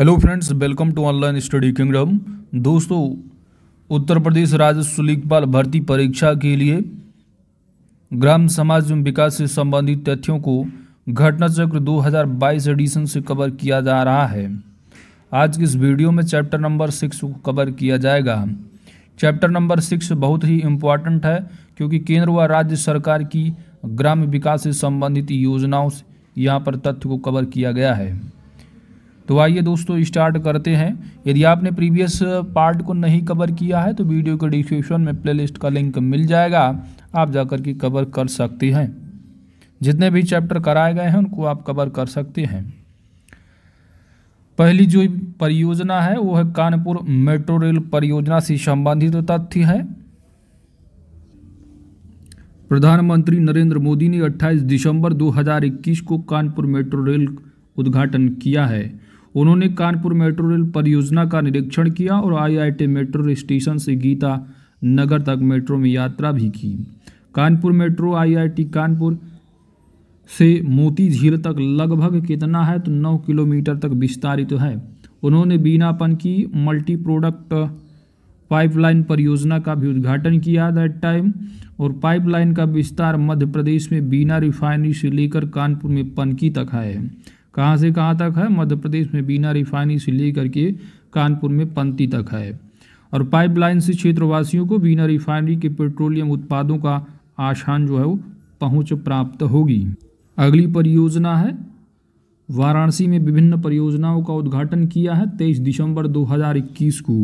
hello friends welcome to Online Study Kingdom दोस्तों उत्तर प्रदेश राजस्व लेखपाल भर्ती परीक्षा के लिए ग्राम समाज एवं विकास से संबंधित तथ्यों को घटनाचक्र 2022 एडिशन से कवर किया जा रहा है आज की इस वीडियो में चैप्टर नंबर सिक्स को कवर किया जाएगा चैप्टर नंबर सिक्स बहुत ही इम्पॉर्टेंट है क्योंकि केंद्र व राज्य सरकार की ग्राम विकास से संबंधित योजनाओं से यहाँ पर तथ्य को कवर किया गया है तो आइए दोस्तों स्टार्ट करते हैं यदि आपने प्रीवियस पार्ट uh, को नहीं कवर किया है तो वीडियो के डिस्क्रिप्शन में प्लेलिस्ट का लिंक मिल जाएगा आप जाकर के कवर कर सकते हैं जितने भी चैप्टर कराए गए हैं उनको आप कवर कर सकते हैं पहली जो परियोजना है वो है कानपुर मेट्रो रेल परियोजना से संबंधित तथ्य है प्रधानमंत्री नरेंद्र मोदी ने 28 दिसंबर 2021 को कानपुर मेट्रो रेल उद्घाटन किया है उन्होंने कानपुर मेट्रो रेल परियोजना का निरीक्षण किया और आईआईटी मेट्रो स्टेशन से गीता नगर तक मेट्रो में यात्रा भी की कानपुर मेट्रो आईआईटी कानपुर से मोती झील तक लगभग कितना है तो नौ किलोमीटर तक विस्तारित तो है उन्होंने बीनापन की मल्टी प्रोडक्ट पाइपलाइन परियोजना का भी उद्घाटन किया दैट टाइम और पाइपलाइन का विस्तार मध्य प्रदेश में बीना रिफाइनरी से लेकर कानपुर में पनकी तक है कहाँ से कहाँ तक है मध्य प्रदेश में बीना रिफाइनरी से लेकर के कानपुर में पंती तक है और पाइपलाइन से क्षेत्रवासियों को बीना रिफाइनरी के पेट्रोलियम उत्पादों का आसान जो है वो पहुँच प्राप्त होगी अगली परियोजना है वाराणसी में विभिन्न परियोजनाओं का उद्घाटन किया है 23 दिसंबर 2021 को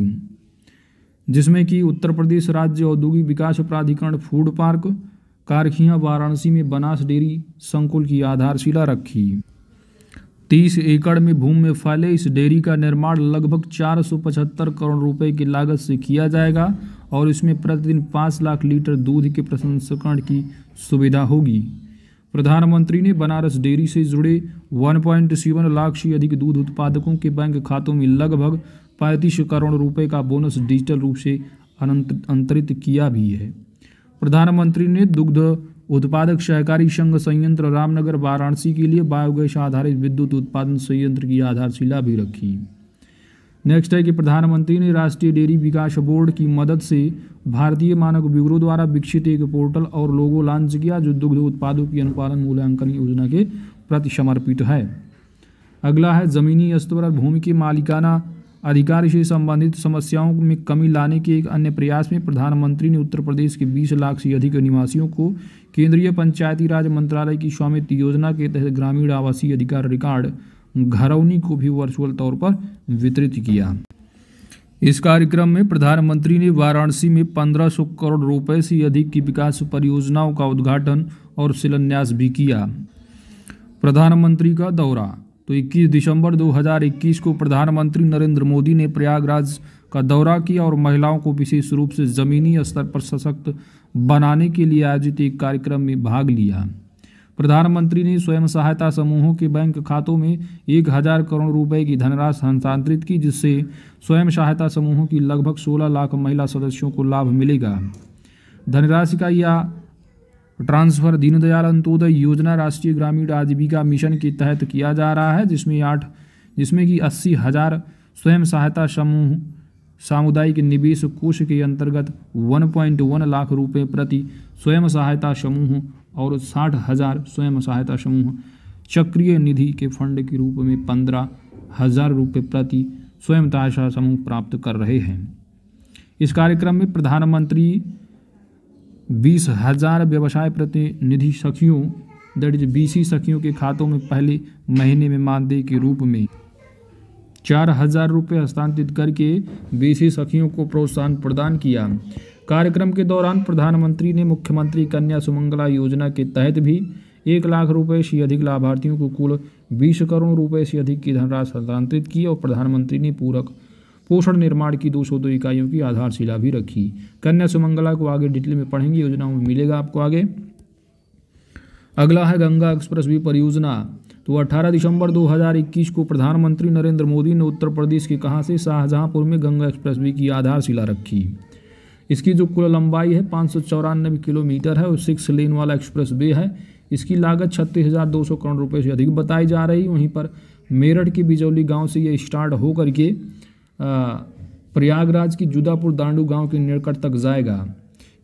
जिसमें कि उत्तर प्रदेश राज्य औद्योगिक विकास प्राधिकरण फूड पार्क कारखिया वाराणसी में बनास डेयरी संकुल की आधारशिला रखी तीस एकड़ में भूमि में फैले इस डेयरी का निर्माण लगभग चार सौ पचहत्तर करोड़ रुपए की लागत से किया जाएगा और इसमें प्रतिदिन पाँच लाख लीटर दूध के प्रसंस्करण की सुविधा होगी प्रधानमंत्री ने बनारस डेयरी से जुड़े वन पॉइंट सेवन लाख से अधिक दूध उत्पादकों के बैंक खातों में लगभग पैंतीस करोड़ रुपए का बोनस डिजिटल रूप से अंतरित किया भी है प्रधानमंत्री ने दुग्ध उत्पादक सहकारी संघ संयंत्र रामनगर वाराणसी के लिए बायोगैस आधारित विद्युत उत्पादन संयंत्र की आधारशिला भी रखी नेक्स्ट है कि प्रधानमंत्री ने राष्ट्रीय डेयरी विकास बोर्ड की मदद से भारतीय मानक ब्यूरो द्वारा विकसित एक पोर्टल और लोगो लॉन्च किया जो दुग्ध उत्पादों की अनुपालन मूल्यांकन योजना के प्रति समर्पित है अगला है जमीनी स्तर पर भूमि के मालिकाना अधिकार से संबंधित समस्याओं में कमी लाने के एक अन्य प्रयास में प्रधानमंत्री ने उत्तर प्रदेश के 20 लाख से अधिक निवासियों को केंद्रीय पंचायती राज मंत्रालय की स्वामित्व योजना के तहत ग्रामीण आवासीय अधिकार रिकॉर्ड घरौनी को भी वर्चुअल तौर पर वितरित किया इस कार्यक्रम में प्रधानमंत्री ने वाराणसी में पंद्रह करोड़ रुपए से अधिक की विकास परियोजनाओं का उद्घाटन और शिलान्यास भी किया प्रधानमंत्री का दौरा तो 21 दिसंबर 2021 को प्रधानमंत्री नरेंद्र मोदी ने प्रयागराज का दौरा किया और महिलाओं को विशेष रूप से ज़मीनी स्तर पर सशक्त बनाने के लिए आयोजित एक कार्यक्रम में भाग लिया प्रधानमंत्री ने स्वयं सहायता समूहों के बैंक खातों में एक हज़ार करोड़ रुपए की धनराशि हस्तांतरित की जिससे स्वयं सहायता समूहों की लगभग 16 लाख महिला सदस्यों को लाभ मिलेगा धनराशि का यह ट्रांसफ़र दीनदयाल अंत्योदय योजना राष्ट्रीय ग्रामीण आजीविका मिशन के तहत किया जा रहा है जिसमें आठ जिसमें कि अस्सी हज़ार स्वयं सहायता समूह सामुदायिक निवेश कोष के अंतर्गत 1.1 लाख रुपए प्रति स्वयं सहायता समूह और साठ हज़ार स्वयं सहायता समूह चक्रीय निधि के फंड के रूप में पंद्रह हज़ार रुपये प्रति स्वयं सहायता समूह प्राप्त कर रहे हैं इस कार्यक्रम में प्रधानमंत्री बीस हजार व्यवसाय प्रतिनिधि सखियों दर्ज बीसी सखियों के खातों में पहले महीने में मानदेय के रूप में चार हजार रुपये हस्तांतरित करके बीसी सखियों को प्रोत्साहन प्रदान किया कार्यक्रम के दौरान प्रधानमंत्री ने मुख्यमंत्री कन्या सुमंगला योजना के तहत भी एक लाख रुपये से अधिक लाभार्थियों को कुल बीस करोड़ रुपये से अधिक की धनराशि हस्तांतरित की और प्रधानमंत्री ने पूरक पोषण निर्माण की 202 इकाइयों की आधारशिला भी रखी कन्या सुमंगला को आगे डिटेल में पढ़ेंगे योजनाओं में मिलेगा आपको आगे अगला है गंगा एक्सप्रेस वे परियोजना तो 18 दिसंबर 2021 को प्रधानमंत्री नरेंद्र मोदी ने उत्तर प्रदेश के कहाँ से शाहजहांपुर में गंगा एक्सप्रेस वे की आधारशिला रखी इसकी जो कुल लंबाई है पाँच किलोमीटर है और सिक्स लेन वाला एक्सप्रेस वे है इसकी लागत छत्तीस हज़ार दो सौ करोड़ रुपये से अधिक बताई जा रही वहीं पर मेरठ के बिजौली गांव से ये स्टार्ट होकर के प्रयागराज की जुदापुर दांडू गांव के निरकट तक जाएगा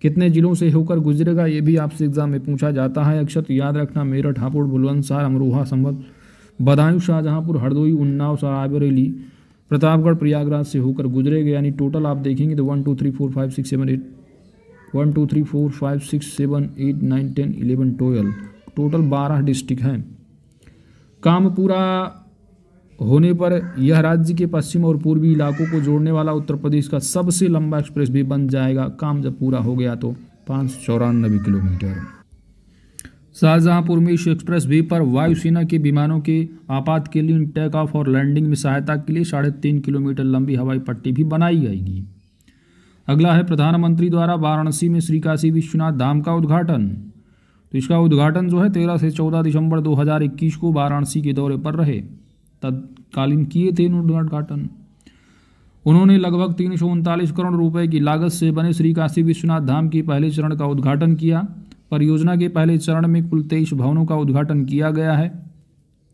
कितने जिलों से होकर गुजरेगा ये भी आपसे एग्जाम में पूछा जाता है अक्षत याद रखना मेरठ हापुड़ बुलंदशहर अमरोहा संभल बदायूं शाहजहाँपुर हरदोई उन्नाव सरायबरेली प्रतापगढ़ प्रयागराज से होकर गुजरेगा यानी टोटल आप देखेंगे तो one two three four five six seven eight one two three four five six seven eight nine ten eleven twelve total बारह डिस्ट्रिक्ट हैं काम पूरा होने पर यह राज्य के पश्चिम और पूर्वी इलाकों को जोड़ने वाला उत्तर प्रदेश का सबसे लंबा एक्सप्रेस भी बन जाएगा काम जब पूरा हो गया तो पाँच चौरानबे किलोमीटर शाहजहांपुर में इस एक्सप्रेस वे पर वायुसेना के विमानों के आपातकालीन टेक ऑफ और लैंडिंग में सहायता के लिए साढ़े तीन किलोमीटर लंबी हवाई पट्टी भी बनाई जाएगी अगला है प्रधानमंत्री द्वारा वाराणसी में श्री काशी विश्वनाथ धाम का उद्घाटन तो इसका उद्घाटन जो है तेरह से चौदह दिसंबर दो को वाराणसी के दौरे पर रहे तत्कालीन किए थे उद्घाटन उन्होंने लगभग तीन सौ उनतालीस करोड़ रुपए की लागत से बने श्री काशी विश्वनाथ धाम के पहले चरण का उद्घाटन किया परियोजना के पहले चरण में कुल तेईस भवनों का उद्घाटन किया गया है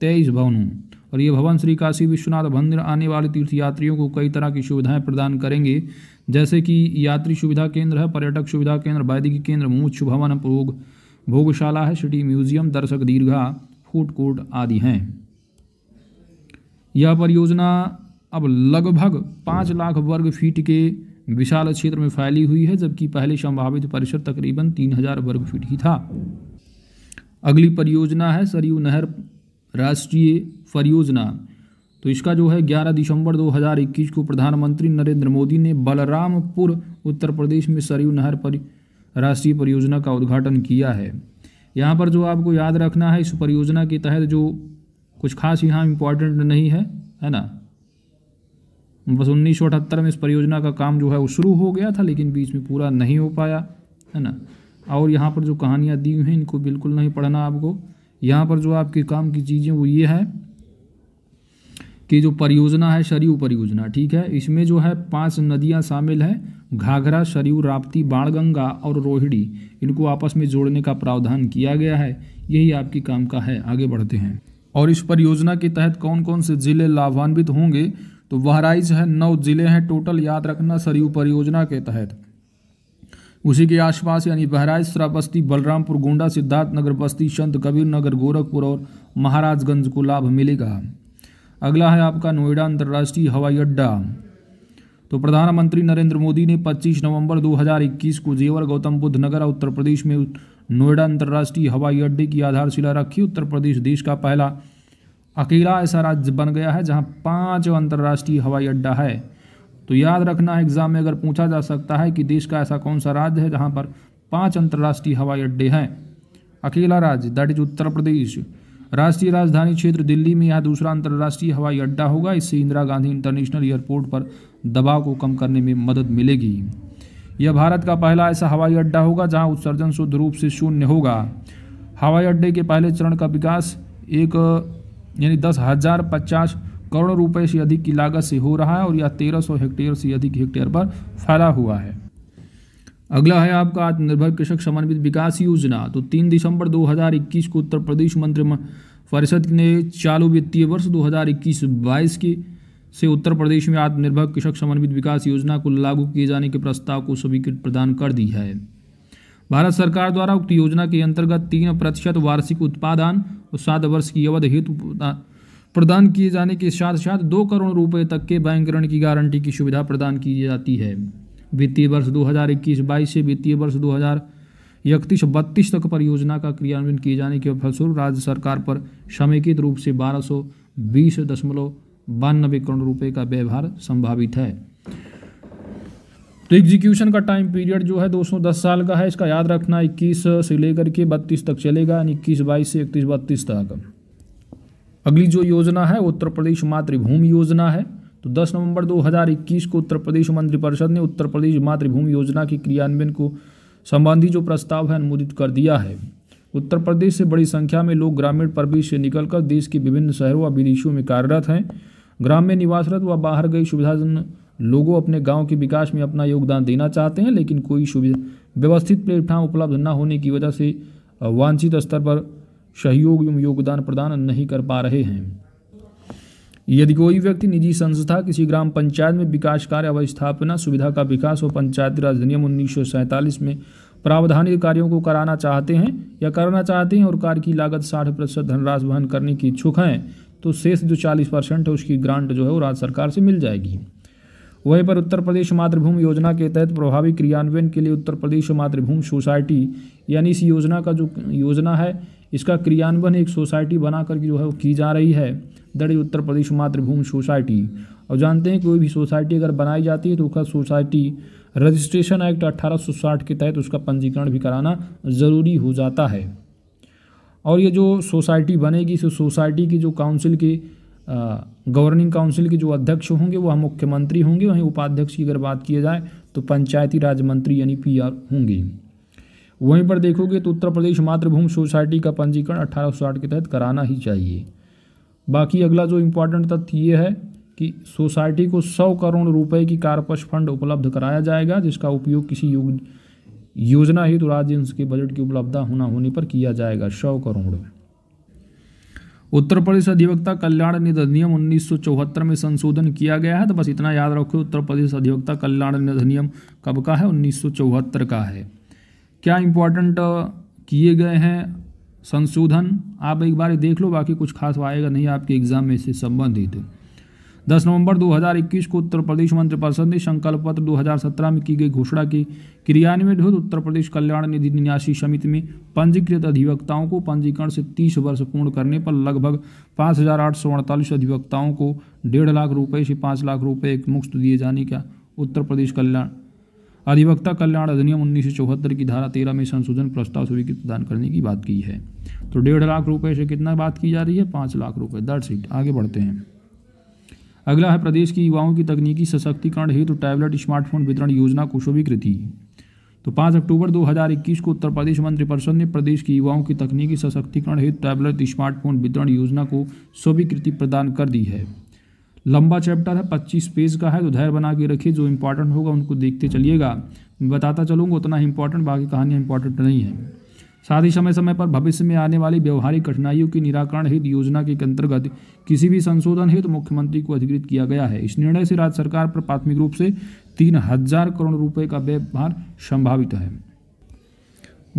तेईस भवनों और ये भवन श्री काशी विश्वनाथ मंदिर आने वाले तीर्थयात्रियों को कई तरह की सुविधाएं प्रदान करेंगे जैसे कि यात्री सुविधा केंद्र है पर्यटक सुविधा केंद्र वैदिक केंद्र मूछ भवन भोग भोगशाला है सिटी म्यूजियम दर्शक दीर्घा फूड कोर्ट आदि हैं यह परियोजना अब लगभग पाँच लाख वर्ग फीट के विशाल क्षेत्र में फैली हुई है जबकि पहले संभावित परिसर तकरीबन तीन हजार वर्ग फीट ही था अगली परियोजना है सरयू नहर राष्ट्रीय परियोजना तो इसका जो है 11 दिसंबर 2021 को प्रधानमंत्री नरेंद्र मोदी ने बलरामपुर उत्तर प्रदेश में सरयू नहर पर राष्ट्रीय परियोजना का उद्घाटन किया है यहाँ पर जो आपको याद रखना है इस परियोजना के तहत जो कुछ खास यहाँ इम्पॉर्टेंट नहीं है है ना बस उन्नीस में इस परियोजना का काम जो है वो शुरू हो गया था लेकिन बीच में पूरा नहीं हो पाया है ना और यहाँ पर जो कहानियाँ दी हुई हैं इनको बिल्कुल नहीं पढ़ना आपको यहाँ पर जो आपके काम की चीज़ें वो ये है कि जो परियोजना है सरयू परियोजना ठीक है इसमें जो है पांच नदियाँ शामिल हैं घाघरा सरयू राप्ती बाणगंगा और रोहिड़ी इनको आपस में जोड़ने का प्रावधान किया गया है यही आपके काम का है आगे बढ़ते हैं और इस परियोजना के तहत कौन कौन से ज़िले लाभान्वित होंगे तो बहराइच है नौ ज़िले हैं टोटल याद रखना सरयू परियोजना के तहत उसी के आसपास यानी बहराइच श्राबस्ती बलरामपुर गोंडा सिद्धार्थनगर बस्ती संत कबीर नगर गोरखपुर और महाराजगंज को लाभ मिलेगा अगला है आपका नोएडा अंतर्राष्ट्रीय हवाई अड्डा तो प्रधानमंत्री नरेंद्र मोदी ने 25 नवंबर 2021 को जेवर गौतम बुद्ध नगर उत्तर प्रदेश में नोएडा अंतर्राष्ट्रीय हवाई अड्डे की आधारशिला रखी उत्तर प्रदेश देश का पहला अकेला ऐसा राज्य बन गया है जहाँ पाँच अंतर्राष्ट्रीय हवाई अड्डा है तो याद रखना एग्जाम में अगर पूछा जा सकता है कि देश का ऐसा कौन सा राज्य है जहाँ पर पाँच अंतर्राष्ट्रीय हवाई अड्डे हैं अकेला राज्य दैट इज उत्तर प्रदेश राष्ट्रीय राजधानी क्षेत्र दिल्ली में यह दूसरा अंतर्राष्ट्रीय हवाई अड्डा होगा इससे इंदिरा गांधी इंटरनेशनल एयरपोर्ट पर दबाव को कम करने में मदद मिलेगी यह भारत का पहला ऐसा हवाई अड्डा होगा जहां उत्सर्जन शुद्ध रूप से शून्य होगा हवाई अड्डे के पहले चरण का विकास एक यानी दस हज़ार पचास करोड़ रुपए से अधिक की लागत से हो रहा है और यह तेरह सौ हेक्टेयर से अधिक हेक्टेयर पर फैला हुआ है अगला है आपका आत्मनिर्भर कृषक समन्वित विकास योजना तो तीन दिसंबर 2021 को उत्तर प्रदेश मंत्रिमंडल परिषद ने चालू वित्तीय वर्ष 2021-22 के से उत्तर प्रदेश में आत्मनिर्भर कृषक समन्वित विकास योजना को लागू किए जाने के प्रस्ताव को स्वीकृति प्रदान कर दी है भारत सरकार द्वारा उक्त योजना के अंतर्गत तीन प्रतिशत वार्षिक उत्पादन और सात वर्ष की अवधि हेतु प्रदान किए जाने के साथ साथ दो करोड़ रुपए तक के बैंक ऋण की गारंटी की सुविधा प्रदान की जाती है वित्तीय वर्ष 2021-22 से वित्तीय वर्ष दो हज़ार इकतीस बत्तीस तक परियोजना का क्रियान्वयन किए जाने के फलस्वरूप राज्य सरकार पर समेकित रूप से बारह सौ बीस दशमलव बानबे करोड़ रुपए का व्यवहार संभावित है तो एग्जीक्यूशन का टाइम पीरियड जो है दोस्तों दस साल का है इसका याद रखना 21 से लेकर के 32 तक चलेगा यानी इक्कीस बाईस से इकतीस बत्तीस तक अगली जो योजना है उत्तर प्रदेश मातृभूमि योजना है तो 10 नवंबर 2021 को उत्तर प्रदेश मंत्रिपरिषद ने उत्तर प्रदेश मातृभूमि योजना के क्रियान्वयन को संबंधी जो प्रस्ताव है अनुमोदित कर दिया है उत्तर प्रदेश से बड़ी संख्या में लोग ग्रामीण प्रवेश से निकलकर देश के विभिन्न शहरों व विदेशों में कार्यरत हैं ग्राम में निवासरत व बाहर गई सुविधाजन लोगों अपने गांव के विकास में अपना योगदान देना चाहते हैं लेकिन कोई सुविधा व्यवस्थित प्लेटफॉर्म उपलब्ध न होने की वजह से वांछित स्तर पर सहयोग एवं योगदान प्रदान नहीं कर पा रहे हैं यदि कोई व्यक्ति निजी संस्था किसी ग्राम पंचायत में विकास कार्य व स्थापना सुविधा का विकास और पंचायती राज अधिनियम उन्नीस में प्रावधानित कार्यों को कराना चाहते हैं या करना चाहते हैं और कार्य की लागत साठ प्रतिशत धनराशि वहन करने की इच्छुक हैं तो शेष जो चालीस परसेंट है उसकी ग्रांट जो है वो राज्य सरकार से मिल जाएगी वहीं पर उत्तर प्रदेश मातृभूमि योजना के तहत प्रभावी क्रियान्वयन के लिए उत्तर प्रदेश मातृभूमि सोसाइटी यानी इस योजना का जो योजना है इसका क्रियान्वयन एक सोसाइटी बना करके जो है वो की जा रही है दर उत्तर प्रदेश मातृभूमि सोसाइटी और जानते हैं कोई भी सोसाइटी अगर बनाई जाती है तो उसका सोसाइटी रजिस्ट्रेशन एक्ट अट्ठारह के तहत उसका पंजीकरण भी कराना ज़रूरी हो जाता है और ये जो सोसाइटी बनेगी इस सोसाइटी की जो काउंसिल के गवर्निंग काउंसिल के जो अध्यक्ष होंगे वह मुख्यमंत्री होंगे वहीं उपाध्यक्ष की अगर बात किया जाए तो पंचायती राज मंत्री यानी पी होंगे वहीं पर देखोगे तो उत्तर प्रदेश मातृभूमि सोसाइटी का पंजीकरण अठारह के तहत कराना ही चाहिए बाकी अगला जो इम्पोर्टेंट तथ्य ये है कि सोसाइटी को सौ करोड़ रुपए की कारपश फंड उपलब्ध कराया जाएगा जिसका उपयोग किसी योग योजना हेतु राज्य के बजट की उपलब्धता होना होने पर किया जाएगा सौ करोड़ उत्तर प्रदेश अधिवक्ता कल्याण निधि अधिनियम उन्नीस में संशोधन किया गया है तो बस इतना याद रखो उत्तर प्रदेश अधिवक्ता कल्याण निधि अधिनियम कब का है उन्नीस का है क्या इम्पोर्टेंट किए गए हैं संशोधन आप एक बार देख लो बाकी कुछ खास आएगा नहीं आपके एग्ज़ाम में इससे संबंधित 10 नवंबर 2021 को उत्तर प्रदेश मंत्रिपरिषद ने संकल्प पत्र 2017 में की गई घोषणा के क्रियान्वयन हेतु उत्तर प्रदेश कल्याण निधि न्यासी समिति में पंजीकृत अधिवक्ताओं को पंजीकरण से 30 वर्ष पूर्ण करने पर लगभग पाँच अधिवक्ताओं को डेढ़ लाख रुपये से पाँच लाख रुपये एक मुक्त दिए जाने का उत्तर प्रदेश कल्याण अधिवक्ता कल्याण अधिनियम उन्नीस की धारा तेरह में संशोधन प्रस्ताव स्वीकृत प्रदान करने की बात की है तो डेढ़ लाख रुपये से कितना बात की जा रही है पाँच लाख रुपये दर सीट आगे बढ़ते हैं अगला है प्रदेश की युवाओं की तकनीकी सशक्तिकरण हेतु तो टैबलेट स्मार्टफोन वितरण योजना को स्वीकृत तो पाँच अक्टूबर 2021 को उत्तर प्रदेश मंत्रिपरिषद ने प्रदेश की युवाओं की तकनीकी सशक्तिकरण हेतु टैबलेट स्मार्टफोन वितरण योजना को स्वीकृति प्रदान कर दी है लंबा चैप्टर है पच्चीस पेज का है तो धैर्य बना के रखिए जो इंपॉर्टेंट होगा उनको देखते चलिएगा मैं बताता चलूँगा उतना ही इंपॉर्टेंट बाकी कहानियाँ इंपॉर्टेंट नहीं है साथ ही समय समय पर भविष्य में आने वाली व्यवहारिक कठिनाइयों के निराकरण हित योजना के अंतर्गत किसी भी संशोधन हित तो मुख्यमंत्री को अधिकृत किया गया है इस निर्णय से राज्य सरकार पर प्राथमिक रूप से तीन हजार करोड़ रुपए का व्यवहार संभावित है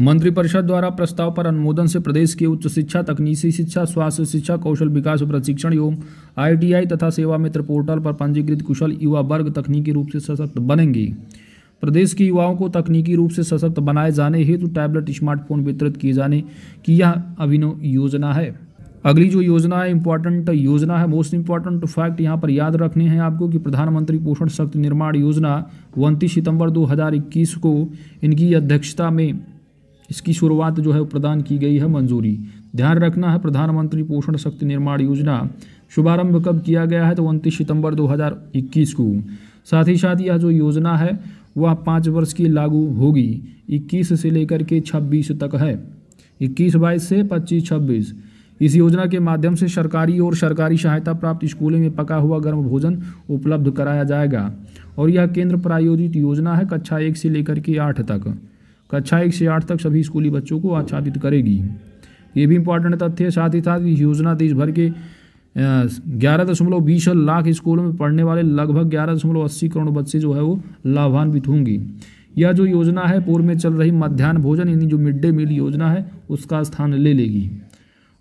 मंत्रिपरिषद द्वारा प्रस्ताव पर अनुमोदन से प्रदेश के उच्च शिक्षा तकनीकी शिक्षा स्वास्थ्य शिक्षा कौशल विकास प्रशिक्षण एवं आईटीआई तथा सेवा मित्र पोर्टल पर पंजीकृत कुशल युवा वर्ग तकनीकी रूप से सशक्त बनेंगी प्रदेश के युवाओं को तकनीकी रूप से सशक्त बनाए जाने हेतु टैबलेट स्मार्टफोन वितरित किए जाने की यह अभिनव योजना है अगली जो योजना है इम्पॉर्टेंट योजना है मोस्ट इम्पॉर्टेंट फैक्ट यहाँ पर याद रखने हैं आपको कि प्रधानमंत्री पोषण शक्ति निर्माण योजना उनतीस सितंबर 2021 को इनकी अध्यक्षता में इसकी शुरुआत जो है प्रदान की गई है मंजूरी ध्यान रखना है प्रधानमंत्री पोषण शक्ति निर्माण योजना शुभारंभ कब किया गया है तो उनतीस सितंबर दो को साथ ही साथ यह जो योजना है वह पाँच वर्ष की लागू होगी इक्कीस से लेकर के छब्बीस तक है इक्कीस बाईस से पच्चीस छब्बीस इस योजना के माध्यम से सरकारी और सरकारी सहायता प्राप्त स्कूलों में पका हुआ गर्म भोजन उपलब्ध कराया जाएगा और यह केंद्र प्रायोजित योजना है कक्षा एक से लेकर के आठ तक कक्षा एक से आठ तक सभी स्कूली बच्चों को आच्छादित करेगी ये भी इम्पोर्टेंट तथ्य है साथ ही साथ योजना देश भर के ग्यारह दशमलव बीस लाख स्कूलों में पढ़ने वाले लगभग ग्यारह दशमलव अस्सी करोड़ बच्चे जो है वो लाभान्वित होंगी यह जो योजना है पूर्व में चल रही मध्यान्ह भोजन यानी जो मिड डे मील योजना है उसका स्थान ले लेगी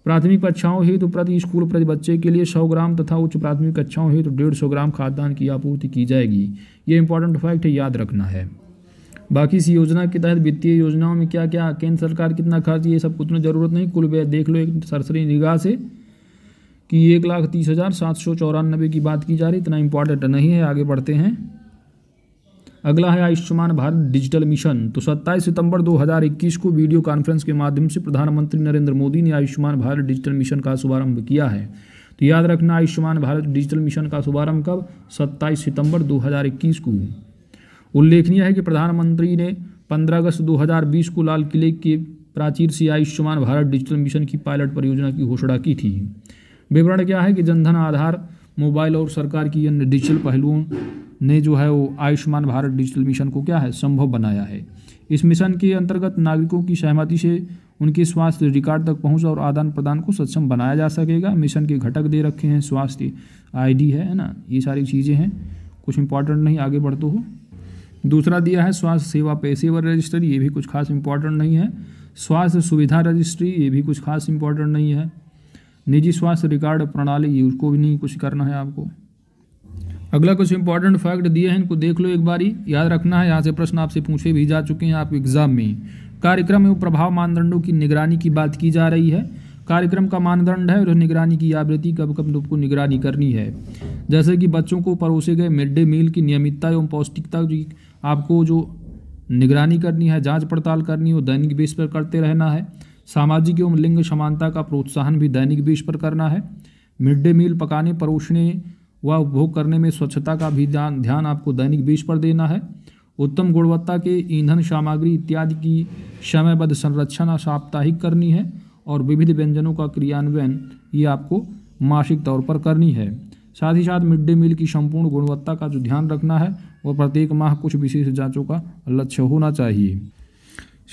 प्राथमिक कक्षाओं हेतु तो प्रति स्कूल प्रति बच्चे के लिए सौ ग्राम तथा उच्च प्राथमिक कक्षाओं हेतु तो डेढ़ सौ ग्राम खाद्यान्न की आपूर्ति की जाएगी ये इंपॉर्टेंट फैक्ट याद रखना है बाकी इस योजना के तहत वित्तीय योजनाओं में क्या क्या केंद्र सरकार कितना खर्च ये सब कुछ जरूरत नहीं कुल व्यय देख लो एक सरसरी निगाह से कि एक लाख तीस हज़ार सात सौ चौरानबे की बात की जा रही इतना इम्पॉर्टेंट नहीं है आगे बढ़ते हैं अगला है आयुष्मान भारत डिजिटल मिशन तो 27 सितंबर 2021 को वीडियो कॉन्फ्रेंस के माध्यम से प्रधानमंत्री नरेंद्र मोदी ने आयुष्मान भारत डिजिटल मिशन का शुभारंभ किया है तो याद रखना आयुष्मान भारत डिजिटल मिशन का शुभारंभ कब 27 सितंबर 2021 को उल्लेखनीय है कि प्रधानमंत्री ने 15 अगस्त 2020 को लाल किले के प्राचीर से आयुष्मान भारत डिजिटल मिशन की पायलट परियोजना की घोषणा की थी विवरण क्या है कि जनधन आधार मोबाइल और सरकार की अन्य डिजिटल पहलुओं ने जो है वो आयुष्मान भारत डिजिटल मिशन को क्या है संभव बनाया है इस मिशन के अंतर्गत नागरिकों की सहमति से उनके स्वास्थ्य रिकॉर्ड तक पहुंच और आदान प्रदान को सक्षम बनाया जा सकेगा मिशन के घटक दे रखे हैं स्वास्थ्य आईडी है ना ये सारी चीज़ें हैं कुछ इंपॉर्टेंट नहीं आगे बढ़ते हो दूसरा दिया है स्वास्थ्य सेवा पेशेवर रजिस्टर ये भी कुछ खास इंपॉर्टेंट नहीं है स्वास्थ्य सुविधा रजिस्ट्री ये भी कुछ खास इंपॉर्टेंट नहीं है निजी स्वास्थ्य रिकॉर्ड प्रणाली उसको भी नहीं कुछ करना है आपको अगला कुछ इंपॉर्टेंट फैक्ट दिए हैं इनको देख लो एक बारी याद रखना है यहाँ से प्रश्न आपसे पूछे भी जा चुके हैं आप एग्जाम में कार्यक्रम एवं प्रभाव मानदंडों की निगरानी की बात की जा रही है कार्यक्रम का मानदंड है और निगरानी की आवृत्ति कब कब लोग को निगरानी करनी है जैसे कि बच्चों को परोसे गए मिड डे मील की नियमितता एवं पौष्टिकता की आपको जो निगरानी करनी है जांच पड़ताल करनी हो दैनिक बेस पर करते रहना है सामाजिक एवं लिंग समानता का प्रोत्साहन भी दैनिक बेस पर करना है मिड डे मील पकाने परोसने व उपभोग करने में स्वच्छता का भी ध्यान ध्यान आपको दैनिक बेस पर देना है उत्तम गुणवत्ता के ईंधन सामग्री इत्यादि की समयबद्ध संरक्षण साप्ताहिक करनी है और विविध व्यंजनों का क्रियान्वयन ये आपको मासिक तौर पर करनी है साथ ही साथ मिड डे मील की संपूर्ण गुणवत्ता का जो ध्यान रखना है और प्रत्येक माह कुछ विशेष जांचों का लक्ष्य होना चाहिए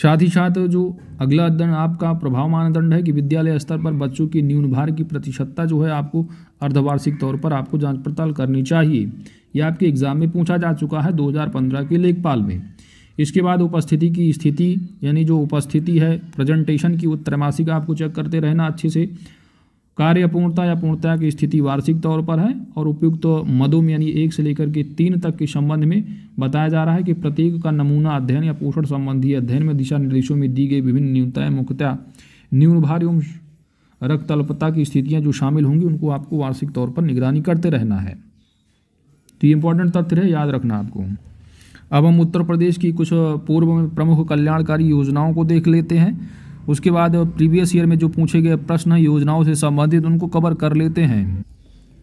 साथ ही साथ जो अगला अध्ययन आपका प्रभाव मानदंड है कि विद्यालय स्तर पर बच्चों की न्यून भार की प्रतिशतता जो है आपको अर्धवार्षिक तौर पर आपको जांच पड़ताल करनी चाहिए यह आपके एग्जाम में पूछा जा चुका है 2015 के लेखपाल में इसके बाद उपस्थिति की स्थिति यानी जो उपस्थिति है प्रेजेंटेशन की वो त्रैमासिक आपको चेक करते रहना अच्छे से कार्य अपूर्णता या पूर्णता की स्थिति वार्षिक तौर पर है और उपयुक्त तो मधुम यानी एक से लेकर के तीन तक के संबंध में बताया जा रहा है कि प्रत्येक का नमूना अध्ययन या पोषण संबंधी अध्ययन में दिशा निर्देशों में दी गई विभिन्न न्यूनताएं मुख्यतः न्यून भार एवं रक्त अल्पता की स्थितियाँ जो शामिल होंगी उनको आपको वार्षिक तौर पर निगरानी करते रहना है तो ये इंपॉर्टेंट तथ्य है याद रखना आपको अब हम उत्तर प्रदेश की कुछ पूर्व में प्रमुख कल्याणकारी योजनाओं को देख लेते हैं उसके बाद प्रीवियस ईयर में जो पूछे गए प्रश्न हैं योजनाओं से संबंधित उनको कवर कर लेते हैं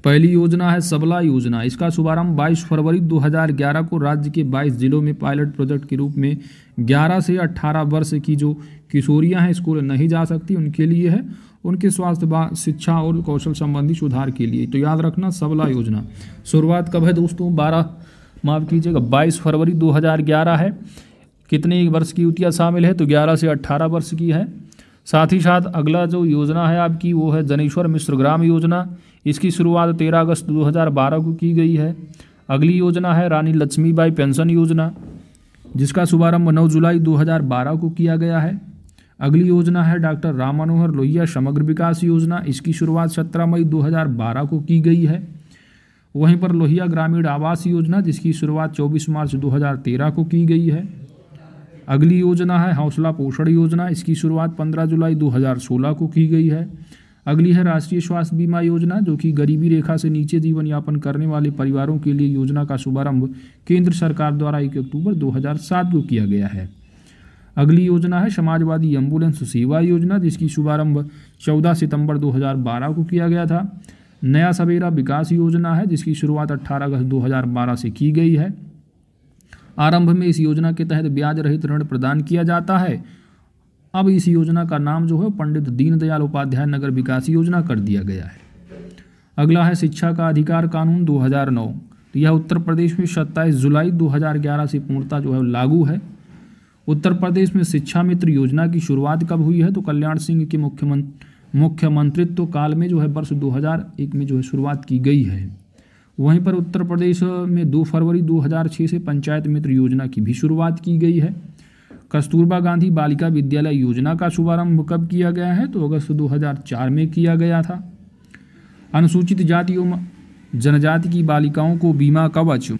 पहली योजना है सबला योजना इसका शुभारंभ 22 फरवरी 2011 को राज्य के 22 जिलों में पायलट प्रोजेक्ट के रूप में 11 से 18 वर्ष की जो किशोरियां हैं स्कूल नहीं जा सकती उनके लिए है उनके स्वास्थ्य व शिक्षा और कौशल संबंधी सुधार के लिए तो याद रखना सबला योजना शुरुआत कब है दोस्तों बारह माफ़ कीजिएगा बाईस फरवरी 2011 है कितने वर्ष की युतियाँ शामिल है तो ग्यारह से अट्ठारह वर्ष की है साथ ही साथ अगला जो योजना है आपकी वो है जनेश्वर मिश्र ग्राम योजना इसकी शुरुआत तेरह अगस्त 2012 को की गई है अगली योजना है रानी लक्ष्मीबाई पेंशन योजना जिसका शुभारंभ नौ जुलाई बारह को किया गया है अगली योजना है डॉक्टर राम मनोहर लोहिया समग्र विकास योजना इसकी शुरुआत 17 मई 2012 को की गई है वहीं पर लोहिया ग्रामीण आवास योजना जिसकी शुरुआत 24 मार्च 2013 को की गई है अगली योजना है हौसला पोषण योजना इसकी शुरुआत 15 जुलाई 2016 को की गई है अगली है राष्ट्रीय स्वास्थ्य बीमा योजना जो कि गरीबी रेखा से नीचे जीवन यापन करने वाले परिवारों के लिए योजना का शुभारंभ केंद्र सरकार द्वारा एक अक्टूबर दो को किया गया है अगली योजना है समाजवादी एम्बुलेंस सेवा योजना जिसकी शुभारंभ 14 सितंबर 2012 को किया गया था नया सवेरा विकास योजना है जिसकी शुरुआत 18 अगस्त 2012 से की गई है आरंभ में इस योजना के तहत ब्याज रहित ऋण प्रदान किया जाता है अब इस योजना का नाम जो है पंडित दीनदयाल उपाध्याय नगर विकास योजना कर दिया गया है अगला है शिक्षा का अधिकार कानून 2009 तो यह उत्तर प्रदेश में 27 जुलाई 2011 से पूर्णता जो है लागू है उत्तर प्रदेश में शिक्षा मित्र योजना की शुरुआत कब हुई है तो कल्याण सिंह के मुख्यमंत्री मुख्यमंत्रित्व काल में जो है वर्ष 2001 में जो है शुरुआत की गई है वहीं पर उत्तर प्रदेश में 2 फरवरी 2006 से पंचायत मित्र योजना की भी शुरुआत की गई है कस्तूरबा गांधी बालिका विद्यालय योजना का शुभारंभ कब किया गया है तो अगस्त 2004 में किया गया था अनुसूचित जाति एवं जनजाति की बालिकाओं को बीमा कवच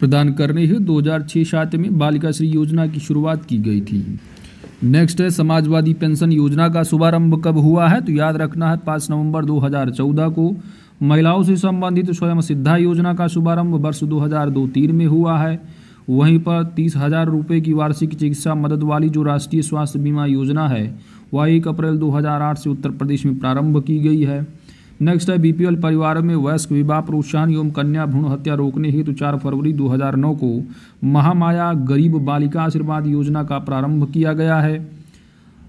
प्रदान करने हेतु दो हज़ार छः सात में बालिका श्री योजना की शुरुआत की गई थी नेक्स्ट है समाजवादी पेंशन योजना का शुभारंभ कब हुआ है तो याद रखना है पाँच नवंबर 2014 को महिलाओं से संबंधित स्वयं सिद्धा योजना का शुभारंभ वर्ष 2002-3 में हुआ है वहीं पर तीस हज़ार रुपये की वार्षिक चिकित्सा मदद वाली जो राष्ट्रीय स्वास्थ्य बीमा योजना है वह एक अप्रैल 2008 से उत्तर प्रदेश में प्रारंभ की गई है नेक्स्ट है बीपीएल परिवारों में वयस्क विवाह प्रोत्साहन एवं कन्या भ्रूण हत्या रोकने हेतु चार फरवरी 2009 को महामाया गरीब बालिका आशीर्वाद योजना का प्रारंभ किया गया है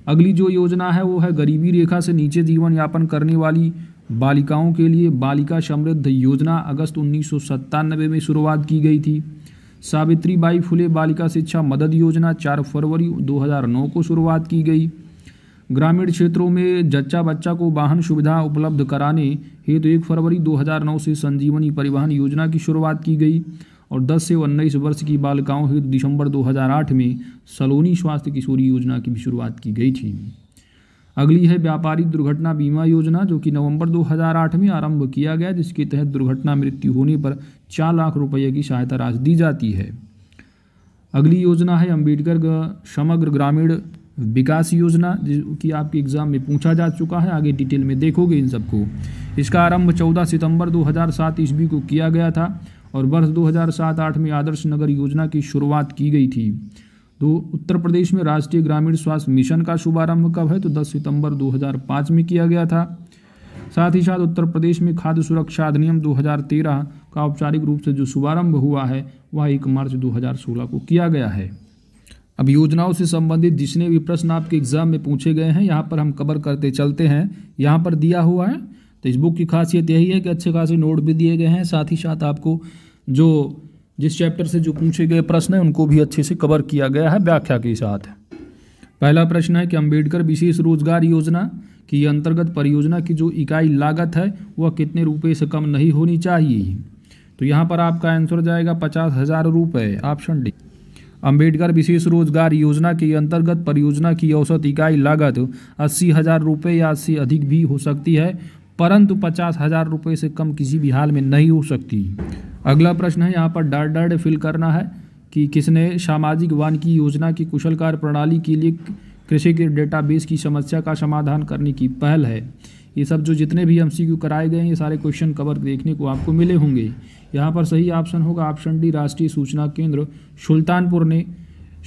अगली जो योजना है वो है गरीबी रेखा से नीचे जीवन यापन करने वाली बालिकाओं के लिए बालिका समृद्ध योजना अगस्त उन्नीस में शुरुआत की गई थी सावित्री बाई फुले बालिका शिक्षा मदद योजना 4 फरवरी 2009 को शुरुआत की गई ग्रामीण क्षेत्रों में जच्चा बच्चा को वाहन सुविधा उपलब्ध कराने हेतु तो एक फरवरी 2009 से संजीवनी परिवहन योजना की शुरुआत की गई और 10 से उन्नीस वर्ष की बालिकाओं हेतु तो दिसंबर 2008 में सलोनी स्वास्थ्य किशोरी योजना की भी शुरुआत की गई थी अगली है व्यापारिक दुर्घटना बीमा योजना जो कि नवंबर 2008 में आरंभ किया गया जिसके तहत दुर्घटना मृत्यु होने पर चार लाख रुपये की सहायता राशि दी जाती है अगली योजना है अम्बेडकर समग्र ग्रामीण विकास योजना जो कि आपके एग्ज़ाम में पूछा जा चुका है आगे डिटेल में देखोगे इन सबको इसका आरंभ 14 सितंबर 2007 ईस्वी को किया गया था और वर्ष 2007-8 में आदर्श नगर योजना की शुरुआत की गई थी तो उत्तर प्रदेश में राष्ट्रीय ग्रामीण स्वास्थ्य मिशन का शुभारंभ कब है तो 10 सितंबर 2005 में किया गया था साथ ही साथ उत्तर प्रदेश में खाद्य सुरक्षा अधिनियम 2013 का औपचारिक रूप से जो शुभारंभ हुआ है वह एक मार्च 2016 को किया गया है अब योजनाओं से संबंधित जितने भी प्रश्न आपके एग्जाम में पूछे गए हैं यहाँ पर हम कवर करते चलते हैं यहाँ पर दिया हुआ है तो इस बुक की खासियत यही है कि अच्छे खासे नोट भी दिए गए हैं साथ ही साथ आपको जो जिस चैप्टर से जो पूछे गए प्रश्न हैं उनको भी अच्छे से कवर किया गया है व्याख्या के साथ पहला प्रश्न है कि अम्बेडकर विशेष रोजगार योजना की अंतर्गत परियोजना की जो इकाई लागत है वह कितने रुपये से कम नहीं होनी चाहिए तो यहाँ पर आपका आंसर जाएगा पचास हज़ार रुपये ऑप्शन डी अम्बेडकर विशेष रोजगार योजना के अंतर्गत परियोजना की औसत इकाई लागत अस्सी हज़ार रुपये या अस्सी अधिक भी हो सकती है परंतु पचास हज़ार रुपये से कम किसी भी हाल में नहीं हो सकती अगला प्रश्न है यहाँ पर डर डर फिल करना है कि किसने सामाजिक की योजना की कुशल कार्य प्रणाली के लिए कृषि के डेटाबेस की समस्या का समाधान करने की पहल है ये सब जो जितने भी एम कराए गए हैं ये सारे क्वेश्चन कवर देखने को आपको मिले होंगे यहाँ पर सही ऑप्शन होगा ऑप्शन डी राष्ट्रीय सूचना केंद्र सुल्तानपुर ने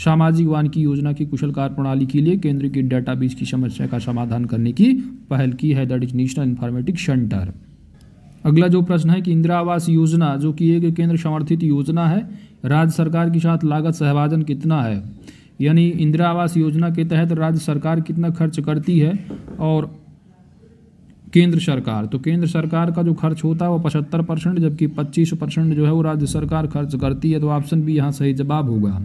सामाजिक वान की योजना की कुशल कार्य प्रणाली के लिए केंद्र के डेटाबेस की समस्या का समाधान करने की पहल की है that is national informatic centre अगला जो प्रश्न है कि इंदिरा आवास योजना जो कि एक केंद्र समर्थित योजना है राज्य सरकार के साथ लागत सहभाजन कितना है यानी इंदिरा आवास योजना के तहत राज्य सरकार कितना खर्च करती है और केंद्र सरकार तो केंद्र सरकार का जो खर्च होता है वो पचहत्तर परसेंट जबकि पच्चीस परसेंट जो है वो राज्य सरकार खर्च करती है तो ऑप्शन भी यहाँ सही जवाब होगा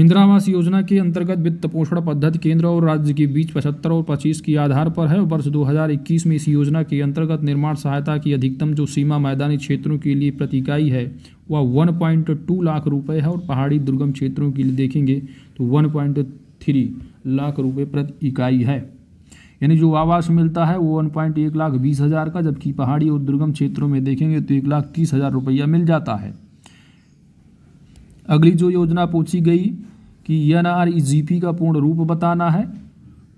इंदिरा आवास योजना के अंतर्गत वित्त पोषण पद्धति केंद्र और राज्य के बीच पचहत्तर और पच्चीस के आधार पर है वर्ष 2021 में इस योजना के अंतर्गत निर्माण सहायता की अधिकतम जो सीमा मैदानी क्षेत्रों के लिए प्रति इकाई है वह 1.2 लाख रुपए है और पहाड़ी दुर्गम क्षेत्रों के लिए देखेंगे तो 1.3 लाख रुपये प्रति इकाई है यानी जो आवास मिलता है वो वन पॉइंट एक लाख बीस हज़ार का जबकि पहाड़ी और दुर्गम क्षेत्रों में देखेंगे तो एक लाख तीस हज़ार रुपया मिल जाता है अगली जो योजना पूछी गई कि एन आर ई का पूर्ण रूप बताना है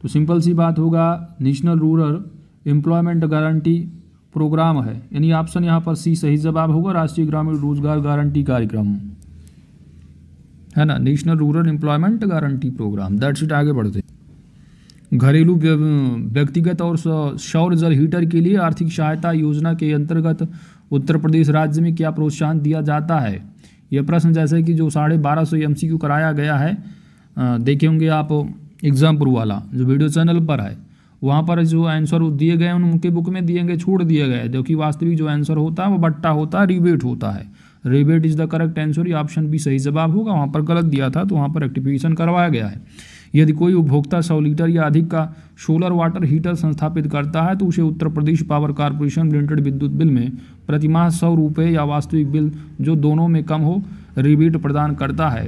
तो सिंपल सी बात होगा national rural employment guarantee programme है यानी ऑप्शन यहाँ पर सी सही जवाब होगा राष्ट्रीय ग्रामीण रोजगार गारंटी कार्यक्रम है ना national rural employment guarantee programme that's it आगे बढ़ते घरेलू व्यक्तिगत और सौर जल हीटर के लिए आर्थिक सहायता योजना के अंतर्गत उत्तर प्रदेश राज्य में क्या प्रोत्साहन दिया जाता है यह प्रश्न जैसे कि जो साढ़े बारह सौ एम कराया गया है देखे होंगे आप एग्जामपुर वाला जो वीडियो चैनल पर है वहाँ पर जो आंसर दिए गए हैं उनके बुक में दिए गए छोड़ दिए गए जो कि वास्तविक जो आंसर होता है वो बट्टा होता है रिबेट होता है rebate is the correct answer ये ऑप्शन भी सही जवाब होगा वहाँ पर गलत दिया था तो वहाँ पर रेक्टिफिकेशन करवाया गया है यदि कोई उपभोक्ता सौ लीटर या अधिक का सोलर वाटर हीटर संस्थापित करता है तो उसे Uttar Pradesh power corporation limited विद्युत बिल में प्रतिमाह सौ रुपये या वास्तविक बिल जो दोनों में कम हो रिबीट प्रदान करता है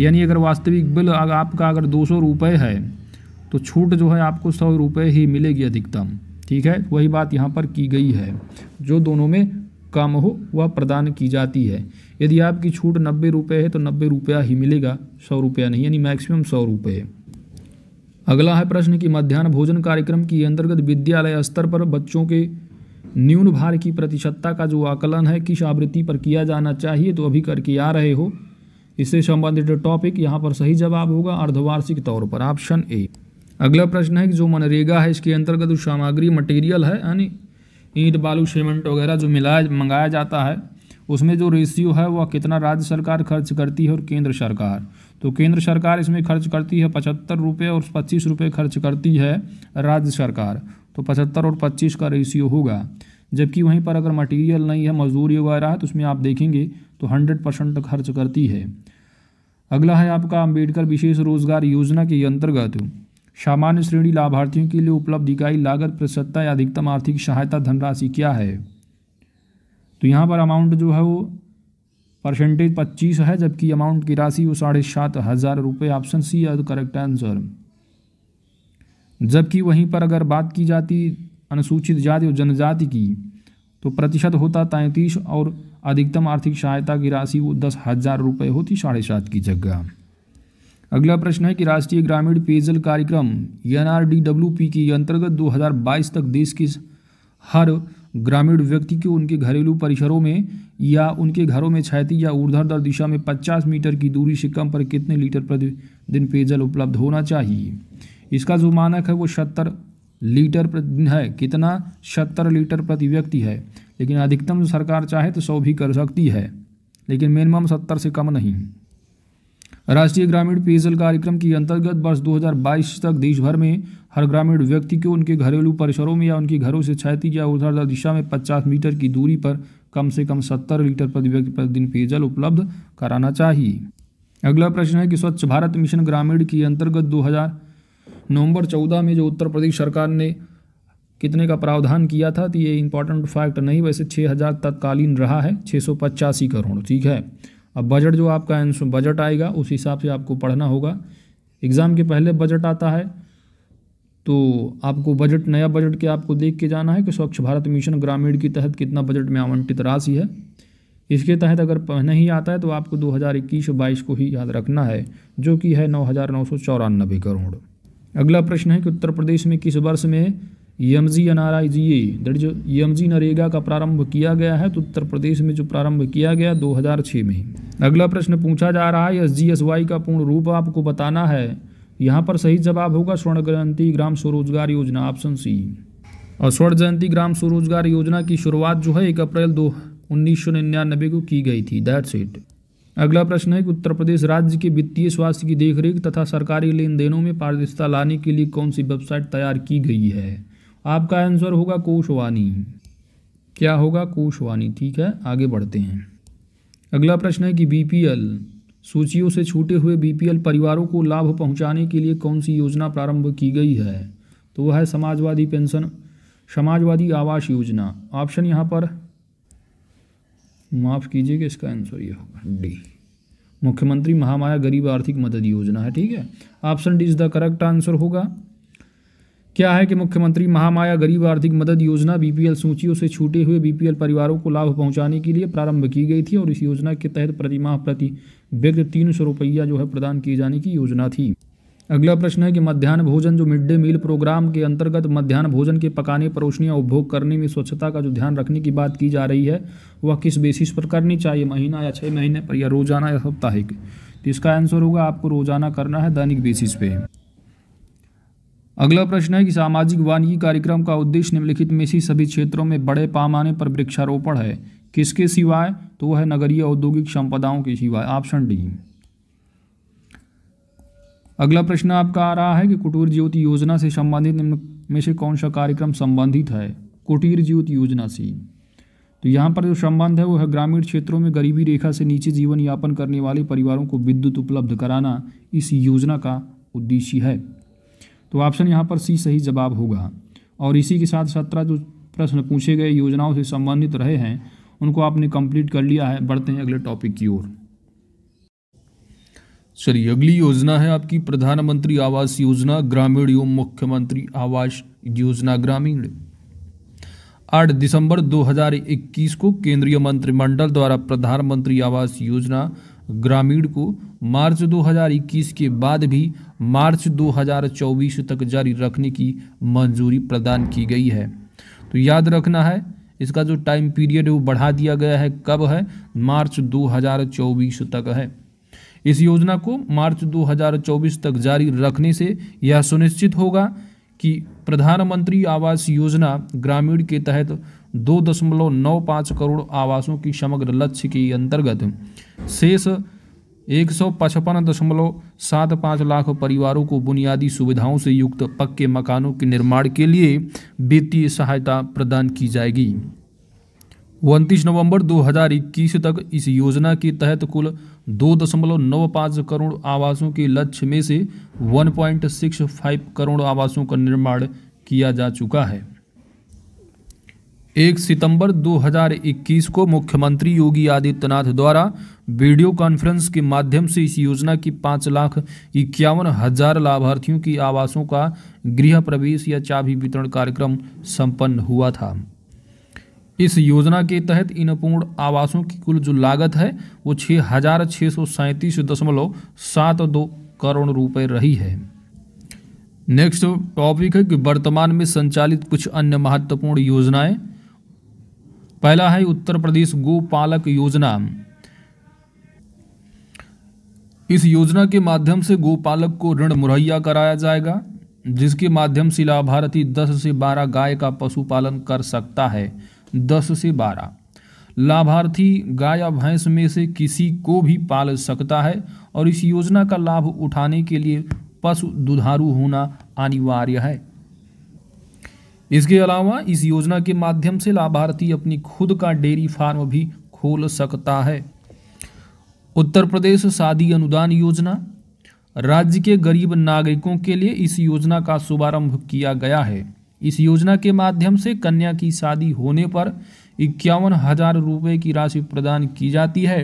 यानी अगर वास्तविक बिल अगर आपका अगर दो सौ रुपये है तो छूट जो है आपको सौ रुपये ही मिलेगी अधिकतम ठीक है वही बात यहाँ पर की गई है जो दोनों में कम हो वह प्रदान की जाती है यदि आपकी छूट नब्बे रुपये है तो नब्बे रुपया ही मिलेगा सौ रुपया नहीं यानी मैक्सिमम सौ रुपये अगला है प्रश्न कि मध्यान्ह भोजन कार्यक्रम की अंतर्गत विद्यालय स्तर पर बच्चों के न्यून भार की प्रतिशतता का जो आकलन है किस आवृत्ति पर किया जाना चाहिए तो अभी करके आ रहे हो इससे संबंधित टॉपिक यहाँ पर सही जवाब होगा अर्धवार्षिक तौर पर ऑप्शन ए अगला प्रश्न है कि जो मनरेगा है इसके अंतर्गत जो सामग्री मटेरियल है यानी ईंट बालू सीमेंट वगैरह जो मिलाया मंगाया जाता है उसमें जो रेशियो है वह कितना राज्य सरकार खर्च करती है और केंद्र सरकार तो केंद्र सरकार इसमें खर्च करती है पचहत्तर रुपये और पच्चीस रुपये खर्च करती है राज्य सरकार तो पचहत्तर और पच्चीस का रेशियो होगा जबकि वहीं पर अगर मटेरियल नहीं है मजदूरी वगैरह है तो उसमें आप देखेंगे तो हंड्रेड परसेंट खर्च करती है अगला है आपका अम्बेडकर विशेष रोजगार योजना के अंतर्गत सामान्य श्रेणी लाभार्थियों के लिए उपलब्ध इकाई लागत प्रतिशतता या अधिकतम आर्थिक सहायता धनराशि क्या है तो यहाँ पर अमाउंट जो है वो परसेंटेज पच्चीस है जबकि अमाउंट की राशि वो साढ़े सात हज़ार रुपये ऑप्शन सी है करेक्ट तो आंसर जबकि वहीं पर अगर बात की जाती अनुसूचित जाति और जनजाति की तो प्रतिशत होता तैंतीस और अधिकतम आर्थिक सहायता की राशि वो दस हज़ार रुपये होती साढ़े सात की जगह अगला प्रश्न है कि राष्ट्रीय ग्रामीण पेयजल कार्यक्रम एन के अंतर्गत बाईस तक देश के हर ग्रामीण व्यक्ति को उनके घरेलू परिसरों में या उनके घरों में क्षैती या ऊर्ध्वाधर दिशा में 50 मीटर की दूरी से कम पर कितने लीटर प्रति दिन पेयजल उपलब्ध होना चाहिए इसका जो मानक है वो सत्तर लीटर प्रति दिन है कितना सत्तर लीटर प्रति व्यक्ति है लेकिन अधिकतम सरकार चाहे तो सौ भी कर सकती है लेकिन मिनिमम सत्तर से कम नहीं राष्ट्रीय ग्रामीण पेयजल कार्यक्रम के अंतर्गत वर्ष 2022 तक देश भर में हर ग्रामीण व्यक्ति को उनके घरेलू परिसरों में या उनके घरों से छाती या ऊर्ध्वाधर दिशा में 50 मीटर की दूरी पर कम से कम 70 लीटर प्रति व्यक्ति प्रतिदिन पेयजल उपलब्ध कराना चाहिए अगला प्रश्न है कि स्वच्छ भारत मिशन ग्रामीण के अंतर्गत 2000 नवंबर चौदह में जो उत्तर प्रदेश सरकार ने कितने का प्रावधान किया था तो ये इंपॉर्टेंट फैक्ट नहीं वैसे 6000 तत्कालीन रहा है छः करोड़ ठीक है अब बजट जो आपका बजट आएगा उस हिसाब से आपको पढ़ना होगा एग्ज़ाम के पहले बजट आता है तो आपको बजट नया बजट के आपको देख के जाना है कि स्वच्छ भारत मिशन ग्रामीण के तहत कितना बजट में आवंटित राशि है इसके तहत अगर नहीं आता है तो आपको 2021-22 को ही याद रखना है जो कि है नौ करोड़ अगला प्रश्न है कि उत्तर प्रदेश में किस वर्ष में M G N R E G A G NREGA का प्रारंभ किया गया है तो उत्तर प्रदेश में जो प्रारंभ किया गया 2006 में अगला प्रश्न पूछा जा रहा है एस जी एस वाई का पूर्ण रूप आपको बताना है यहाँ पर सही जवाब होगा स्वर्ण जयंती ग्राम स्वरोजगार योजना ऑप्शन सी और स्वर्ण जयंती ग्राम स्वरोजगार योजना की शुरुआत जो है एक अप्रैल दो उन्नीस को की गई थी दैट्स इट अगला प्रश्न है कि उत्तर प्रदेश राज्य के वित्तीय स्वास्थ्य की देखरेख तथा सरकारी लेन देनों में पारदर्शिता लाने के लिए कौन सी वेबसाइट तैयार की गई है आपका आंसर होगा कोशवानी क्या होगा कोशवानी ठीक है आगे बढ़ते हैं अगला प्रश्न है कि बी सूचियों से छूटे हुए बीपीएल परिवारों को लाभ पहुंचाने के लिए कौन सी योजना प्रारंभ की गई है तो वह है समाजवादी पेंशन समाजवादी आवास योजना ऑप्शन यहाँ पर माफ़ कीजिएगा इसका आंसर ये होगा डी मुख्यमंत्री महामाया गरीब आर्थिक मदद योजना है ठीक है option D is the correct answer होगा क्या है कि मुख्यमंत्री महामाया गरीब आर्थिक मदद योजना बीपीएल सूचियों से छूटे हुए बीपीएल परिवारों को लाभ पहुंचाने के लिए प्रारंभ की गई थी और इस योजना के तहत प्रतिमाह प्रति व्यक्ति तीन सौ रुपया जो है प्रदान की जाने की योजना थी अगला प्रश्न है कि मध्यान्ह भोजन जो मिड डे मील प्रोग्राम के अंतर्गत मध्यान्ह भोजन के पकाने परोसने और उपभोग करने में स्वच्छता का जो ध्यान रखने की बात की जा रही है वह किस बेसिस पर करनी चाहिए महीना या छः महीने पर या रोजाना या साप्ताहिक तो इसका आंसर होगा आपको रोजाना करना है दैनिक बेसिस पे अगला प्रश्न है कि सामाजिक वानगी कार्यक्रम का उद्देश्य निम्नलिखित में से सभी क्षेत्रों में बड़े पैमाने पर वृक्षारोपण है किसके सिवाय तो वह है नगरीय औद्योगिक संपदाओं के सिवाय ऑप्शन डी अगला प्रश्न आपका आ रहा है कि कुटीर ज्योति योजना से संबंधित में से कौन सा कार्यक्रम संबंधित है कुटीर ज्योति योजना से तो यहाँ पर जो संबंध है वो है ग्रामीण क्षेत्रों में गरीबी रेखा से नीचे जीवन यापन करने वाले परिवारों को विद्युत उपलब्ध कराना इस योजना का उद्देश्य है तो ऑप्शन यहाँ पर सी सही जवाब होगा और इसी के साथ सत्रह जो प्रश्न पूछे गए योजनाओं से संबंधित रहे हैं उनको आपने कंप्लीट कर लिया है बढ़ते हैं अगले टॉपिक की ओर चलिए अगली योजना है आपकी प्रधानमंत्री आवास योजना ग्रामीण एवं मुख्यमंत्री आवास योजना ग्रामीण 8 दिसंबर 2021 को केंद्रीय मंत्रिमंडल द्वारा प्रधानमंत्री आवास योजना ग्रामीण को मार्च 2021 के बाद भी मार्च 2024 तक जारी रखने की मंजूरी प्रदान की गई है तो याद रखना है इसका जो टाइम पीरियड है वो बढ़ा दिया गया है कब है मार्च 2024 तक है इस योजना को मार्च 2024 तक जारी रखने से यह सुनिश्चित होगा कि प्रधानमंत्री आवास योजना ग्रामीण के तहत दो दशमलव नौ पाँच करोड़ आवासों की समग्र लक्ष्य के अंतर्गत शेष एक सौ पचपन दशमलव सात पाँच लाख परिवारों को बुनियादी सुविधाओं से युक्त पक्के मकानों के निर्माण के लिए वित्तीय सहायता प्रदान की जाएगी उनतीस नवंबर 2021 तक इस योजना के तहत कुल दो दशमलव नौ पाँच करोड़ आवासों के लक्ष्य में से 1.65 करोड़ आवासों का निर्माण किया जा चुका है एक सितंबर 2021 को मुख्यमंत्री योगी आदित्यनाथ द्वारा वीडियो कॉन्फ्रेंस के माध्यम से इस योजना की पाँच लाख इक्यावन हजार लाभार्थियों की आवासों का गृह प्रवेश या चाबी वितरण कार्यक्रम संपन्न हुआ था इस योजना के तहत इन पूर्ण आवासों की कुल जो लागत है वो छः हजार छः सौ सैंतीस दशमलव सात दो करोड़ रुपए रही है नेक्स्ट टॉपिक है कि वर्तमान में संचालित कुछ अन्य महत्वपूर्ण योजनाएं पहला है उत्तर प्रदेश गोपालक योजना इस योजना के माध्यम से गोपालक को ऋण मुहैया कराया जाएगा जिसके माध्यम से लाभार्थी 10 से 12 गाय का पशुपालन कर सकता है 10 से 12 लाभार्थी गाय या भैंस में से किसी को भी पाल सकता है और इस योजना का लाभ उठाने के लिए पशु दुधारू होना अनिवार्य है इसके अलावा इस योजना के माध्यम से लाभार्थी अपनी खुद का डेयरी फार्म भी खोल सकता है उत्तर प्रदेश शादी अनुदान योजना राज्य के गरीब नागरिकों के लिए इस योजना का शुभारंभ किया गया है इस योजना के माध्यम से कन्या की शादी होने पर इक्यावन हजार रुपये की राशि प्रदान की जाती है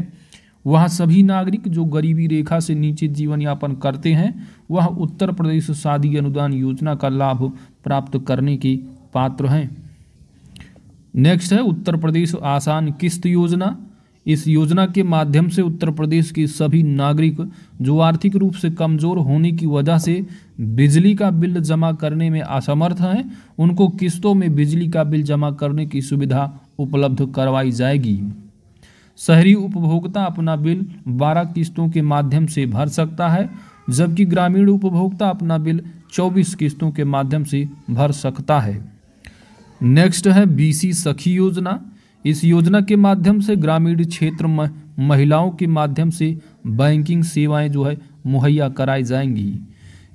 वह सभी नागरिक जो गरीबी रेखा से नीचे जीवन यापन करते हैं वह उत्तर प्रदेश शादी अनुदान योजना का लाभ प्राप्त करने की पात्र हैं नेक्स्ट है उत्तर प्रदेश आसान किस्त योजना इस योजना के माध्यम से उत्तर प्रदेश के सभी नागरिक जो आर्थिक रूप से कमज़ोर होने की वजह से बिजली का बिल जमा करने में असमर्थ हैं उनको किस्तों में बिजली का बिल जमा करने की सुविधा उपलब्ध करवाई जाएगी शहरी उपभोक्ता अपना बिल 12 किस्तों के माध्यम से भर सकता है जबकि ग्रामीण उपभोक्ता अपना बिल 24 किस्तों के माध्यम से भर सकता है नेक्स्ट है बीसी सखी योजना इस योजना के माध्यम से ग्रामीण क्षेत्र में महिलाओं के माध्यम से बैंकिंग सेवाएं जो है मुहैया कराई जाएंगी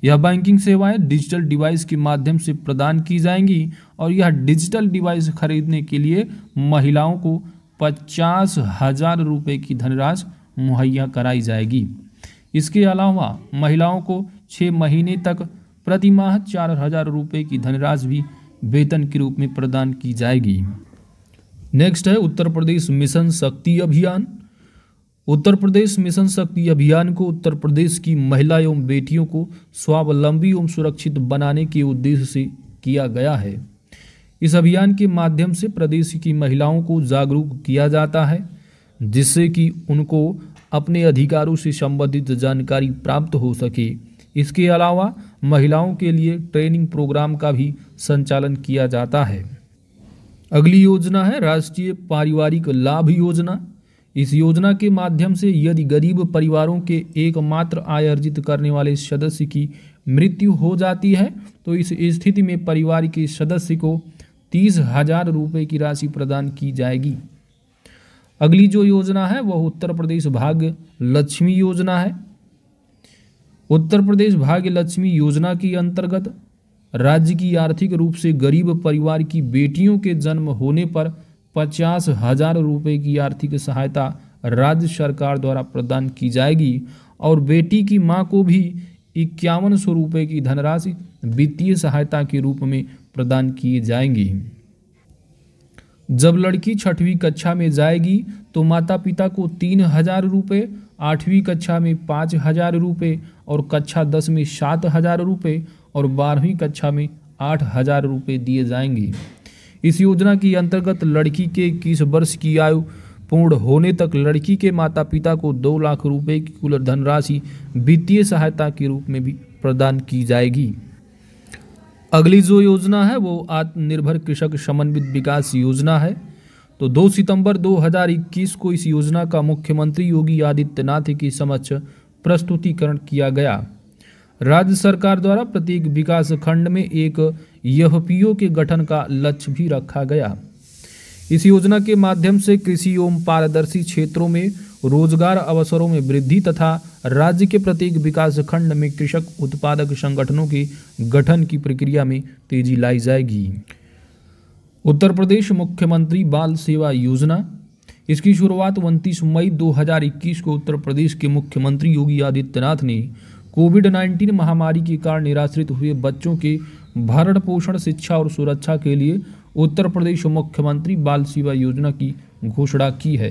यह बैंकिंग सेवाएं डिजिटल डिवाइस के माध्यम से प्रदान की जाएंगी और यह डिजिटल डिवाइस खरीदने के लिए महिलाओं को पचास हजार रुपये की धनराशि मुहैया कराई जाएगी इसके अलावा महिलाओं को छः महीने तक प्रति माह चार हजार रुपये की धनराशि भी वेतन के रूप में प्रदान की जाएगी नेक्स्ट है उत्तर प्रदेश मिशन शक्ति अभियान उत्तर प्रदेश मिशन शक्ति अभियान को उत्तर प्रदेश की महिला एवं बेटियों को स्वावलंबी एवं सुरक्षित बनाने के उद्देश्य से किया गया है इस अभियान के माध्यम से प्रदेश की महिलाओं को जागरूक किया जाता है जिससे कि उनको अपने अधिकारों से संबंधित जानकारी प्राप्त हो सके इसके अलावा महिलाओं के लिए ट्रेनिंग प्रोग्राम का भी संचालन किया जाता है अगली योजना है राष्ट्रीय पारिवारिक लाभ योजना इस योजना के माध्यम से यदि गरीब परिवारों के एकमात्र आय अर्जित करने वाले सदस्य की मृत्यु हो जाती है तो इस स्थिति में परिवार के सदस्य को तीस हजार रुपये की राशि प्रदान की जाएगी अगली जो योजना है वह उत्तर प्रदेश भाग्य लक्ष्मी योजना है उत्तर प्रदेश भाग्य लक्ष्मी योजना के अंतर्गत राज्य की आर्थिक रूप से गरीब परिवार की बेटियों के जन्म होने पर पचास हजार रुपये की आर्थिक सहायता राज्य सरकार द्वारा प्रदान की जाएगी और बेटी की मां को भी इक्यावन सौ रुपये की धनराशि वित्तीय सहायता के रूप में प्रदान किए जाएंगी जब लड़की छठवीं कक्षा में जाएगी तो माता पिता को तीन हजार रुपये आठवीं कक्षा में पाँच हजार रुपये और कक्षा दस में सात हजार रुपये और बारहवीं कक्षा में आठ हज़ार रुपये दिए जाएंगे इस योजना के अंतर्गत लड़की के इक्कीस वर्ष की आयु पूर्ण होने तक लड़की के माता पिता को दो लाख रुपए की कुल धनराशि वित्तीय सहायता के रूप में भी प्रदान की जाएगी अगली जो योजना है वो आत्मनिर्भर कृषक समन्वित विकास योजना है तो 2 सितंबर 2021 को इस योजना का मुख्यमंत्री योगी आदित्यनाथ के समक्ष प्रस्तुतिकरण किया गया राज्य सरकार द्वारा प्रत्येक विकास खंड में एक यहपीओ के गठन का लक्ष्य भी रखा गया इस योजना के माध्यम से कृषि एवं पारदर्शी क्षेत्रों में रोजगार अवसरों में वृद्धि तथा राज्य के प्रत्येक विकास खंड में कृषक उत्पादक संगठनों के गठन की प्रक्रिया में तेजी लाई जाएगी उत्तर प्रदेश मुख्यमंत्री बाल सेवा योजना इसकी शुरुआत 29 मई 2021 को उत्तर प्रदेश के मुख्यमंत्री योगी आदित्यनाथ ने कोविड 19 महामारी के कारण निराश्रित हुए बच्चों के भरण पोषण शिक्षा और सुरक्षा के लिए उत्तर प्रदेश मुख्यमंत्री बाल सेवा योजना की घोषणा की है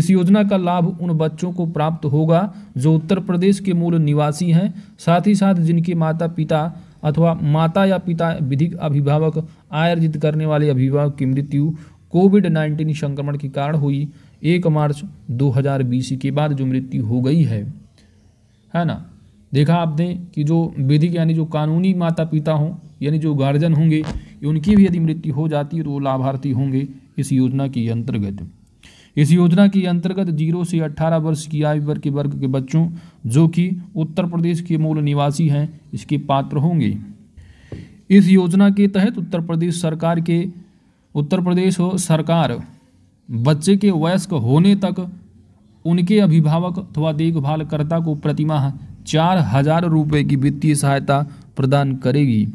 इस योजना का लाभ उन बच्चों को प्राप्त होगा जो उत्तर प्रदेश के मूल निवासी हैं साथ ही साथ जिनके माता पिता अथवा माता या पिता विधिक अभिभावक आय अर्जित करने वाले अभिभावक की मृत्यु कोविड 19 संक्रमण के कारण हुई एक मार्च 2020 के बाद जो मृत्यु हो गई है है ना देखा आपने कि जो विधिक यानी जो कानूनी माता पिता हों यानी जो गार्जियन होंगे उनकी भी यदि मृत्यु हो जाती है तो वो लाभार्थी होंगे इस योजना के अंतर्गत इस योजना के अंतर्गत जीरो से अट्ठारह वर्ष की आयु वर्ग के वर्ग के बच्चों जो कि उत्तर प्रदेश के मूल निवासी हैं इसके पात्र होंगे इस योजना के तहत उत्तर प्रदेश सरकार के उत्तर प्रदेश सरकार बच्चे के वयस्क होने तक उनके अभिभावक अथवा देखभालकर्ता को प्रतिमाह चार हजार रुपये की वित्तीय सहायता प्रदान करेगी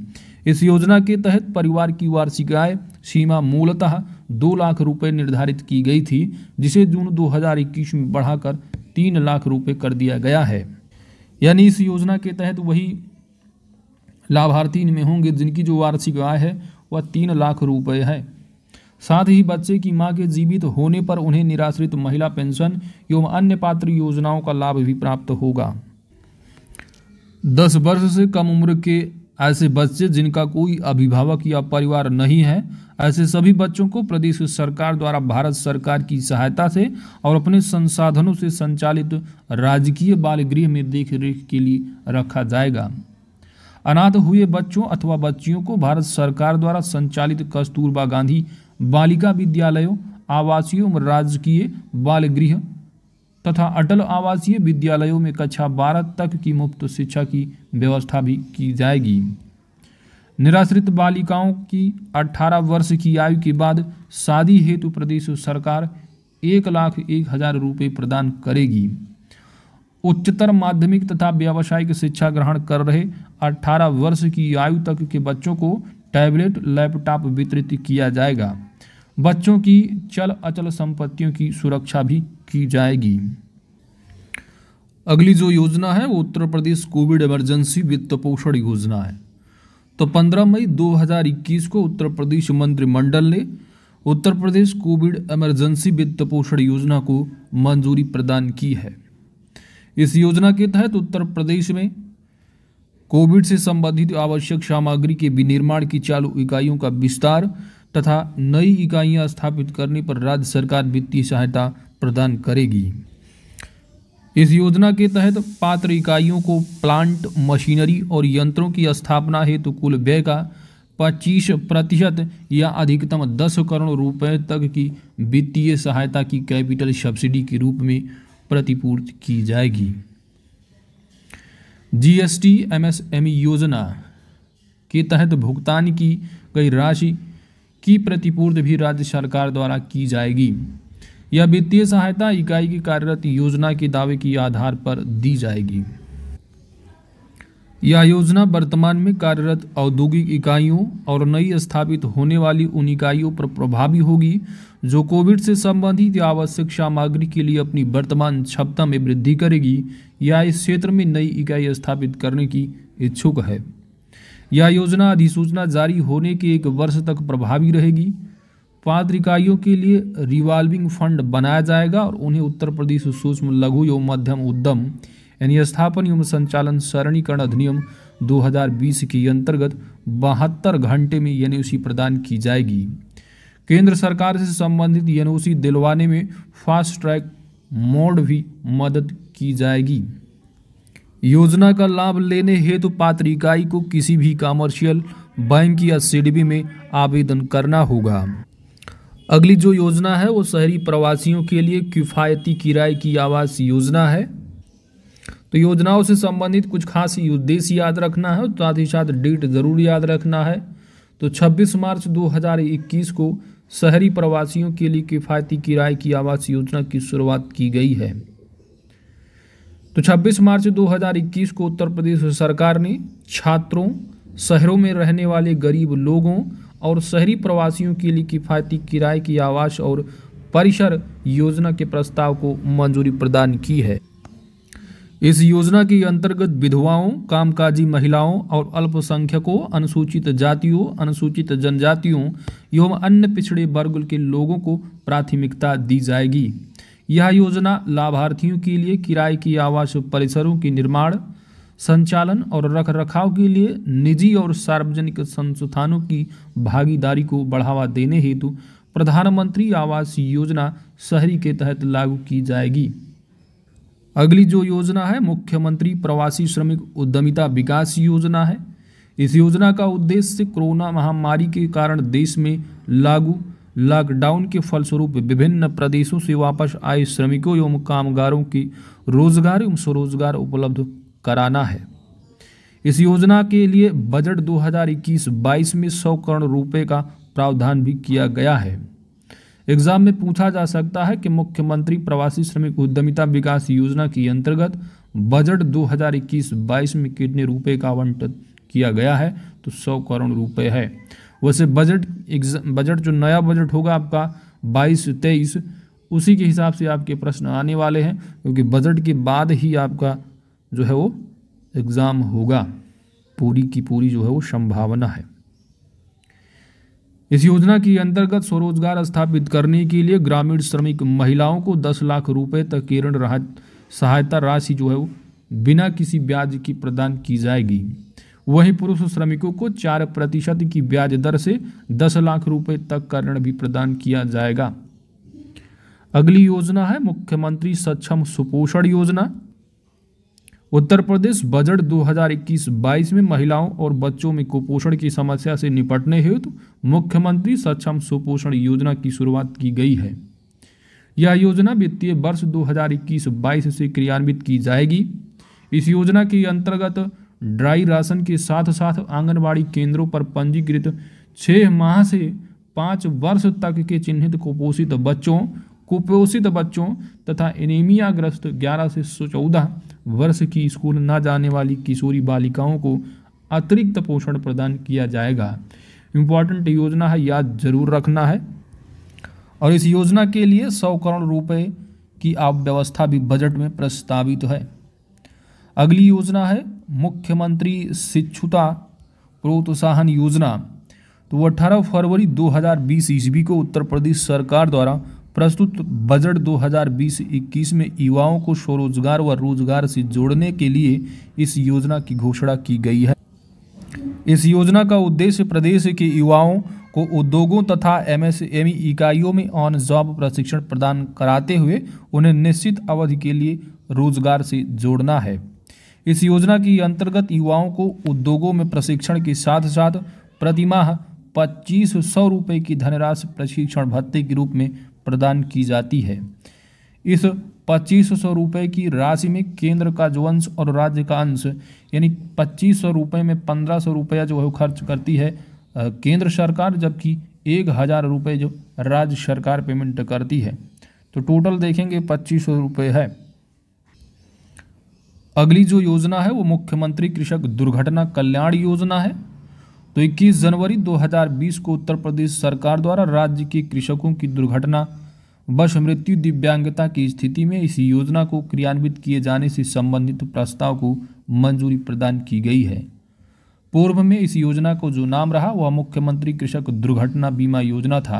इस योजना के तहत परिवार की वार्षिक आय सीमा मूलतः दो लाख रुपये निर्धारित की गई थी जिसे जून 2021 में बढ़ाकर तीन लाख रुपये कर दिया गया है यानी इस योजना के तहत वही लाभार्थी इनमें होंगे जिनकी जो वार्षिक आय है वह तीन लाख रुपए है साथ ही बच्चे की मां के जीवित होने पर उन्हें निराश्रित महिला पेंशन एवं अन्य पात्र योजनाओं का लाभ भी प्राप्त होगा दस वर्ष से कम उम्र के ऐसे बच्चे जिनका कोई अभिभावक या परिवार नहीं है ऐसे सभी बच्चों को प्रदेश सरकार द्वारा भारत सरकार की सहायता से और अपने संसाधनों से संचालित राजकीय बाल गृह में देख रेख के लिए रखा जाएगा अनाथ हुए बच्चों अथवा बच्चियों को भारत सरकार द्वारा संचालित कस्तूरबा गांधी बालिका विद्यालयों आवासीय राजकीय बाल गृह तथा अटल आवासीय विद्यालयों में कक्षा बारह तक की मुफ्त शिक्षा की व्यवस्था भी की जाएगी निराश्रित बालिकाओं की 18 वर्ष की आयु के बाद शादी हेतु प्रदेश सरकार एक लाख एक हजार रुपये प्रदान करेगी उच्चतर माध्यमिक तथा व्यावसायिक शिक्षा ग्रहण कर रहे 18 वर्ष की आयु तक के बच्चों को टैबलेट लैपटॉप वितरित किया जाएगा बच्चों की चल अचल संपत्तियों की सुरक्षा भी की जाएगी अगली जो योजना है वो उत्तर प्रदेश कोविड इमरजेंसी वित्त पोषण योजना है तो 15 मई 2021 को उत्तर प्रदेश मंत्रिमंडल ने उत्तर प्रदेश कोविड इमरजेंसी वित्त पोषण योजना को मंजूरी प्रदान की है इस योजना के तहत उत्तर प्रदेश में कोविड से संबंधित आवश्यक सामग्री के विनिर्माण की चालू इकाइयों का विस्तार तथा नई इकाइयां स्थापित करने पर राज्य सरकार वित्तीय सहायता प्रदान करेगी इस योजना के तहत पात्र इकाइयों को प्लांट मशीनरी और यंत्रों की स्थापना हेतु कुल व्यय का 25 प्रतिशत या अधिकतम 10 करोड़ रुपए तक की वित्तीय सहायता की कैपिटल सब्सिडी के रूप में प्रतिपूर्ति की जाएगी जीएसटी एमएसएमई योजना के तहत भुगतान की गई राशि की प्रतिपूर्ति भी राज्य सरकार द्वारा की जाएगी यह वित्तीय सहायता इकाई की कार्यरत योजना के दावे के आधार पर दी जाएगी यह योजना वर्तमान में कार्यरत औद्योगिक इकाइयों और नई स्थापित होने वाली उन इकाइयों पर प्रभावी होगी जो कोविड से संबंधित आवश्यक सामग्री के लिए अपनी वर्तमान क्षमता में वृद्धि करेगी या इस क्षेत्र में नई इकाई स्थापित करने की इच्छुक है यह योजना अधिसूचना जारी होने के एक वर्ष तक प्रभावी रहेगी उत्पाद इकाइयों के लिए रिवाल्विंग फंड बनाया जाएगा और उन्हें उत्तर प्रदेश सूक्ष्म लघु एवं मध्यम उद्यम यानी स्थापन एवं संचालन सरणीकरण अधिनियम 2020 के अंतर्गत बहत्तर घंटे में एन प्रदान की जाएगी केंद्र सरकार से संबंधित एन दिलवाने में फास्ट ट्रैक मोड भी मदद की जाएगी योजना का लाभ लेने हेतु तो पात्र इकाई को किसी भी कॉमर्शियल बैंक या सीडीबी में आवेदन करना होगा अगली जो योजना है वो शहरी प्रवासियों के लिए किफ़ायती किराए की आवास योजना है तो योजनाओं से संबंधित कुछ खास उद्देश्य याद रखना है साथ ही साथ डेट ज़रूर याद रखना है तो 26 मार्च 2021 को शहरी प्रवासियों के लिए किफ़ायती किराए की आवास योजना की शुरुआत की गई है तो 26 मार्च 2021 को उत्तर प्रदेश सरकार ने छात्रों शहरों में रहने वाले गरीब लोगों और शहरी प्रवासियों के लिए किफ़ायती किराए की आवास और परिसर योजना के प्रस्ताव को मंजूरी प्रदान की है इस योजना के अंतर्गत विधवाओं कामकाजी महिलाओं और अल्पसंख्यकों अनुसूचित जातियों अनुसूचित जनजातियों एवं अन्य पिछड़े वर्ग के लोगों को प्राथमिकता दी जाएगी यह योजना लाभार्थियों के लिए किराए की आवास परिसरों के निर्माण संचालन और रख रखाव के लिए निजी और सार्वजनिक संस्थानों की भागीदारी को बढ़ावा देने हेतु प्रधानमंत्री आवास योजना शहरी के तहत लागू की जाएगी अगली जो योजना है मुख्यमंत्री प्रवासी श्रमिक उद्यमिता विकास योजना है इस योजना का उद्देश्य कोरोना महामारी के कारण देश में लागू लॉकडाउन के फलस्वरूप विभिन्न प्रदेशों से वापस आए श्रमिकों एवं कामगारों की रोजगार एवं स्वरोजगार उपलब्ध कराना है इस योजना के लिए बजट 2021-22 में 100 करोड़ रुपए का प्रावधान भी किया गया है एग्जाम में पूछा जा सकता है कि मुख्यमंत्री प्रवासी श्रमिक उद्यमिता विकास योजना के अंतर्गत बजट 2021-22 में कितने रुपए का आवंटन किया गया है तो 100 करोड़ रुपए है वैसे बजट बजट जो नया बजट होगा आपका 22-23 उसी के हिसाब से आपके प्रश्न आने वाले हैं क्योंकि बजट के बाद ही आपका जो है वो एग्ज़ाम होगा पूरी की पूरी जो है वो संभावना है इस योजना के अंतर्गत स्वरोजगार स्थापित करने के लिए ग्रामीण श्रमिक महिलाओं को दस लाख रुपए तक की ऋण राहत सहायता राशि जो है वो बिना किसी ब्याज की प्रदान की जाएगी वहीं पुरुष श्रमिकों को चार प्रतिशत की ब्याज दर से दस लाख रुपए तक का ऋण भी प्रदान किया जाएगा अगली योजना है मुख्यमंत्री सक्षम सुपोषण योजना उत्तर प्रदेश बजट 2021-22 में महिलाओं और बच्चों में कुपोषण की समस्या से निपटने हेतु मुख्यमंत्री सक्षम सुपोषण योजना की शुरुआत की गई है यह योजना वित्तीय वर्ष 2021-22 से क्रियान्वित की जाएगी इस योजना के अंतर्गत ड्राई राशन के साथ साथ आंगनबाड़ी केंद्रों पर पंजीकृत छः माह से पाँच वर्ष तक के चिन्हित कुपोषित बच्चों कुपोषित बच्चों तथा एनीमियाग्रस्त ग्यारह से चौदह वर्ष की स्कूल न जाने वाली किशोरी बालिकाओं को अतिरिक्त पोषण प्रदान किया जाएगा इम्पॉर्टेंट योजना है याद जरूर रखना है और इस योजना के लिए सौ करोड़ रुपए की आप व्यवस्था भी बजट में प्रस्तावित है अगली योजना है मुख्यमंत्री शिक्षुता प्रोत्साहन योजना तो वह अठारह फरवरी 2020 ईस्वी को उत्तर प्रदेश सरकार द्वारा प्रस्तुत बजट 2020-21 में युवाओं को स्वरोजगार व रोजगार से जोड़ने के लिए इस योजना की घोषणा की गई है इस योजना का उद्देश्य प्रदेश के युवाओं को उद्योगों तथा एमएसएमई इकाइयों में ऑन जॉब प्रशिक्षण प्रदान कराते हुए उन्हें निश्चित अवधि के लिए रोजगार से जोड़ना है इस योजना के अंतर्गत युवाओं को उद्योगों में प्रशिक्षण के साथ साथ प्रतिमाह पच्चीस सौ रुपये की धनराशि प्रशिक्षण भत्ते के रूप में प्रदान की जाती है इस पच्चीस सौ रुपये की राशि में केंद्र का जो अंश और राज्य का अंश यानी पच्चीस सौ रुपये में पंद्रह सौ रुपया जो है खर्च करती है केंद्र सरकार जबकि एक हज़ार रुपये जो राज्य सरकार पेमेंट करती है तो टोटल देखेंगे पच्चीस सौ रुपये है अगली जो योजना है वो मुख्यमंत्री कृषक दुर्घटना कल्याण योजना है तो 21 जनवरी 2020 को उत्तर प्रदेश सरकार द्वारा राज्य के कृषकों की दुर्घटना वश मृत्यु दिव्यांगता की स्थिति में इस योजना को क्रियान्वित किए जाने से संबंधित प्रस्ताव को मंजूरी प्रदान की गई है पूर्व में इस योजना को जो नाम रहा वह मुख्यमंत्री कृषक दुर्घटना बीमा योजना था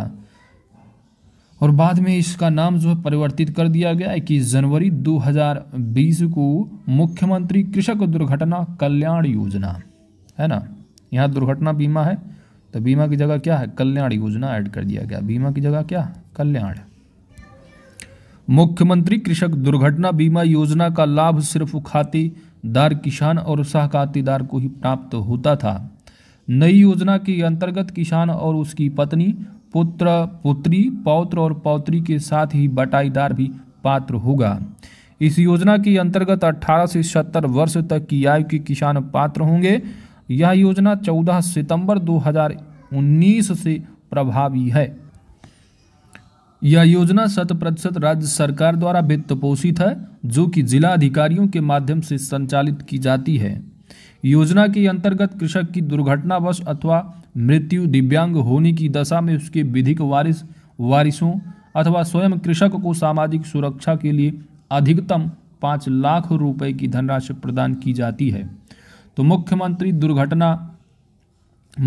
और बाद में इसका नाम जो है परिवर्तित कर दिया गया इक्कीस जनवरी 2020 को मुख्यमंत्री कृषक दुर्घटना कल्याण योजना है ना यहाँ दुर्घटना बीमा है तो बीमा की जगह क्या है कल्याण योजना ऐड कर दिया गया बीमा की जगह क्या कल्याण मुख्यमंत्री कृषक दुर्घटना बीमा योजना का लाभ सिर्फ खातेदार किसान और सहखातेदार को ही प्राप्त होता था नई योजना के अंतर्गत किसान और उसकी पत्नी पुत्र पुत्री पौत्र और पौत्री के साथ ही बटाईदार भी पात्र होगा इस योजना के अंतर्गत 18 से 70 वर्ष तक की आयु के किसान पात्र होंगे यह योजना 14 सितंबर 2019 से प्रभावी है यह योजना शत प्रतिशत राज्य सरकार द्वारा वित्त पोषित है जो कि जिला अधिकारियों के माध्यम से संचालित की जाती है योजना के अंतर्गत कृषक की दुर्घटनावश अथवा मृत्यु दिव्यांग होने की दशा में उसके विधिक वारिस वारिसों अथवा स्वयं कृषक को सामाजिक सुरक्षा के लिए अधिकतम पाँच लाख रुपए की धनराशि प्रदान की जाती है तो मुख्यमंत्री दुर्घटना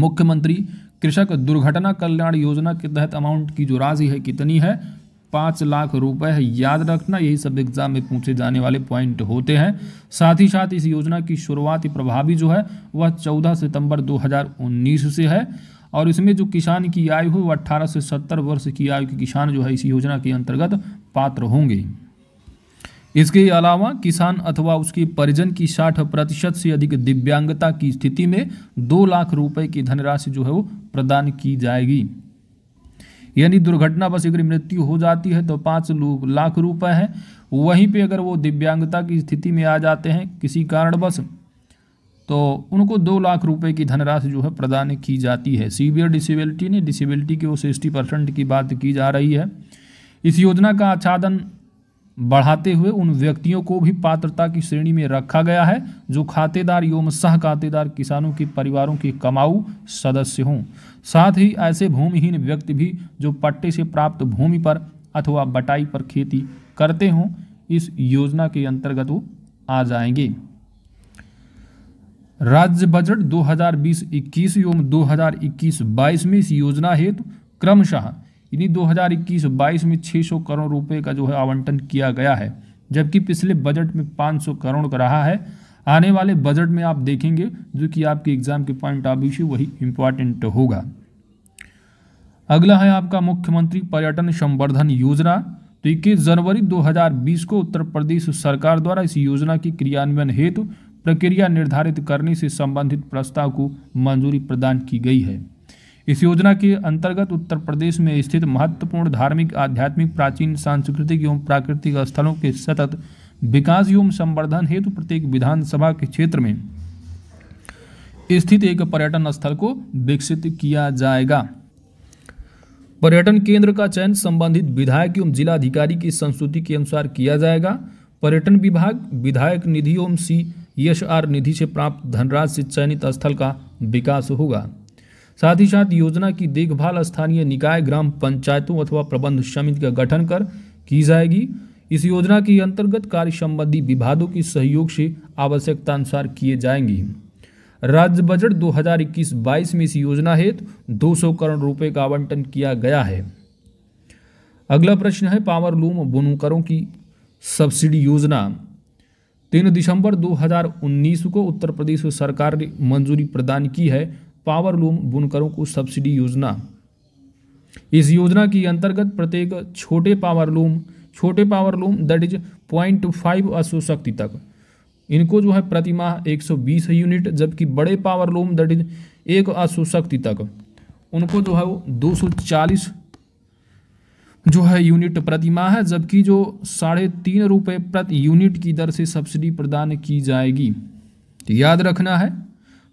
मुख्यमंत्री कृषक दुर्घटना कल्याण योजना के तहत अमाउंट की जो राशि है कितनी है पाँच लाख रुपए है याद रखना यही सब एग्जाम में पूछे जाने वाले पॉइंट होते हैं साथ ही साथ इस योजना की शुरुआत प्रभावी जो है वह 14 सितंबर 2019 से है और इसमें जो किसान की आयु है वह अट्ठारह से सत्तर वर्ष की आयु के किसान जो है इस योजना के अंतर्गत पात्र होंगे इसके अलावा किसान अथवा उसके परिजन की साठ प्रतिशत से अधिक दिव्यांगता की स्थिति में दो लाख रुपए की धनराशि जो है वो प्रदान की जाएगी यानी बस अगर मृत्यु हो जाती है तो पाँच लाख रुपए है वहीं पे अगर वो दिव्यांगता की स्थिति में आ जाते हैं किसी कारणवश तो उनको दो लाख रुपए की धनराशि जो है प्रदान की जाती है सीवियर डिसेबिलिटी ने डिसेबिलिटी की वो सिक्सटी परसेंट की बात की जा रही है इस योजना का आच्छादन बढ़ाते हुए उन व्यक्तियों को भी पात्रता की श्रेणी में रखा गया है जो खातेदार एवं सह खातेदार किसानों के परिवारों के कमाऊ सदस्य हों साथ ही ऐसे भूमिहीन व्यक्ति भी जो पट्टे से प्राप्त भूमि पर अथवा बटाई पर खेती करते हों इस योजना के अंतर्गत वो आ जाएंगे राज्य बजट 2020-21 एवं 2021-22 में इस योजना हेतु तो क्रमशः यानी 2021-22 में 600 करोड़ रुपए का जो है आवंटन किया गया है जबकि पिछले बजट में 500 करोड़ का रहा है आने वाले बजट में आप देखेंगे जो कि आपके एग्ज़ाम के पॉइंट ऑफ व्यू से वही इम्पॉर्टेंट होगा अगला है आपका मुख्यमंत्री पर्यटन संवर्धन योजना तो इक्कीस जनवरी 2020 को उत्तर प्रदेश सरकार द्वारा इस योजना की क्रियान्वयन हेतु प्रक्रिया निर्धारित करने से संबंधित प्रस्ताव को मंजूरी प्रदान की गई है इस योजना के अंतर्गत उत्तर प्रदेश में स्थित महत्वपूर्ण धार्मिक आध्यात्मिक प्राचीन सांस्कृतिक एवं प्राकृतिक स्थलों के सतत विकास एवं संवर्धन हेतु प्रत्येक विधानसभा के क्षेत्र में स्थित एक पर्यटन स्थल को विकसित किया जाएगा पर्यटन केंद्र का चयन संबंधित विधायक एवं जिलाधिकारी की संस्तुति के अनुसार किया जाएगा पर्यटन विभाग विधायक निधि एवं सी एस आर निधि से प्राप्त धनराज से चयनित स्थल का विकास होगा साथ ही साथ योजना की देखभाल स्थानीय निकाय ग्राम पंचायतों अथवा प्रबंध समिति का गठन कर की जाएगी इस योजना के अंतर्गत कार्य संबंधी विभागों के सहयोग से आवश्यकता अनुसार किए जाएंगे राज्य बजट 2021-22 में इस योजना हेतु 200 करोड़ रुपए का आवंटन किया गया है अगला प्रश्न है पावर लूम बुनकरों की सब्सिडी योजना तीन दिसंबर 2019 को उत्तर प्रदेश सरकार ने मंजूरी प्रदान की है पावर लूम बुनकरों को सब्सिडी योजना इस योजना के अंतर्गत प्रत्येक छोटे पावर लूम छोटे power loom that is point five अशोशक्ति शक्ति तक इनको जो है प्रतिमाह 120 यूनिट जबकि बड़े पावर लूम दैट इज एक अशोशक्ति तक उनको जो है वो 240 जो है यूनिट प्रतिमाह है जबकि जो साढ़े तीन रुपये प्रति यूनिट की दर से सब्सिडी प्रदान की जाएगी तो याद रखना है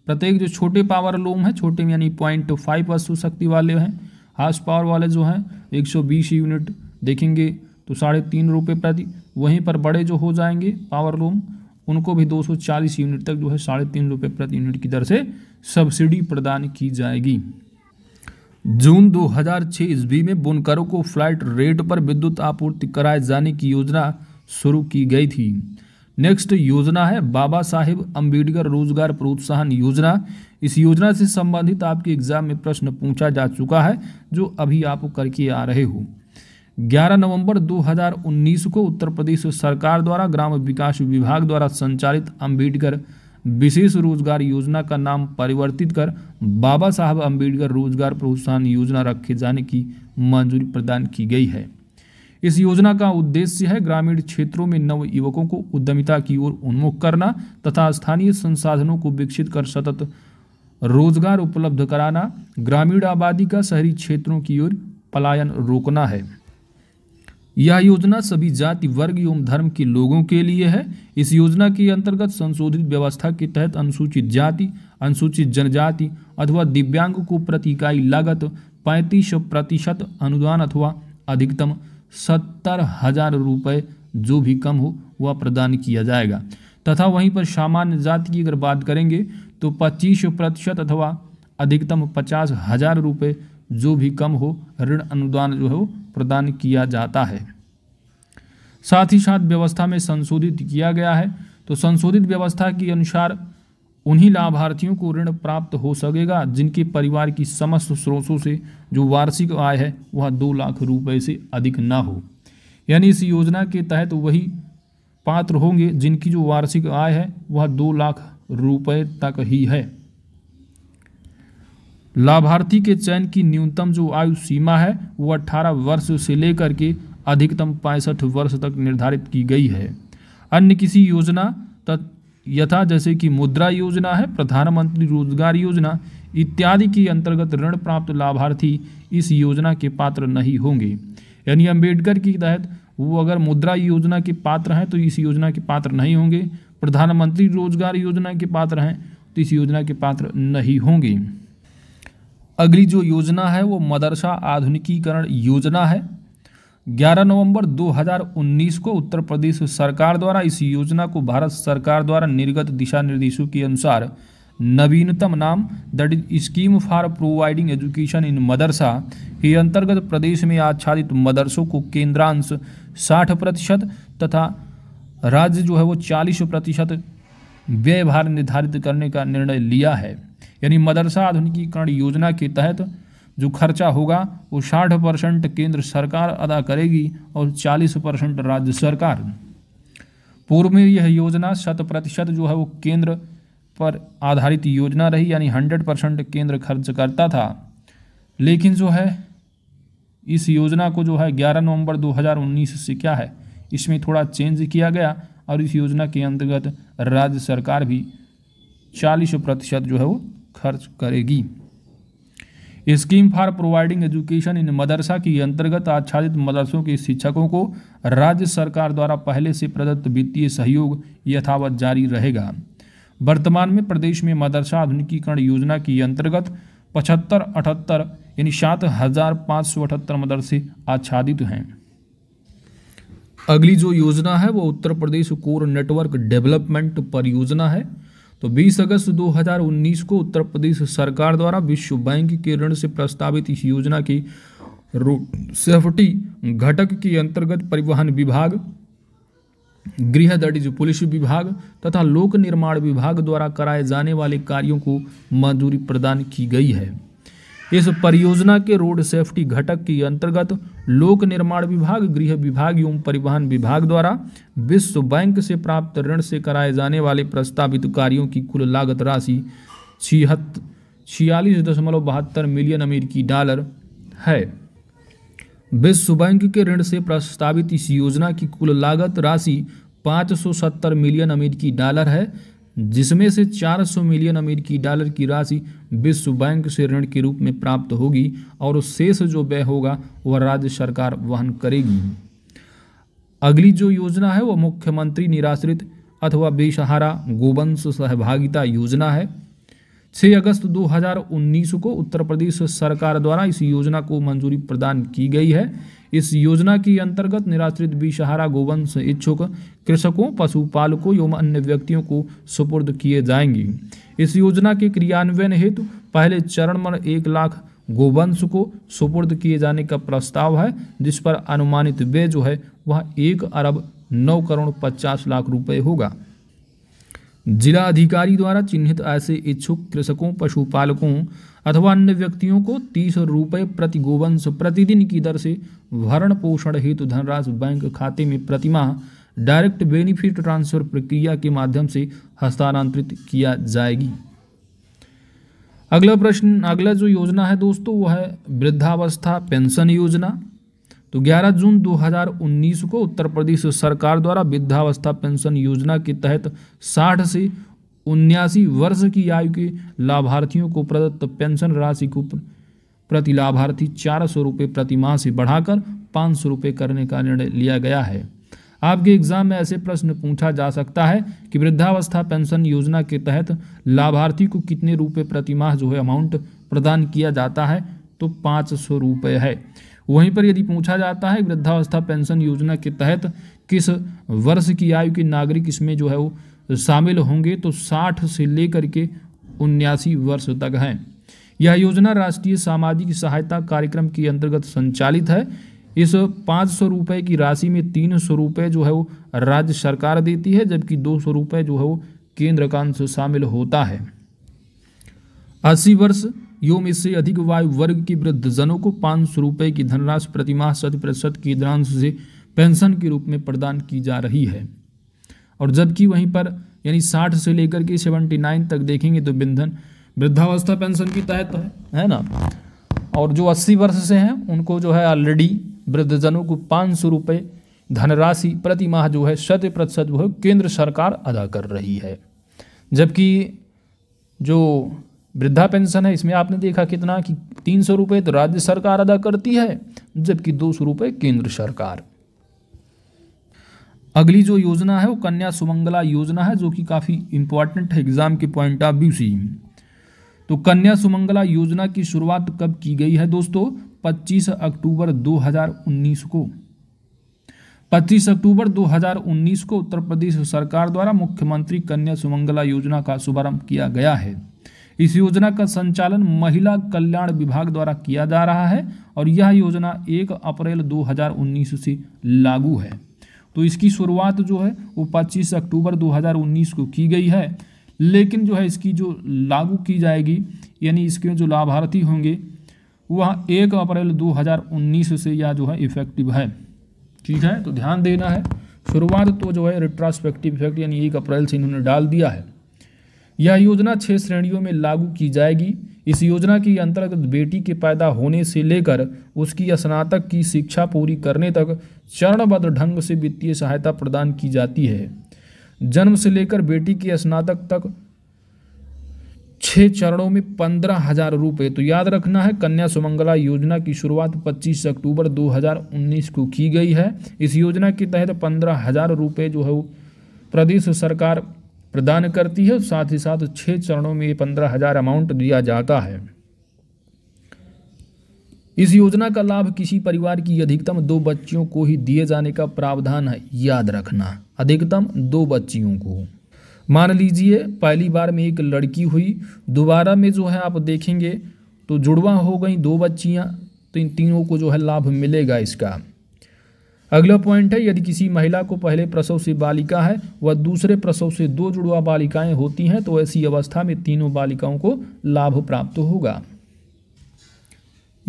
प्रत्येक जो छोटे पावर लूम है छोटे यानी पॉइंट फाइव वस्तु शक्ति वाले हैं हाफ पावर वाले जो हैं एक सौ बीस यूनिट देखेंगे तो साढ़े तीन रुपये प्रति वहीं पर बड़े जो हो जाएंगे पावर लूम उनको भी 240 यूनिट तक जो है साढ़े तीन रुपये प्रति यूनिट की दर से सब्सिडी प्रदान की जाएगी जून 2006 ईस्वी में बुनकरों को फ्लैट रेट पर विद्युत आपूर्ति कराए जाने की योजना शुरू की गई थी नेक्स्ट योजना है बाबा साहेब अम्बेडकर रोजगार प्रोत्साहन योजना इस योजना से संबंधित आपके एग्जाम में प्रश्न पूछा जा चुका है जो अभी आप करके आ रहे हो 11 नवंबर 2019 को उत्तर प्रदेश सरकार द्वारा ग्राम विकास विभाग द्वारा संचालित अम्बेडकर विशेष रोजगार योजना का नाम परिवर्तित कर बाबा साहब अम्बेडकर रोजगार प्रोत्साहन योजना रखे जाने की मंजूरी प्रदान की गई है इस योजना का उद्देश्य है ग्रामीण क्षेत्रों में नव युवकों को उद्यमिता की ओर उन्मुख करना तथा स्थानीय संसाधनों को विकसित कर सतत रोजगार उपलब्ध कराना ग्रामीण आबादी का शहरी क्षेत्रों की ओर पलायन रोकना है यह योजना सभी जाति वर्ग एवं धर्म के लोगों के लिए है इस योजना के अंतर्गत संशोधित व्यवस्था के तहत अनुसूचित जाति अनुसूचित जनजाति अथवा दिव्यांग को प्रति इकाई लागत पैंतीस प्रतिशत अनुदान अथवा अधिकतम सत्तर हजार रुपये जो भी कम हो वह प्रदान किया जाएगा तथा वहीं पर सामान्य जाति की अगर बात करेंगे तो पच्चीस प्रतिशत अथवा अधिकतम पचास हजार रुपये जो भी कम हो ऋण अनुदान जो है प्रदान किया जाता है साथ ही साथ व्यवस्था में संशोधित किया गया है तो संशोधित व्यवस्था के अनुसार उन्हीं लाभार्थियों को ऋण प्राप्त हो सकेगा जिनके परिवार की समस्त स्रोतों से जो वार्षिक आय है वह दो लाख रुपए से अधिक ना हो यानी इस योजना के तहत तो वही पात्र होंगे जिनकी जो वार्षिक आय है वह दो लाख रुपए तक ही है लाभार्थी के चयन की न्यूनतम जो आयु सीमा है वो अठारह वर्ष से लेकर के अधिकतम पैंसठ वर्ष तक निर्धारित की गई है अन्य किसी योजना यथा जैसे कि मुद्रा योजना है प्रधानमंत्री रोजगार योजना इत्यादि के अंतर्गत ऋण प्राप्त लाभार्थी इस योजना के पात्र नहीं होंगे यानी अंबेडकर के तहत वो अगर मुद्रा योजना के पात्र हैं तो इस योजना के पात्र नहीं होंगे प्रधानमंत्री रोजगार योजना के पात्र हैं तो इस योजना के पात्र नहीं होंगे अगली जो योजना है वो मदरसा आधुनिकीकरण योजना है 11 नवंबर 2019 को उत्तर प्रदेश सरकार द्वारा इस योजना को भारत सरकार द्वारा निर्गत दिशा निर्देशों के अनुसार नवीनतम नाम that scheme for providing education in madrasa के अंतर्गत प्रदेश में आच्छादित मदरसों को केंद्रांश 60 प्रतिशत तथा राज्य जो है वो 40 प्रतिशत व्यय भार निर्धारित करने का निर्णय लिया है यानी मदरसा आधुनिकीकरण योजना के तहत जो खर्चा होगा वो साठ परसेंट केंद्र सरकार अदा करेगी और चालीस परसेंट राज्य सरकार पूर्व में यह योजना शत प्रतिशत जो है वो केंद्र पर आधारित योजना रही यानी हंड्रेड परसेंट केंद्र खर्च करता था लेकिन जो है इस योजना को जो है 11 नवंबर 2019 से क्या है इसमें थोड़ा चेंज किया गया और इस योजना के अंतर्गत राज्य सरकार भी चालीस प्रतिशत जो है वो खर्च करेगी scheme for providing education in madrasa के अंतर्गत आच्छादित मदरसों के शिक्षकों को राज्य सरकार द्वारा पहले से प्रदत्त वित्तीय सहयोग यथावत जारी रहेगा वर्तमान में प्रदेश में मदरसा आधुनिकीकरण योजना के अंतर्गत पचहत्तर अठहत्तर यानी सात हजार पाँच सौ अठहत्तर मदरसे आच्छादित हैं अगली जो योजना है वो Uttar Pradesh core network development परियोजना है तो 20 अगस्त 2019 को उत्तर प्रदेश सरकार द्वारा विश्व बैंक के ऋण से प्रस्तावित इस योजना की सेफ्टी घटक के अंतर्गत परिवहन विभाग गृह दर्ज पुलिस विभाग तथा लोक निर्माण विभाग द्वारा कराए जाने वाले कार्यों को मंजूरी प्रदान की गई है इस परियोजना के रोड सेफ्टी घटक के अंतर्गत लोक निर्माण विभाग गृह विभाग एवं परिवहन विभाग द्वारा विश्व बैंक से प्राप्त ऋण से कराए जाने वाले प्रस्तावित कार्यों की कुल लागत राशि छिहत्तर छियालीस दशमलव बहत्तर मिलियन अमेरिकी डॉलर है विश्व बैंक के ऋण से प्रस्तावित इस योजना की कुल लागत राशि 570 मिलियन अमेरिकी डॉलर है जिसमें से 400 मिलियन अमेरिकी डॉलर की राशि विश्व बैंक से ऋण के रूप में प्राप्त होगी और शेष जो व्यय होगा वह राज्य सरकार वहन करेगी अगली जो योजना है वह मुख्यमंत्री निराश्रित अथवा बेसहारा गोवंश सहभागिता योजना है 6 अगस्त 2019 को उत्तर प्रदेश सरकार द्वारा इस योजना को मंजूरी प्रदान की गई है इस योजना के अंतर्गत निराश्रित बिशहारा गोवंश इच्छुक कृषकों पशुपालकों एवं अन्य व्यक्तियों को सुपुर्द किए जाएंगे इस योजना के क्रियान्वयन हेतु पहले चरण में एक लाख गोवंश को सुपुर्द किए जाने का प्रस्ताव है जिस पर अनुमानित व्यय जो है वह एक अरब नौ करोड़ पचास लाख रुपए होगा जिला अधिकारी द्वारा चिन्हित ऐसे इच्छुक कृषकों पशुपालकों अथवा अन्य व्यक्तियों को तीस रुपये प्रति गोवंश प्रतिदिन की दर से भरण पोषण हेतु धनराशि बैंक खाते में प्रतिमाह डायरेक्ट बेनिफिट ट्रांसफर प्रक्रिया के माध्यम से हस्तांतरित किया जाएगी अगला प्रश्न अगला जो योजना है दोस्तों वह है वृद्धावस्था पेंशन योजना तो 11 जून 2019 को उत्तर प्रदेश सरकार द्वारा वृद्धावस्था पेंशन योजना के तहत 60 से उन्यासी वर्ष की आयु के लाभार्थियों को प्रदत्त पेंशन राशि को प्रति लाभार्थी चार सौ रुपये प्रतिमाह से बढ़ाकर पाँच सौ रुपये करने का निर्णय लिया गया है आपके एग्जाम में ऐसे प्रश्न पूछा जा सकता है कि वृद्धावस्था पेंशन योजना के तहत लाभार्थी को कितने रुपये प्रतिमाह जो है अमाउंट प्रदान किया जाता है तो पाँच सौ रुपये है वहीं पर यदि पूछा जाता है वृद्धावस्था पेंशन योजना के तहत किस वर्ष की आयु के नागरिक इसमें जो है वो शामिल होंगे तो साठ से लेकर के उन्यासी वर्ष तक हैं यह योजना राष्ट्रीय सामाजिक सहायता कार्यक्रम के अंतर्गत संचालित है इस पाँच सौ रुपये की राशि में तीन सौ रुपये जो है वो राज्य सरकार देती है जबकि दो सौ रुपये जो है वो केंद्र का अंश शामिल होता है अस्सी वर्ष योम इससे अधिक वायु वर्ग की वृद्धजनों को पाँच सौ रुपये की धनराशि प्रतिमाह शत प्रतिशत की दरांश से पेंशन के रूप में प्रदान की जा रही है और जबकि वहीं पर यानी साठ से लेकर के सेवेंटी नाइन तक देखेंगे तो बिंधन वृद्धावस्था पेंशन के तहत है है ना और जो अस्सी वर्ष से हैं उनको जो है ऑलरेडी वृद्धजनों को पाँच सौ रुपये धनराशि प्रतिमाह जो है शत प्रतिशत वो केंद्र सरकार अदा कर रही है जबकि जो वृद्धा पेंशन है इसमें आपने देखा कितना कि तीन सौ रुपये तो राज्य सरकार अदा करती है जबकि दो सौ रुपये केंद्र सरकार अगली जो योजना है वो कन्या सुमंगला योजना है जो कि काफ़ी इंपॉर्टेंट है एग्जाम के पॉइंट ऑफ व्यू से तो कन्या सुमंगला योजना की शुरुआत कब की गई है दोस्तों 25 अक्टूबर 2019 को 25 अक्टूबर 2019 को उत्तर प्रदेश सरकार द्वारा मुख्यमंत्री कन्या सुमंगला योजना का शुभारंभ किया गया है इस योजना का संचालन महिला कल्याण विभाग द्वारा किया जा रहा है और यह योजना 1 अप्रैल 2019 से लागू है तो इसकी शुरुआत जो है वो 25 अक्टूबर 2019 को की गई है लेकिन जो है इसकी जो लागू की जाएगी यानी इसके जो लाभार्थी होंगे वह एक अप्रैल 2019 से यह जो है इफेक्टिव है ठीक है तो ध्यान देना है शुरुआत तो जो है रिट्रास्पेक्टिव इफेक्ट यानी एक अप्रैल से इन्होंने डाल दिया है यह योजना छः श्रेणियों में लागू की जाएगी इस योजना के अंतर्गत बेटी के पैदा होने से लेकर उसकी स्नातक की शिक्षा पूरी करने तक चरणबद्ध ढंग से वित्तीय सहायता प्रदान की जाती है जन्म से लेकर बेटी के स्नातक तक छः चरणों में पंद्रह हजार रुपये तो याद रखना है कन्या सुमंगला योजना की शुरुआत 25 अक्टूबर 2019 को की गई है इस योजना के तहत पंद्रह हजार रुपये जो है प्रदेश सरकार प्रदान करती है साथ ही साथ छः चरणों में ये पंद्रह हज़ार अमाउंट दिया जाता है इस योजना का लाभ किसी परिवार की अधिकतम दो बच्चियों को ही दिए जाने का प्रावधान है याद रखना अधिकतम दो बच्चियों को मान लीजिए पहली बार में एक लड़की हुई दोबारा में जो है आप देखेंगे तो जुड़वा हो गई दो बच्चियाँ तो इन तीनों को जो है लाभ मिलेगा इसका अगला पॉइंट है यदि किसी महिला को पहले प्रसव से बालिका है व दूसरे प्रसव से दो जुड़वा बालिकाएं होती हैं तो ऐसी अवस्था में तीनों बालिकाओं को लाभ प्राप्त होगा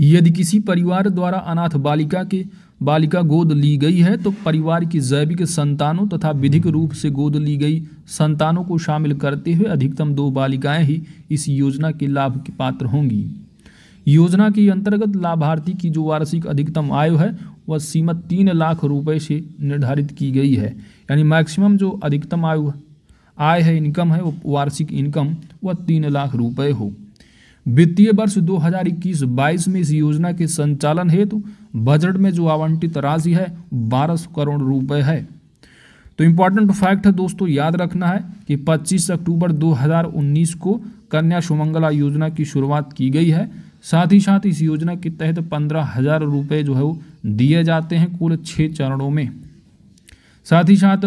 यदि किसी परिवार द्वारा अनाथ बालिका के बालिका गोद ली गई है तो परिवार की जैविक संतानों तथा विधिक रूप से गोद ली गई संतानों को शामिल करते हुए अधिकतम दो बालिकाएं ही इस योजना के लाभ के पात्र होंगी योजना के अंतर्गत लाभार्थी की जो वार्षिक अधिकतम आयु है वह सीमा तीन लाख रुपए से निर्धारित की गई है यानी मैक्सिमम जो अधिकतम आयु आय है इनकम है वो वार्षिक इनकम वह तीन लाख रुपए हो वित्तीय वर्ष 2021 हज़ार में इस योजना के संचालन हेतु बजट में जो आवंटित राशि है बारह करोड़ रुपए है तो इम्पॉर्टेंट फैक्ट है दोस्तों याद रखना है कि 25 अक्टूबर 2019 को कन्या सुमंगला योजना की शुरुआत की गई है साथ ही साथ इस योजना के तहत पंद्रह हज़ार रुपये जो है वो दिए जाते हैं कुल छः चरणों में साथ ही साथ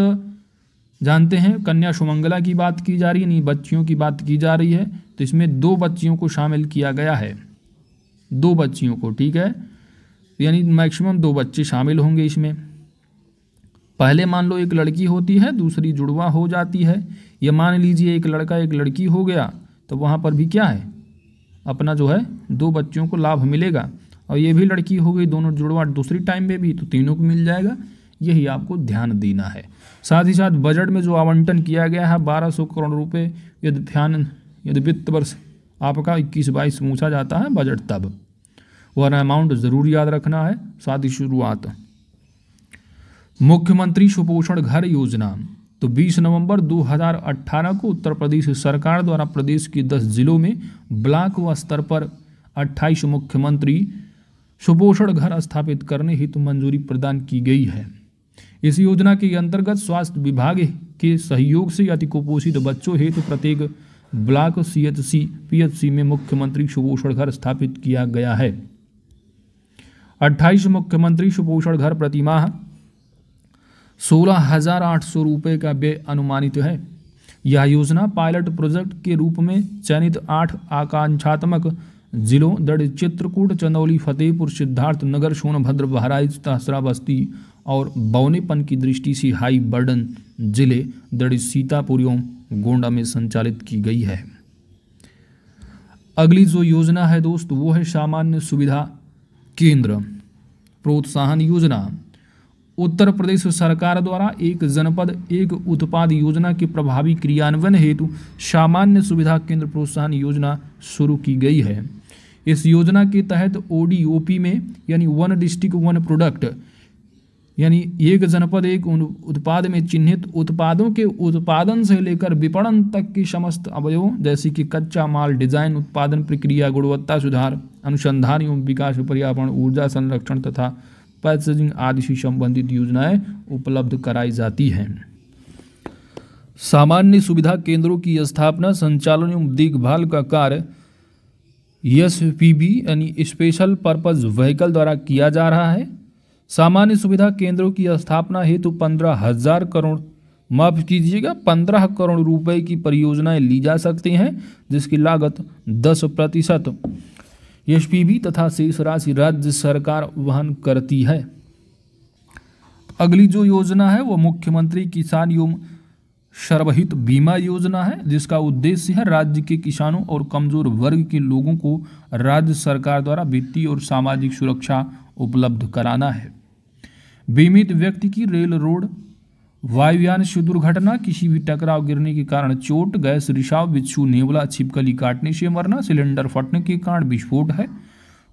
जानते हैं कन्या सुमंगला की बात की जा रही है नहीं बच्चियों की बात की जा रही है तो इसमें दो बच्चियों को शामिल किया गया है दो बच्चियों को ठीक है यानी मैक्सिमम दो बच्चे शामिल होंगे इसमें पहले मान लो एक लड़की होती है दूसरी जुड़वा हो जाती है या मान लीजिए एक लड़का एक लड़की हो गया तो वहाँ पर भी क्या है अपना जो है दो बच्चियों को लाभ मिलेगा और ये भी लड़की हो गई दोनों जुड़वा दूसरी टाइम में भी तो तीनों को मिल जाएगा यही आपको ध्यान देना है साथ ही साथ बजट में जो आवंटन किया गया है बारह सौ करोड़ रुपये यदि ध्यान यदि वित्त वर्ष आपका इक्कीस बाईस पूछा जाता है बजट तब वरना अमाउंट ज़रूर याद रखना है साथ ही शुरुआत मुख्यमंत्री सुपोषण घर योजना तो 20 नवंबर 2018 को उत्तर प्रदेश सरकार द्वारा प्रदेश के 10 जिलों में ब्लॉक व स्तर पर 28 मुख्यमंत्री सुपोषण घर स्थापित करने हेतु मंजूरी प्रदान की गई है इस योजना के अंतर्गत स्वास्थ्य विभाग के सहयोग से अति कुपोषित बच्चों हेतु प्रत्येक ब्लॉक एच सी में मुख्यमंत्री सुपोषण घर स्थापित किया गया है 28 मुख्यमंत्री सुपोषण घर प्रतिमाह सोलह हजार आठ सौ रुपये का व्यय अनुमानित है यह योजना पायलट प्रोजेक्ट के रूप में चयनित आठ आकांक्षात्मक जिलों दड़ चित्रकूट चंदौली फतेहपुर सिद्धार्थ नगर सोनभद्र बहराइच तहसरा बस्ती और बौनेपन की दृष्टि से हाई बर्डन जिले दड़ सीतापुर एवं गोंडा में संचालित की गई है अगली जो योजना है दोस्त वो है सामान्य सुविधा केंद्र प्रोत्साहन योजना उत्तर प्रदेश सरकार द्वारा एक जनपद एक उत्पाद योजना के प्रभावी क्रियान्वयन हेतु सामान्य सुविधा केंद्र प्रोत्साहन योजना शुरू की गई है इस योजना के तहत ओडीओपी में यानी वन डिस्ट्रिक्ट वन प्रोडक्ट यानी एक जनपद एक उत्पाद में चिन्हित उत्पादों के उत्पादन से लेकर विपणन तक की समस्त अवयवों जैसे कि कच्चा माल डिजाइन उत्पादन प्रक्रिया गुणवत्ता सुधार अनुसंधान एवं विकास पर्यावरण ऊर्जा संरक्षण तथा पैकेजिंग आदि से संबंधित योजनाएं उपलब्ध कराई जाती हैं सामान्य सुविधा केंद्रों की स्थापना संचालन एवं देखभाल का कार्य एस यानी स्पेशल पर्पज व्हीकल द्वारा किया जा रहा है सामान्य सुविधा केंद्रों की स्थापना हेतु पंद्रह हजार करोड़ माफ कीजिएगा पंद्रह करोड़ रुपए की परियोजनाएं ली जा सकती हैं जिसकी लागत दस प्रतिशत एस तथा शेष राशि राज्य सरकार वहन करती है अगली जो योजना है वो मुख्यमंत्री किसान योजना सर्वहित बीमा योजना है जिसका उद्देश्य है राज्य के किसानों और कमजोर वर्ग के लोगों को राज्य सरकार द्वारा वित्तीय और सामाजिक सुरक्षा उपलब्ध कराना है बीमित व्यक्ति की रेल रोड वायुयान से दुर्घटना किसी भी टकराव गिरने के कारण चोट गैस रिसाव बिच्छू नेवला छिपकली काटने से मरना सिलेंडर फटने के कारण विस्फोट है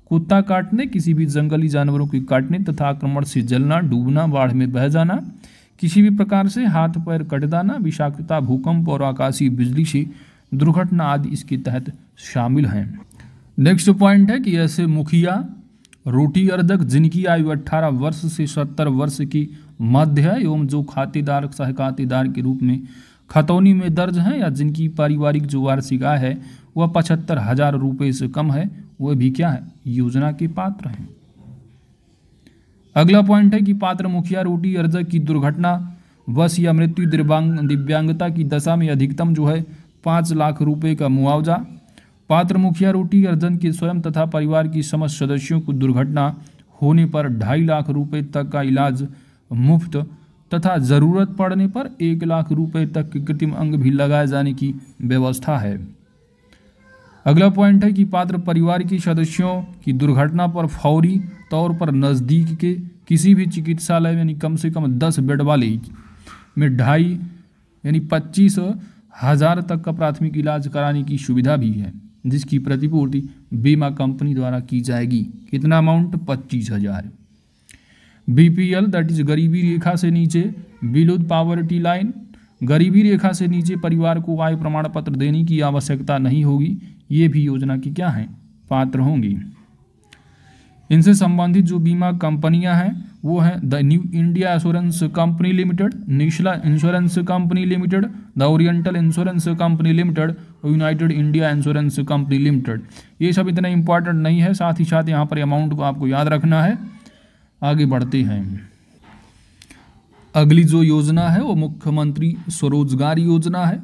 कुत्ता काटने किसी भी जंगली जानवरों के काटने तथा आक्रमण से जलना डूबना बाढ़ में बह जाना किसी भी प्रकार से हाथ पैर कट जाना विषाक्तता भूकंप और आकाशीय बिजली से दुर्घटना आदि इसके तहत शामिल हैं नेक्स्ट पॉइंट है कि ऐसे मुखिया रोटी अर्धक जिनकी आयु 18 वर्ष से 70 वर्ष की मध्य है एवं जो खातेदार सह के रूप में खतौनी में दर्ज हैं या जिनकी पारिवारिक जो वार्षिक आय है वह पचहत्तर हजार रुपये से कम है वह भी क्या है योजना के पात्र हैं अगला पॉइंट है कि पात्र मुखिया रोटी अर्जक की दुर्घटना वश या मृत्यु दिव्यांग दिव्यांगता की दशा में अधिकतम जो है पाँच लाख रुपए का मुआवजा पात्र मुखिया रोटी अर्जन के स्वयं तथा परिवार की समस्त सदस्यों को दुर्घटना होने पर ढाई लाख रुपए तक का इलाज मुफ्त तथा ज़रूरत पड़ने पर एक लाख रुपए तक के कृत्रिम अंग भी लगाए जाने की व्यवस्था है अगला पॉइंट है कि पात्र परिवार के सदस्यों की दुर्घटना पर फौरी तौर पर नज़दीक के किसी भी चिकित्सालय यानी कम से कम दस बेड वाले में ढाई यानी पच्चीस हज़ार तक का प्राथमिक इलाज कराने की सुविधा भी है जिसकी प्रतिपूर्ति बीमा कंपनी द्वारा की जाएगी कितना अमाउंट पच्चीस हज़ार B P L that is गरीबी रेखा से नीचे बिलो पावर्टी लाइन गरीबी रेखा से नीचे परिवार को आय प्रमाण पत्र देने की आवश्यकता नहीं होगी ये भी योजना की क्या है पात्र होंगी इनसे संबंधित जो बीमा कंपनियां हैं वो हैं the New India Insurance company Limited निशला insurance company limited the Oriental Insurance company Limited और United India Insurance company Limited ये सब इतना इंपॉर्टेंट नहीं है साथ ही साथ यहाँ पर अमाउंट को आपको याद रखना है आगे बढ़ते हैं अगली जो योजना है वो मुख्यमंत्री स्वरोजगार योजना है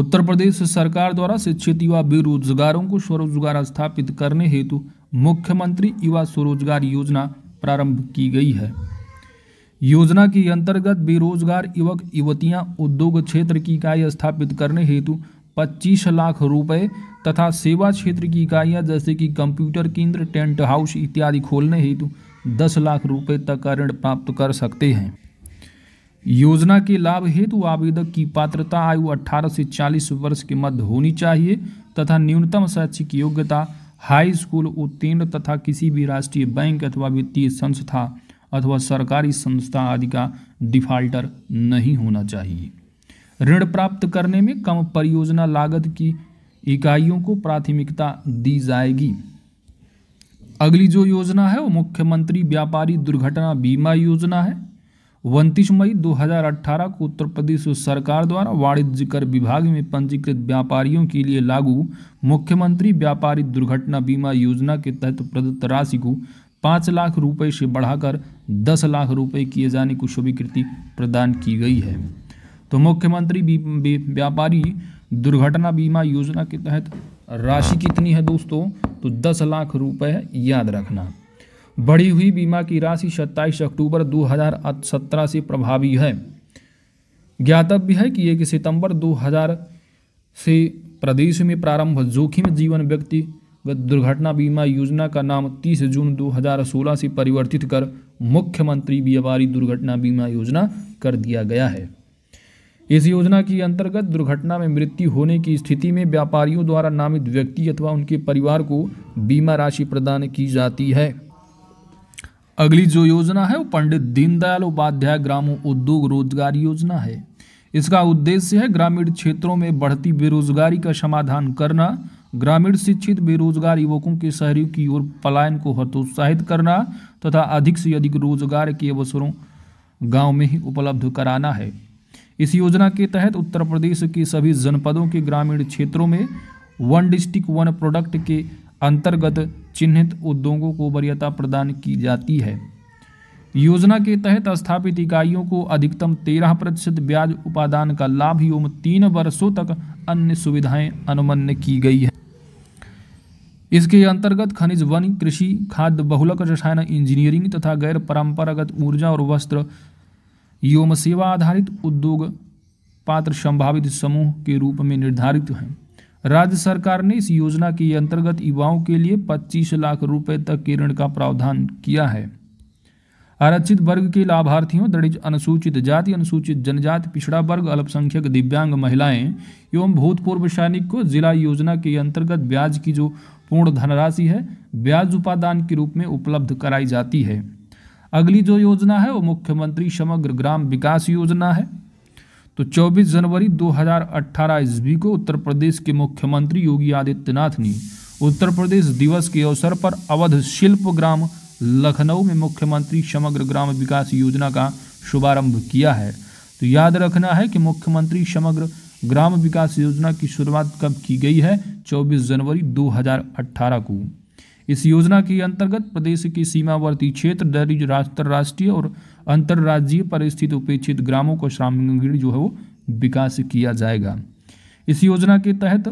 उत्तर प्रदेश सरकार द्वारा शिक्षित युवा बेरोजगारों को स्वरोजगार स्थापित करने हेतु मुख्यमंत्री युवा स्वरोजगार योजना प्रारंभ की गई है योजना के अंतर्गत बेरोजगार युवक युवतियां उद्योग क्षेत्र की इकाई स्थापित करने हेतु 25 लाख रुपए तथा सेवा क्षेत्र की इकाइयां जैसे कि कंप्यूटर केंद्र टेंट हाउस इत्यादि खोलने हेतु 10 लाख रुपए तक का ऋण प्राप्त कर सकते हैं योजना के लाभ हेतु आवेदक की पात्रता आयु 18 से 40 वर्ष के मध्य होनी चाहिए तथा न्यूनतम शैक्षिक योग्यता हाई स्कूल उत्तीर्ण तथा किसी भी राष्ट्रीय बैंक अथवा वित्तीय संस्था अथवा सरकारी संस्था आदि का डिफाल्टर नहीं होना चाहिए ऋण प्राप्त करने में कम परियोजना लागत की इकाइयों को प्राथमिकता दी जाएगी अगली जो योजना है वो मुख्यमंत्री व्यापारी दुर्घटना बीमा योजना है उनतीस मई 2018 को उत्तर प्रदेश सरकार द्वारा वाणिज्य कर विभाग में पंजीकृत व्यापारियों के लिए लागू मुख्यमंत्री व्यापारी दुर्घटना बीमा योजना के तहत प्रदत्त राशि को पाँच लाख रुपए से बढ़ाकर दस लाख रुपए किए जाने को स्वीकृति प्रदान की गई है तो मुख्यमंत्री व्यापारी दुर्घटना बीमा योजना के तहत राशि कितनी है दोस्तों तो दस लाख रुपये याद रखना बढ़ी हुई बीमा की राशि 27 अक्टूबर 2017 से प्रभावी है ज्ञातव्य है कि एक सितंबर 2000 से प्रदेश में प्रारंभ जोखिम जीवन व्यक्ति दुर्घटना बीमा योजना का नाम 30 जून 2016 से परिवर्तित कर मुख्यमंत्री व्यापारी दुर्घटना बीमा योजना कर दिया गया है इस योजना के अंतर्गत दुर्घटना में मृत्यु होने की स्थिति में व्यापारियों द्वारा नामित व्यक्ति अथवा उनके परिवार को बीमा राशि प्रदान की जाती है अगली जो योजना है वो पंडित दीनदयाल उपाध्याय ग्राम उद्योग रोजगार योजना है इसका उद्देश्य है ग्रामीण क्षेत्रों में बढ़ती बेरोजगारी का समाधान करना ग्रामीण शिक्षित बेरोजगार युवकों के शहरी की ओर पलायन को हतोत्साहित करना तथा अधिक से अधिक रोजगार के अवसरों गांव में ही उपलब्ध कराना है इस योजना के तहत उत्तर प्रदेश के सभी जनपदों के ग्रामीण क्षेत्रों में वन डिस्ट्रिक्ट वन प्रोडक्ट के अंतर्गत चिन्हित उद्योगों को वरीयता प्रदान की जाती है योजना के तहत स्थापित इकाइयों को अधिकतम तेरह प्रतिशत ब्याज उपादान का लाभ एवं तीन वर्षों तक अन्य सुविधाएं अनुमन्य की गई है इसके अंतर्गत खनिज वन कृषि खाद्य बहुलक रसायन इंजीनियरिंग तथा गैर परंपरागत ऊर्जा और वस्त्र एवं सेवा आधारित उद्योग पात्र संभावित समूह के रूप में निर्धारित हैं राज्य सरकार ने इस योजना के अंतर्गत युवाओं के लिए 25 लाख रुपए तक के ऋण का प्रावधान किया है आरक्षित वर्ग के लाभार्थियों दलित अनुसूचित जाति अनुसूचित जनजाति पिछड़ा वर्ग अल्पसंख्यक दिव्यांग महिलाएं एवं भूतपूर्व सैनिक को जिला योजना के अंतर्गत ब्याज की जो पूर्ण धनराशि है ब्याज उपादान के रूप में उपलब्ध कराई जाती है अगली जो योजना है वो मुख्यमंत्री समग्र ग्राम विकास योजना है तो 24 जनवरी 2018 ईस्वी को उत्तर प्रदेश के मुख्यमंत्री योगी आदित्यनाथ ने उत्तर प्रदेश दिवस के अवसर पर अवध शिल्प ग्राम लखनऊ में मुख्यमंत्री समग्र ग्राम विकास योजना का शुभारंभ किया है तो याद रखना है कि मुख्यमंत्री समग्र ग्राम विकास योजना की शुरुआत कब की गई है 24 जनवरी 2018 को इस योजना के अंतर्गत प्रदेश के सीमावर्ती क्षेत्र दरिज अंतर्राष्ट्रीय और अंतर्राज्यीय पर स्थित उपेक्षित ग्रामों को श्रामीण जो है वो विकास किया जाएगा इस योजना के तहत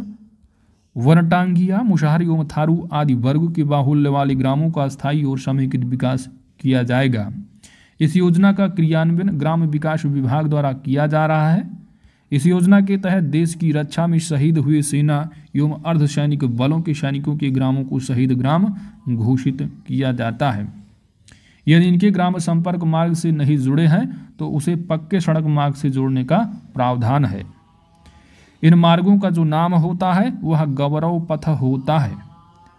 वनटांगिया मुशाहरी एवं थारू आदि वर्ग के बाहुल्य वाले ग्रामों का स्थायी और समेकित विकास किया जाएगा इस योजना का क्रियान्वयन ग्राम विकास विभाग द्वारा किया जा रहा है इस योजना के तहत देश की रक्षा में शहीद हुए सेना एवं अर्धसैनिक बलों के सैनिकों के ग्रामों को शहीद ग्राम घोषित किया जाता है यदि इनके ग्राम संपर्क मार्ग से नहीं जुड़े हैं तो उसे पक्के सड़क मार्ग से जोड़ने का प्रावधान है इन मार्गों का जो नाम होता है वह गौरव पथ होता है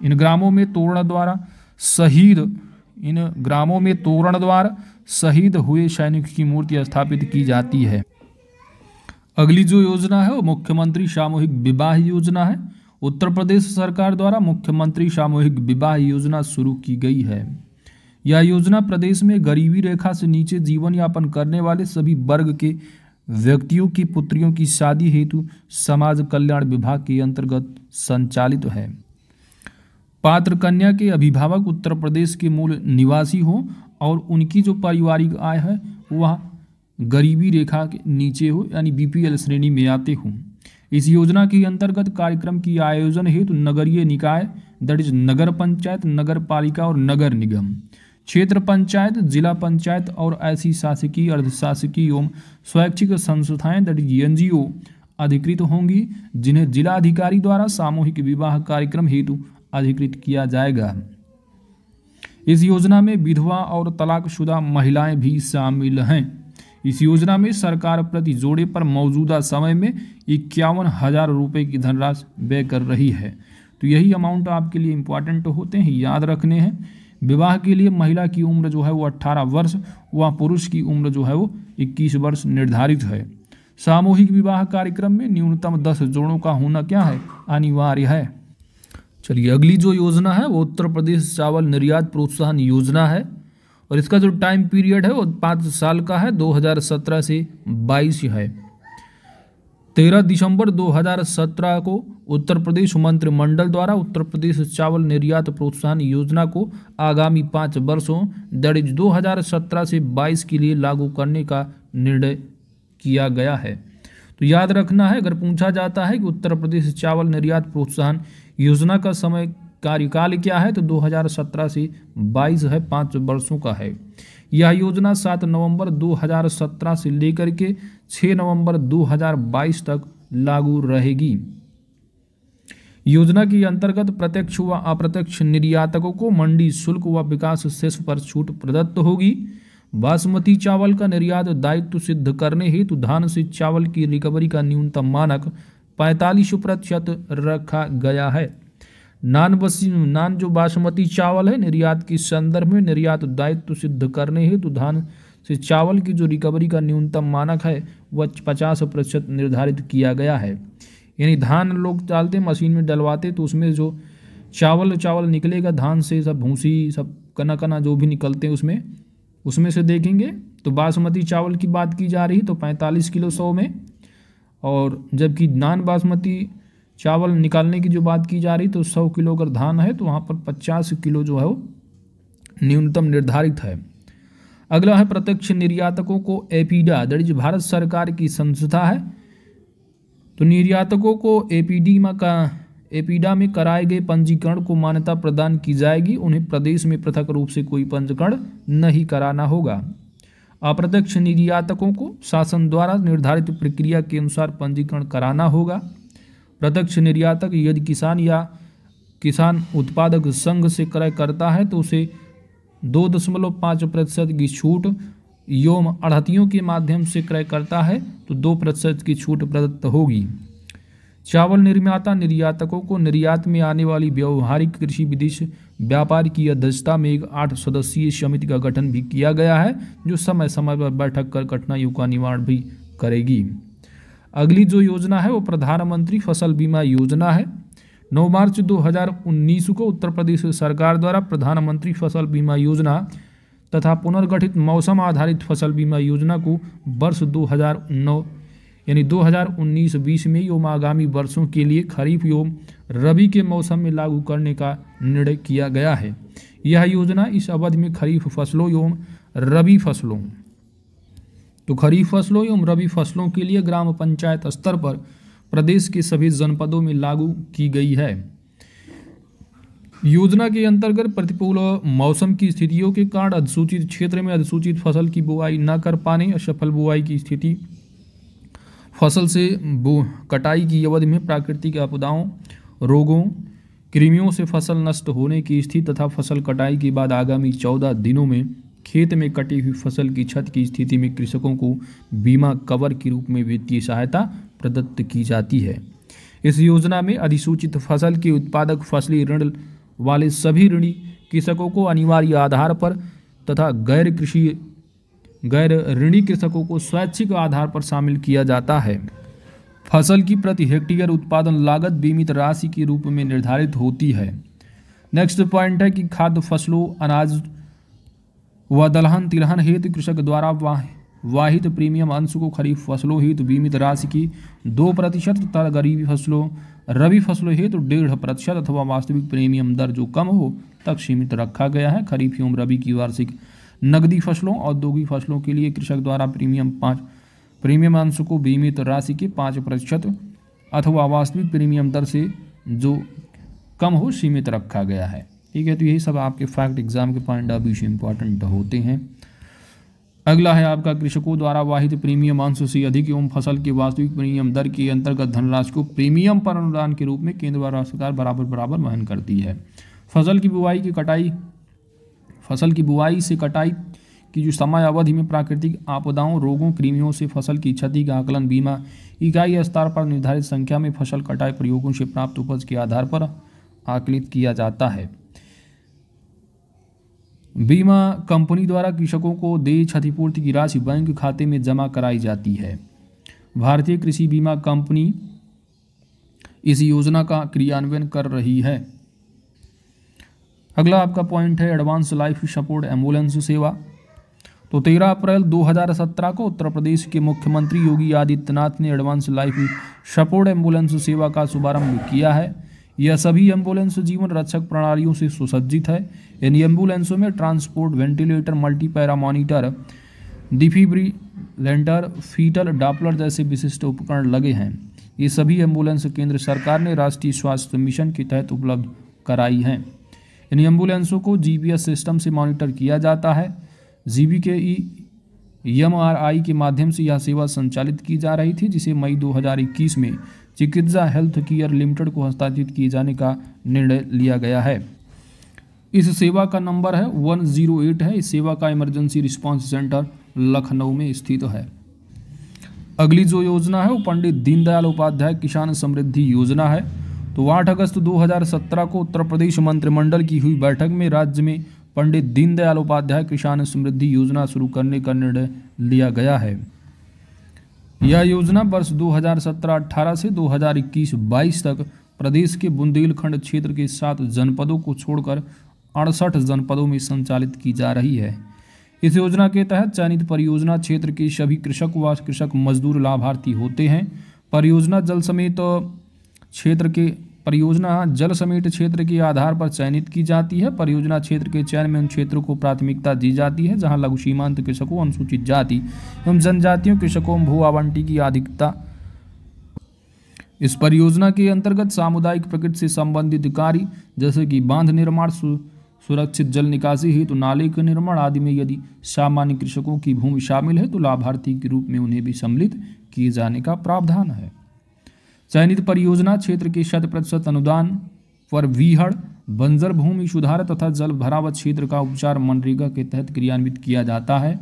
इन ग्रामों में तोरण द्वारा शहीद इन ग्रामों में तोरण द्वारा शहीद हुए सैनिक की मूर्ति स्थापित की जाती है अगली जो योजना है वो मुख्यमंत्री सामूहिक विवाह योजना है उत्तर प्रदेश सरकार द्वारा मुख्यमंत्री सामूहिक विवाह योजना शुरू की गई है यह योजना प्रदेश में गरीबी रेखा से नीचे जीवन यापन करने वाले सभी वर्ग के व्यक्तियों की पुत्रियों की शादी हेतु समाज कल्याण विभाग के अंतर्गत संचालित है पात्र कन्या के अभिभावक उत्तर प्रदेश के मूल निवासी हो और उनकी जो पारिवारिक आय है वह गरीबी रेखा के नीचे हो यानी बी श्रेणी में आते हों इस योजना के अंतर्गत कार्यक्रम की आयोजन हेतु तो नगरीय निकाय दर्ज इज नगर पंचायत नगर पालिका और नगर निगम क्षेत्र पंचायत जिला पंचायत और ऐसी शासकीय अर्धशासकीय एवं स्वैच्छिक संस्थाएं दर्ज इज एन अधिकृत होंगी जिन्हें जिला अधिकारी द्वारा सामूहिक विवाह कार्यक्रम हेतु अधिकृत किया जाएगा इस योजना में विधवा और तलाकशुदा महिलाएं भी शामिल हैं इस योजना में सरकार प्रति जोड़े पर मौजूदा समय में इक्यावन हज़ार रुपये की धनराशि व्यय कर रही है तो यही अमाउंट आपके लिए इम्पॉर्टेंट होते हैं याद रखने हैं विवाह के लिए महिला की उम्र जो है वो 18 वर्ष व पुरुष की उम्र जो है वो 21 वर्ष निर्धारित है सामूहिक विवाह कार्यक्रम में न्यूनतम 10 जोड़ों का होना क्या है अनिवार्य है चलिए अगली जो योजना है वो उत्तर प्रदेश चावल निर्यात प्रोत्साहन योजना है और इसका जो टाइम पीरियड है वो पाँच साल का है 2017 से 22 है 13 दिसंबर 2017 को उत्तर प्रदेश मंत्रिमंडल द्वारा उत्तर प्रदेश चावल निर्यात प्रोत्साहन योजना को आगामी पाँच वर्षों दरिज 2017 से 22 के लिए लागू करने का निर्णय किया गया है तो याद रखना है अगर पूछा जाता है कि उत्तर प्रदेश चावल निर्यात प्रोत्साहन योजना का समय कार्यकाल क्या है तो 2017 से 22 है पाँच वर्षों का है यह योजना 7 नवंबर 2017 से लेकर के 6 नवंबर 2022 तक लागू रहेगी योजना के अंतर्गत प्रत्यक्ष व अप्रत्यक्ष निर्यातकों को मंडी शुल्क व विकास शेष पर छूट प्रदत्त होगी बासमती चावल का निर्यात दायित्व सिद्ध करने हेतु धान से चावल की रिकवरी का न्यूनतम मानक पैंतालीस प्रतिशत रखा गया है नान बसी नान जो बासमती चावल है निर्यात के संदर्भ में निर्यात दायित्व सिद्ध करने हेतु तो धान से चावल की जो रिकवरी का न्यूनतम मानक है वह पचास प्रतिशत निर्धारित किया गया है यानी धान लोग डालते मशीन में डलवाते तो उसमें जो चावल चावल निकलेगा धान से सब भूसी सब कना कना जो भी निकलते हैं उसमें उसमें से देखेंगे तो बासमती चावल की बात की जा रही तो पैंतालीस किलो सौ में और जबकि नान बासमती चावल निकालने की जो बात की जा रही तो सौ किलो अगर धान है तो वहाँ पर पचास किलो जो है वो न्यूनतम निर्धारित है अगला है प्रत्यक्ष निर्यातकों को एपीडा दर्ज भारत सरकार की संस्था है तो निर्यातकों को एपीडी में का एपीडा में कराए गए पंजीकरण को मान्यता प्रदान की जाएगी उन्हें प्रदेश में पृथक रूप से कोई पंजीकरण नहीं कराना होगा अप्रत्यक्ष निर्यातकों को शासन द्वारा निर्धारित प्रक्रिया के अनुसार पंजीकरण कराना होगा प्रत्यक्ष निर्यातक यदि किसान या किसान उत्पादक संघ से क्रय करता है तो उसे दो दशमलव पाँच प्रतिशत की छूट योम अढ़तियों के माध्यम से क्रय करता है तो दो प्रतिशत की छूट प्रदत्त होगी चावल निर्माता निर्यातकों को निर्यात में आने वाली व्यवहारिक कृषि विदेश व्यापार की अध्यक्षता में एक आठ सदस्यीय समिति का गठन भी किया गया है जो समय समय पर बैठक कर कठिनाइयों का निवारण भी करेगी अगली जो योजना है वो प्रधानमंत्री फसल बीमा योजना है 9 मार्च 2019 को उत्तर प्रदेश सरकार द्वारा प्रधानमंत्री फसल बीमा योजना तथा पुनर्गठित मौसम आधारित फसल बीमा योजना को वर्ष 2009 यानी 2019-20 में एवं आगामी वर्षों के लिए खरीफ एवं रबी के मौसम में लागू करने का निर्णय किया गया है यह योजना इस अवधि में खरीफ फसलों एवं रबी फसलों तो खरीफ फसलों एवं रबी फसलों के लिए ग्राम पंचायत स्तर पर प्रदेश के सभी जनपदों में लागू की गई है योजना के अंतर्गत प्रतिकूल मौसम की स्थितियों के कारण अधिसूचित क्षेत्र में अधिसूचित फसल की बुआई न कर पाने असफल बुआई की स्थिति फसल से कटाई की अवधि में प्राकृतिक आपदाओं रोगों कृमियों से फसल नष्ट होने की स्थिति तथा फसल कटाई के बाद आगामी चौदह दिनों में खेत में कटी हुई फसल की छत की स्थिति में कृषकों को बीमा कवर के रूप में वित्तीय सहायता प्रदत्त की जाती है इस योजना में अधिसूचित फसल के उत्पादक फसली ऋण वाले सभी ऋणी कृषकों को अनिवार्य आधार पर तथा गैर कृषि गैर ऋणी कृषकों को स्वैच्छिक आधार पर शामिल किया जाता है फसल की प्रति हेक्टेयर उत्पादन लागत बीमित राशि के रूप में निर्धारित होती है नेक्स्ट पॉइंट है कि खाद्य फसलों अनाज व दलहन तिलहन हेतु कृषक द्वारा वाह वाहित प्रीमियम अंश को खरीफ फसलों हेतु बीमित राशि की दो प्रतिशत तथा गरीबी फसलों रबी फसलों हेतु डेढ़ प्रतिशत अथवा वास्तविक प्रीमियम दर जो कम हो तक सीमित रखा गया है खरीफ एवं रबी की वार्षिक नकदी फसलों औद्योगिक फसलों के लिए कृषक द्वारा प्रीमियम पाँच प्रीमियम अंश को बीमित राशि के पाँच प्रतिशत अथवा वास्तविक प्रीमियम दर से जो कम हो सीमित रखा गया है ठीक है तो यही सब आपके फैक्ट एग्ज़ाम के पॉइंट ऑफ व्यू से इंपॉर्टेंट होते हैं अगला है आपका कृषकों द्वारा वाहित प्रीमियम अंश से अधिक एवं फसल के वास्तविक प्रीमियम दर के अंतर्गत धनराशि को प्रीमियम पर अनुदान के रूप में केंद्र व राज्य सरकार बराबर बराबर वहन करती है फसल की बुआई की कटाई फसल की बुआई से कटाई की जो समय अवधि में प्राकृतिक आपदाओं रोगों कृमियों से फसल की क्षति का आकलन बीमा इकाई स्तर पर निर्धारित संख्या में फसल कटाई प्रयोगों से प्राप्त उपज के आधार पर आकलित किया जाता है बीमा कंपनी द्वारा कृषकों को देय क्षतिपूर्ति की राशि बैंक खाते में जमा कराई जाती है भारतीय कृषि बीमा कंपनी इस योजना का क्रियान्वयन कर रही है अगला आपका पॉइंट है एडवांस लाइफ सपोर्ट एम्बुलेंस सेवा तो 13 अप्रैल 2017 को उत्तर प्रदेश के मुख्यमंत्री योगी आदित्यनाथ ने एडवांस लाइफ सपोर्ट एम्बुलेंस सेवा का शुभारंभ किया है यह सभी एम्बुलेंस जीवन रक्षक प्रणालियों से सुसज्जित है इन एम्बुलेंसों में transport ventilator multipara monitor defibrillator foetal Doppler जैसे विशिष्ट उपकरण लगे हैं ये सभी एम्बुलेंस केंद्र सरकार ने राष्ट्रीय स्वास्थ्य मिशन के तहत उपलब्ध कराई हैं इन एम्बुलेंसों को जी सिस्टम से मॉनिटर किया जाता है बी के ई एम के माध्यम से यह सेवा संचालित की जा रही थी जिसे मई 2021 में चिकित्सा हेल्थ केयर लिमिटेड को हस्तांतरित किए जाने का निर्णय लिया गया है इस सेवा का नंबर है वन जीरो एट है इस सेवा का इमरजेंसी रिस्पांस सेंटर लखनऊ में स्थित है अगली जो योजना है वो पंडित दीनदयाल उपाध्याय किसान समृद्धि योजना है तो 8 अगस्त 2017 को उत्तर प्रदेश मंत्रिमंडल की हुई बैठक में राज्य में पंडित दीनदयाल उपाध्याय किसान समृद्धि योजना शुरू करने का निर्णय लिया गया है यह योजना वर्ष 2017-18 से 2021-22 तक प्रदेश के बुंदेलखंड क्षेत्र के सात जनपदों को छोड़कर अड़सठ जनपदों में संचालित की जा रही है इस योजना के तहत चयनित परियोजना क्षेत्र के सभी कृषक व कृषक मजदूर लाभार्थी होते हैं परियोजना जल समेत क्षेत्र के परियोजना जल समेत क्षेत्र के आधार पर चयनित की जाती है परियोजना क्षेत्र के चयन में उन क्षेत्रों को प्राथमिकता दी जाती है जहां लघु सीमांत कृषकों अनुसूचित जाति एवं जनजातियों कृषकों में भू आवंटी की अधिकता इस परियोजना के अंतर्गत सामुदायिक प्रकृति से संबंधित कार्य जैसे कि बांध निर्माण सुरक्षित जल निकासी हेतु तो नाले के निर्माण आदि में यदि सामान्य कृषकों की भूमि शामिल है तो लाभार्थी के रूप में उन्हें भी सम्मिलित किए जाने का प्रावधान है चयनित परियोजना क्षेत्र के शत प्रतिशत अनुदान पर वीहड़ बंजर भूमि सुधार तथा जल भराव क्षेत्र का उपचार मनरेगा के तहत क्रियान्वित किया जाता है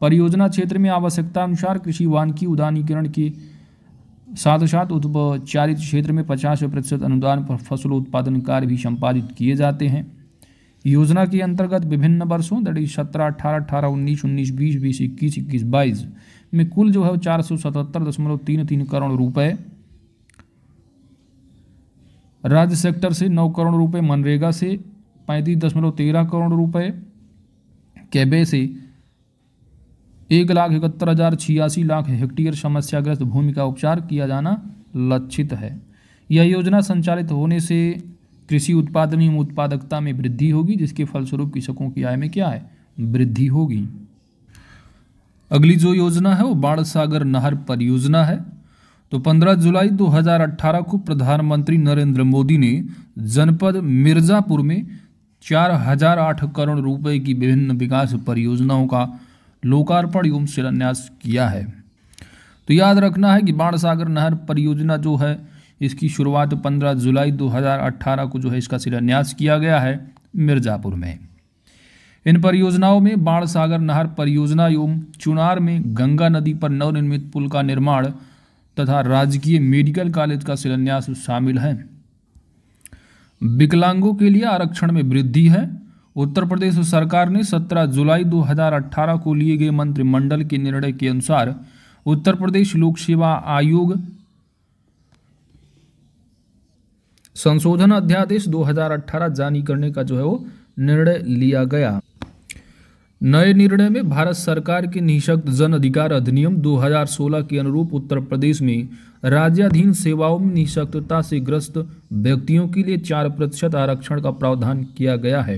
परियोजना क्षेत्र में आवश्यकता अनुसार कृषि की उदानीकरण के साथ साथ उपचारित क्षेत्र में पचास प्रतिशत अनुदान पर फसल उत्पादन कार्य भी संपादित किए जाते हैं योजना के अंतर्गत विभिन्न वर्षों दर सत्रह अठारह अठारह उन्नीस उन्नीस बीस बीस इक्कीस इक्कीस बाईस में कुल जो है चार सौ सतहत्तर दशमलव तीन तीन करोड़ रुपये राज्य सेक्टर से नौ करोड़ रुपए मनरेगा से पैंतीस दशमलव तेरह करोड़ रुपए कैबे से एक लाख इकहत्तर हज़ार छियासी लाख हेक्टेयर समस्याग्रस्त भूमि का उपचार किया जाना लक्षित है यह योजना संचालित होने से कृषि उत्पादन एवं उत्पादकता में वृद्धि होगी जिसके फलस्वरूप कृषकों की आय में क्या है वृद्धि होगी अगली जो योजना है वो बाण सागर नहर परियोजना है तो 15 जुलाई 2018 को प्रधानमंत्री नरेंद्र मोदी ने जनपद मिर्ज़ापुर में 4008 करोड़ रुपए की विभिन्न विकास परियोजनाओं का लोकार्पण एवं शिलान्यास किया है तो याद रखना है कि बाण सागर नहर परियोजना जो है इसकी शुरुआत 15 जुलाई 2018 को जो है इसका शिलान्यास किया गया है मिर्ज़ापुर में इन परियोजनाओं में बाण सागर नहर परियोजना एवं चुनार में गंगा नदी पर नवनिर्मित पुल का निर्माण तथा राजकीय मेडिकल कॉलेज का शिलान्यास शामिल है विकलांगों के लिए आरक्षण में वृद्धि है उत्तर प्रदेश सरकार ने 17 जुलाई 2018 को लिए गए मंत्रिमंडल के निर्णय के अनुसार उत्तर प्रदेश लोक सेवा आयोग संशोधन अध्यादेश 2018 जारी करने का जो है वो निर्णय लिया गया नए निर्णय में भारत सरकार के निःशक्त जन अधिकार अधिनियम 2016 के अनुरूप उत्तर प्रदेश में राज्याधीन सेवाओं में निःशक्तता से ग्रस्त व्यक्तियों के लिए चार प्रतिशत आरक्षण का प्रावधान किया गया है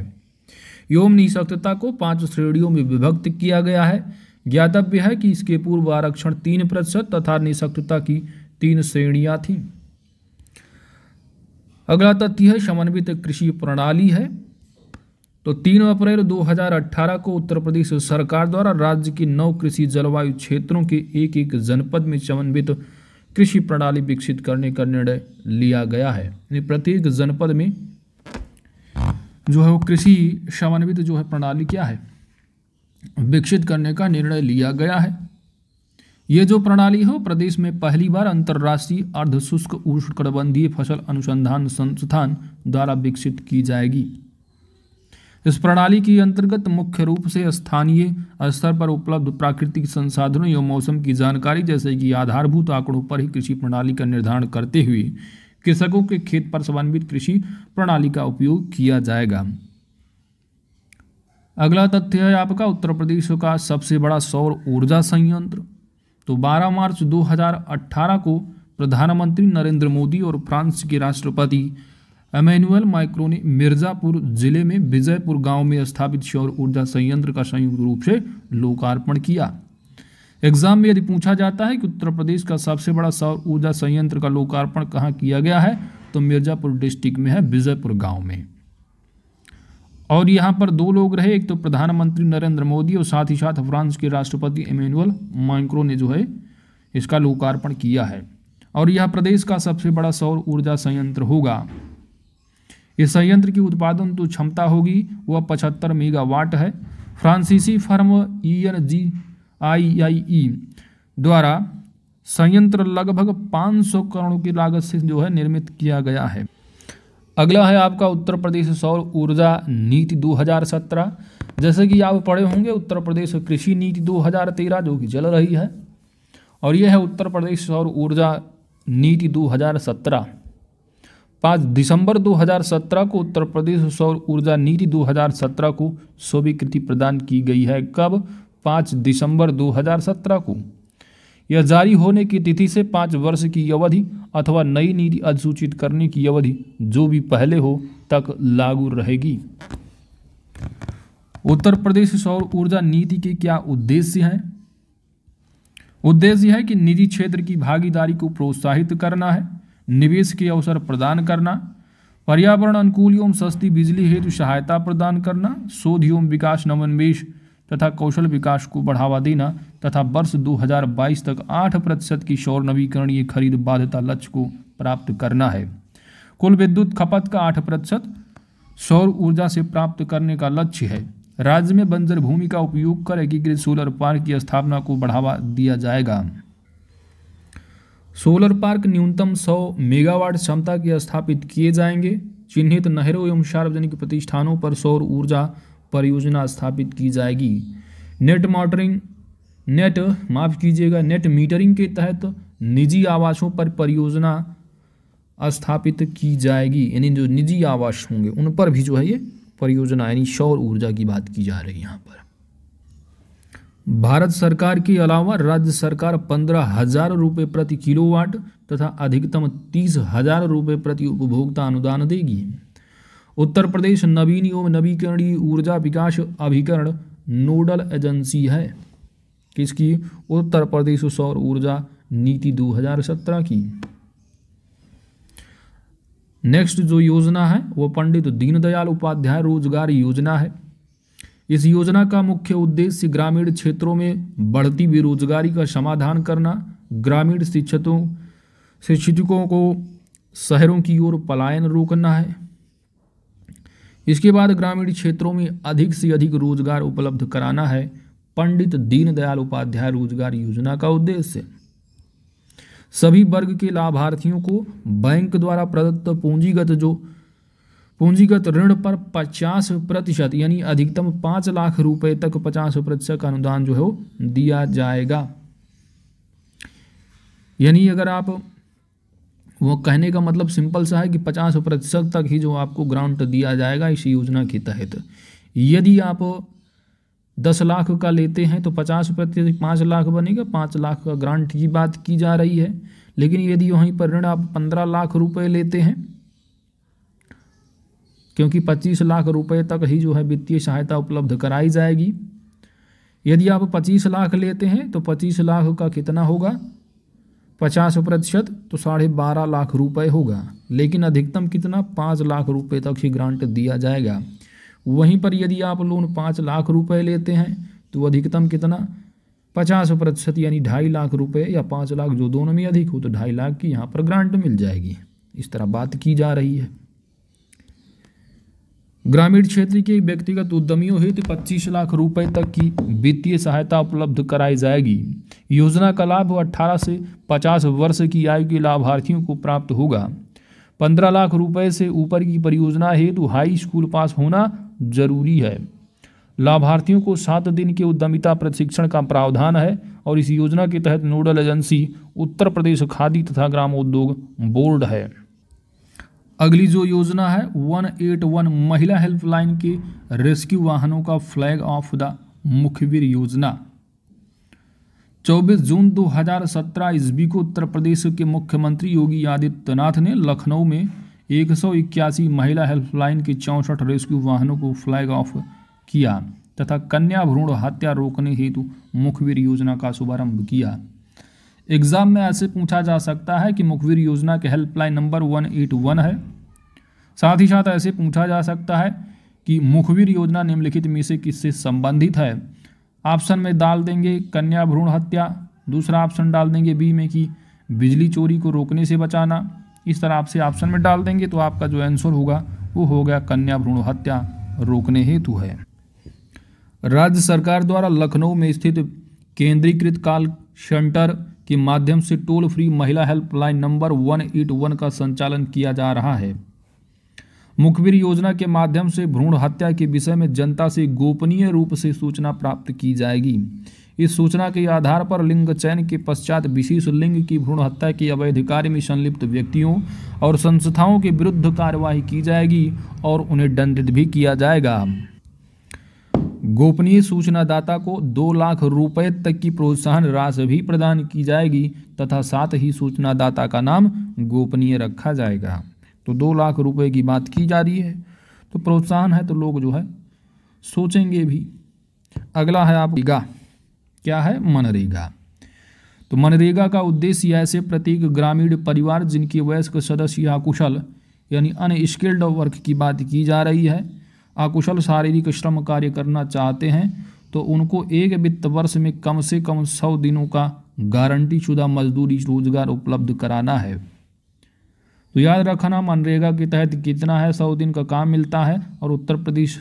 एवं निःशक्तता को पांच श्रेणियों में विभक्त किया गया है ज्ञातव्य है कि इसके पूर्व आरक्षण तीन प्रतिशत तथा निःशक्तता की तीन श्रेणियाँ थीं अगला तथ्य है समन्वित कृषि प्रणाली है तो तीन अप्रैल 2018 को उत्तर प्रदेश सरकार द्वारा राज्य की नौ कृषि जलवायु क्षेत्रों के एक एक जनपद में समन्वित कृषि प्रणाली विकसित करने का निर्णय लिया गया है प्रत्येक जनपद में जो है वो कृषि समन्वित जो है प्रणाली क्या है विकसित करने का निर्णय लिया गया है ये जो प्रणाली है प्रदेश में पहली बार अंतर्राष्ट्रीय अर्धशुष्क उष्णकटिबंधीय फसल अनुसंधान संस्थान द्वारा विकसित की जाएगी इस प्रणाली के अंतर्गत मुख्य रूप से स्थानीय स्तर पर उपलब्ध प्राकृतिक संसाधनों एवं मौसम की जानकारी जैसे कि आधारभूत आंकड़ों पर ही कृषि प्रणाली का निर्धारण करते हुए कृषकों के खेत पर समन्वित कृषि प्रणाली का उपयोग किया जाएगा अगला तथ्य है आपका उत्तर प्रदेश का सबसे बड़ा सौर ऊर्जा संयंत्र तो 12 मार्च 2018 को प्रधानमंत्री नरेंद्र मोदी और फ्रांस के राष्ट्रपति अमेनुअल माइक्रो ने मिर्ज़ापुर जिले में विजयपुर गांव में स्थापित सौर ऊर्जा संयंत्र का संयुक्त रूप से लोकार्पण किया एग्जाम में यदि पूछा जाता है कि उत्तर प्रदेश का सबसे बड़ा सौर ऊर्जा संयंत्र का लोकार्पण कहाँ किया गया है तो मिर्ज़ापुर डिस्ट्रिक्ट में है विजयपुर गाँव में और यहाँ पर दो लोग रहे एक तो प्रधानमंत्री नरेंद्र मोदी और साथ ही साथ फ्रांस के राष्ट्रपति इमेनुअल माइक्रो ने जो है इसका लोकार्पण किया है और यह प्रदेश का सबसे बड़ा सौर ऊर्जा संयंत्र होगा इस संयंत्र की उत्पादन जो तो क्षमता होगी वह पचहत्तर मेगावाट है फ्रांसीसी फर्म ई एन जी आई आई ई द्वारा संयंत्र लगभग 500 करोड़ की लागत से जो है निर्मित किया गया है अगला है आपका उत्तर प्रदेश सौर ऊर्जा नीति 2017 जैसे कि आप पढ़े होंगे उत्तर प्रदेश कृषि नीति 2013 जो कि चल रही है और यह है उत्तर प्रदेश सौर ऊर्जा नीति 2017 पाँच दिसंबर 2017 को उत्तर प्रदेश सौर ऊर्जा नीति 2017 को स्वीकृति प्रदान की गई है कब पाँच दिसंबर 2017 को यह जारी होने की तिथि से पाँच वर्ष की अवधि अथवा नई नीति अधिसूचित करने की अवधि जो भी पहले हो तक लागू रहेगी उत्तर प्रदेश सौर ऊर्जा नीति के क्या उद्देश्य हैं उद्देश्य है कि निजी क्षेत्र की भागीदारी को प्रोत्साहित करना है निवेश के अवसर प्रदान करना पर्यावरण अनुकूल एवं सस्ती बिजली हेतु सहायता प्रदान करना शोध एवं विकास नवोन्वेश तथा कौशल विकास को बढ़ावा देना तथा वर्ष 2022 तक 8 प्रतिशत की सौर नवीकरणीय खरीद बाध्यता लक्ष्य को प्राप्त करना है कुल विद्युत खपत का 8 प्रतिशत सौर ऊर्जा से प्राप्त करने का लक्ष्य है राज्य में बंजर भूमि का उपयोग कर एकीकृत सोलर पार्क की स्थापना को बढ़ावा दिया जाएगा सोलर पार्क न्यूनतम 100 मेगावाट क्षमता के स्थापित किए जाएंगे चिन्हित नहरों एवं सार्वजनिक प्रतिष्ठानों पर सौर ऊर्जा परियोजना स्थापित की जाएगी नेट मॉटरिंग नेट माफ कीजिएगा नेट मीटरिंग के तहत निजी आवासों पर परियोजना स्थापित की जाएगी यानी जो निजी आवास होंगे उन पर भी जो है ये परियोजना यानी सौर ऊर्जा की बात की जा रही है यहाँ पर भारत सरकार के अलावा राज्य सरकार पंद्रह हजार रुपये प्रति किलोवाट तथा अधिकतम तीस हजार रुपये प्रति उपभोक्ता अनुदान देगी उत्तर प्रदेश नवीन एवं नवीकरणीय ऊर्जा विकास अभिकरण नोडल एजेंसी है किसकी उत्तर प्रदेश सौर ऊर्जा नीति 2017 की नेक्स्ट जो योजना है वो पंडित दीनदयाल उपाध्याय रोजगार योजना है इस योजना का मुख्य उद्देश्य ग्रामीण क्षेत्रों में बढ़ती बेरोजगारी का समाधान करना ग्रामीण शिक्षकों शिक्षकों को शहरों की ओर पलायन रोकना है इसके बाद ग्रामीण क्षेत्रों में अधिक से अधिक रोजगार उपलब्ध कराना है पंडित दीनदयाल उपाध्याय रोजगार योजना का उद्देश्य सभी वर्ग के लाभार्थियों को बैंक द्वारा प्रदत्त पूंजीगत जो पूंजीगत ऋण पर 50 प्रतिशत यानी अधिकतम पांच लाख रुपए तक 50 प्रतिशत का अनुदान जो है वो दिया जाएगा यानी अगर आप वो कहने का मतलब सिंपल सा है कि 50 प्रतिशत तक ही जो आपको ग्रांट दिया जाएगा इस योजना के तहत यदि आप दस लाख का लेते हैं तो पचास प्रतिशत पाँच लाख बनेगा पाँच लाख का ग्रांट की बात की जा रही है लेकिन यदि वहीं पर ऋण आप पंद्रह लाख रुपए लेते हैं क्योंकि 25 लाख रुपए तक ही जो है वित्तीय सहायता उपलब्ध कराई जाएगी यदि आप 25 लाख लेते हैं तो 25 लाख का कितना होगा 50 प्रतिशत तो साढ़े बारह लाख रुपए होगा लेकिन अधिकतम कितना पाँच लाख रुपए तक ही ग्रांट दिया जाएगा वहीं पर यदि आप लोन पाँच लाख रुपए लेते हैं तो अधिकतम कितना पचास प्रतिशत यानी ढाई लाख रुपए या पाँच लाख जो दोनों में अधिक हो तो ढाई लाख की यहाँ पर ग्रांट मिल जाएगी इस तरह बात की जा रही है ग्रामीण क्षेत्र के व्यक्तिगत उद्यमियों हेतु पच्चीस लाख रुपए तक की वित्तीय सहायता उपलब्ध कराई जाएगी योजना का लाभ 18 से 50 वर्ष की आयु के लाभार्थियों को प्राप्त होगा 15 लाख रुपए से ऊपर की परियोजना हेतु हाई स्कूल पास होना जरूरी है लाभार्थियों को सात दिन के उद्यमिता प्रशिक्षण का प्रावधान है और इस योजना के तहत नोडल एजेंसी उत्तर प्रदेश खादी तथा ग्रामोद्योग बोर्ड है अगली जो योजना है वन एट वन महिला हेल्पलाइन की रेस्क्यू वाहनों का फ्लैग ऑफ द मुखबिर योजना 24 जून 2017 ईस्वी को उत्तर प्रदेश के मुख्यमंत्री योगी आदित्यनाथ ने लखनऊ में एक महिला हेल्पलाइन के चौंसठ रेस्क्यू वाहनों को फ्लैग ऑफ किया तथा कन्या भ्रूण हत्या रोकने हेतु मुखबिर योजना का शुभारंभ किया एग्ज़ाम में ऐसे पूछा जा सकता है कि मुखबिर योजना के helpline number one eight one है साथ ही साथ ऐसे पूछा जा सकता है कि मुखबिर योजना निम्नलिखित में से किससे संबंधित है ऑप्शन में डाल देंगे कन्या भ्रूण हत्या दूसरा ऑप्शन डाल देंगे बी में कि बिजली चोरी को रोकने से बचाना इस तरह आपसे ऑप्शन में डाल देंगे तो आपका जो आंसर होगा वो हो गया कन्या भ्रूण हत्या रोकने हेतु है राज्य सरकार द्वारा लखनऊ में स्थित केंद्रीकृत काल सेंटर के माध्यम से टोल फ्री महिला helpline number one eight one का संचालन किया जा रहा है मुखबिर योजना के माध्यम से भ्रूण हत्या के विषय में जनता से गोपनीय रूप से सूचना प्राप्त की जाएगी इस सूचना के आधार पर लिंग चयन के पश्चात विशेष लिंग की भ्रूण हत्या के अवैध कार्य में संलिप्त व्यक्तियों और संस्थाओं के विरुद्ध कार्रवाई की जाएगी और उन्हें दंडित भी किया जाएगा गोपनीय सूचनादाता को दो लाख रुपए तक की प्रोत्साहन राशि भी प्रदान की जाएगी तथा साथ ही सूचनादाता का नाम गोपनीय रखा जाएगा तो दो लाख रुपए की बात की जा रही है तो प्रोत्साहन है तो लोग जो है सोचेंगे भी अगला है आप रेगा क्या है मनरेगा तो मनरेगा का उद्देश्य ऐसे प्रत्येक ग्रामीण परिवार जिनके वयस्क सदस्य या कुशल यानी अनस्किल्ड वर्क की बात की जा रही है अकुशल शारीरिक श्रम कार्य करना चाहते हैं तो उनको एक वित्त वर्ष में कम से कम सौ दिनों का गारंटी शुदा मजदूरी रोजगार उपलब्ध कराना है तो याद रखना मनरेगा के तहत कितना है सौ दिन का काम मिलता है और उत्तर प्रदेश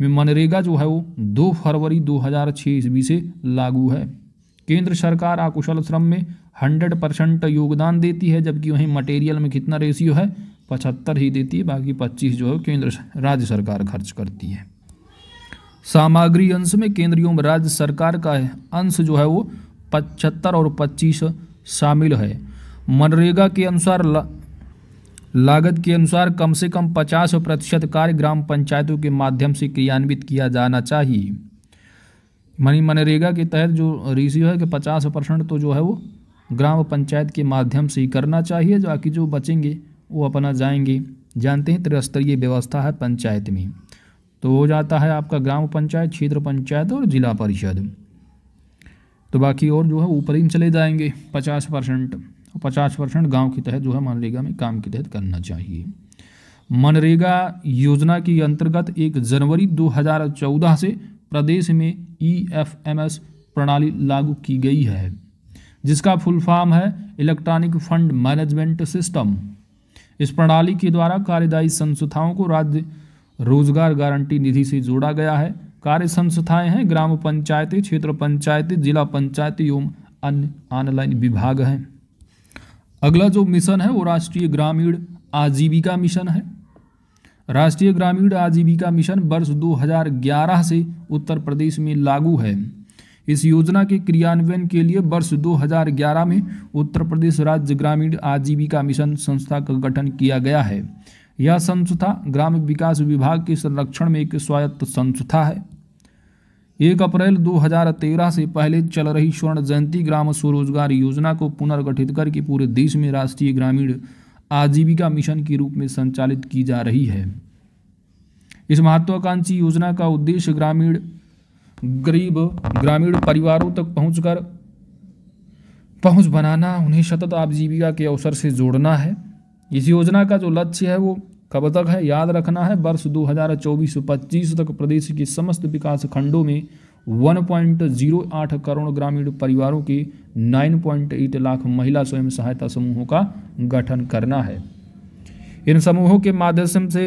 में मनरेगा जो है वो दो फरवरी दो हजार छह ईस्वी से लागू है केंद्र सरकार आकुशल श्रम में हंड्रेड परसेंट योगदान देती है जबकि वहीं मटेरियल में कितना रेशियो है पचहत्तर ही देती है बाकी पच्चीस जो है केंद्र राज्य सरकार खर्च करती है सामग्री अंश में केंद्रीय एवं राज्य सरकार का अंश जो है वो पचहत्तर और पच्चीस शामिल है मनरेगा के अनुसार ला, लागत के अनुसार कम से कम पचास प्रतिशत कार्य ग्राम पंचायतों के माध्यम से क्रियान्वित किया जाना चाहिए मनी मनरेगा के तहत जो रिसीव है कि पचास परसेंट तो जो है वो ग्राम पंचायत के माध्यम से ही करना चाहिए बाकी जो बचेंगे वो अपना जाएंगे जानते हैं त्रिस्तरीय व्यवस्था है पंचायत में तो हो जाता है आपका ग्राम पंचायत क्षेत्र पंचायत और जिला परिषद तो बाकी और जो है ऊपर ही चले जाएंगे पचास परसेंट पचास परसेंट गाँव के तहत जो है मनरेगा में काम के तहत करना चाहिए मनरेगा योजना के अंतर्गत एक जनवरी 2014 से प्रदेश में ईएफएमएस प्रणाली लागू की गई है जिसका फुल फॉर्म है इलेक्ट्रॉनिक फंड मैनेजमेंट सिस्टम इस प्रणाली के द्वारा कार्यदायी संस्थाओं को राज्य रोजगार गारंटी निधि से जोड़ा गया है कार्य संस्थाएं हैं ग्राम पंचायतें क्षेत्र पंचायतें जिला पंचायती एवं अन्य ऑनलाइन विभाग हैं अगला जो मिशन है वो राष्ट्रीय ग्रामीण आजीविका मिशन है राष्ट्रीय ग्रामीण आजीविका मिशन वर्ष 2011 से उत्तर प्रदेश में लागू है इस योजना के क्रियान्वयन के लिए वर्ष 2011 में उत्तर प्रदेश राज्य ग्रामीण आजीविका मिशन संस्था का गठन किया गया है यह संस्था ग्राम विकास विभाग के संरक्षण में एक स्वायत्त संस्था है एक अप्रैल 2013 से पहले चल रही स्वर्ण जयंती ग्राम स्वरोजगार योजना को पुनर्गठित करके पूरे देश में राष्ट्रीय ग्रामीण आजीविका मिशन के रूप में संचालित की जा रही है इस महत्वाकांक्षी योजना का उद्देश्य ग्रामीण गरीब ग्रामीण परिवारों तक पहुंचकर पहुंच बनाना उन्हें सतत आजीविका के अवसर से जोड़ना है इस योजना का जो लक्ष्य है वो कब तक है याद रखना है वर्ष 2024 पच्चीस तक प्रदेश के समस्त विकास खंडों में 1.08 करोड़ ग्रामीण परिवारों के 9.8 लाख महिला स्वयं सहायता समूहों का गठन करना है इन समूहों के माध्यम से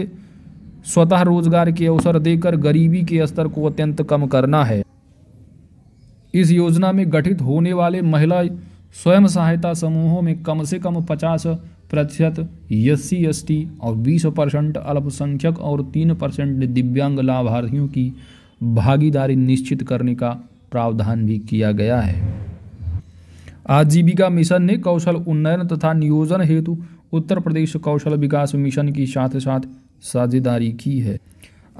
स्वतः रोजगार के अवसर देकर गरीबी के स्तर को अत्यंत कम करना है इस योजना में गठित होने वाले महिला स्वयं सहायता समूहों में कम से कम 50 प्रतिशत एस सी और 20 परसेंट अल्पसंख्यक और 3 परसेंट दिव्यांग लाभार्थियों की भागीदारी निश्चित करने का प्रावधान भी किया गया है आजीविका मिशन ने कौशल उन्नयन तथा नियोजन हेतु उत्तर प्रदेश कौशल विकास मिशन के साथ साथ साझेदारी की है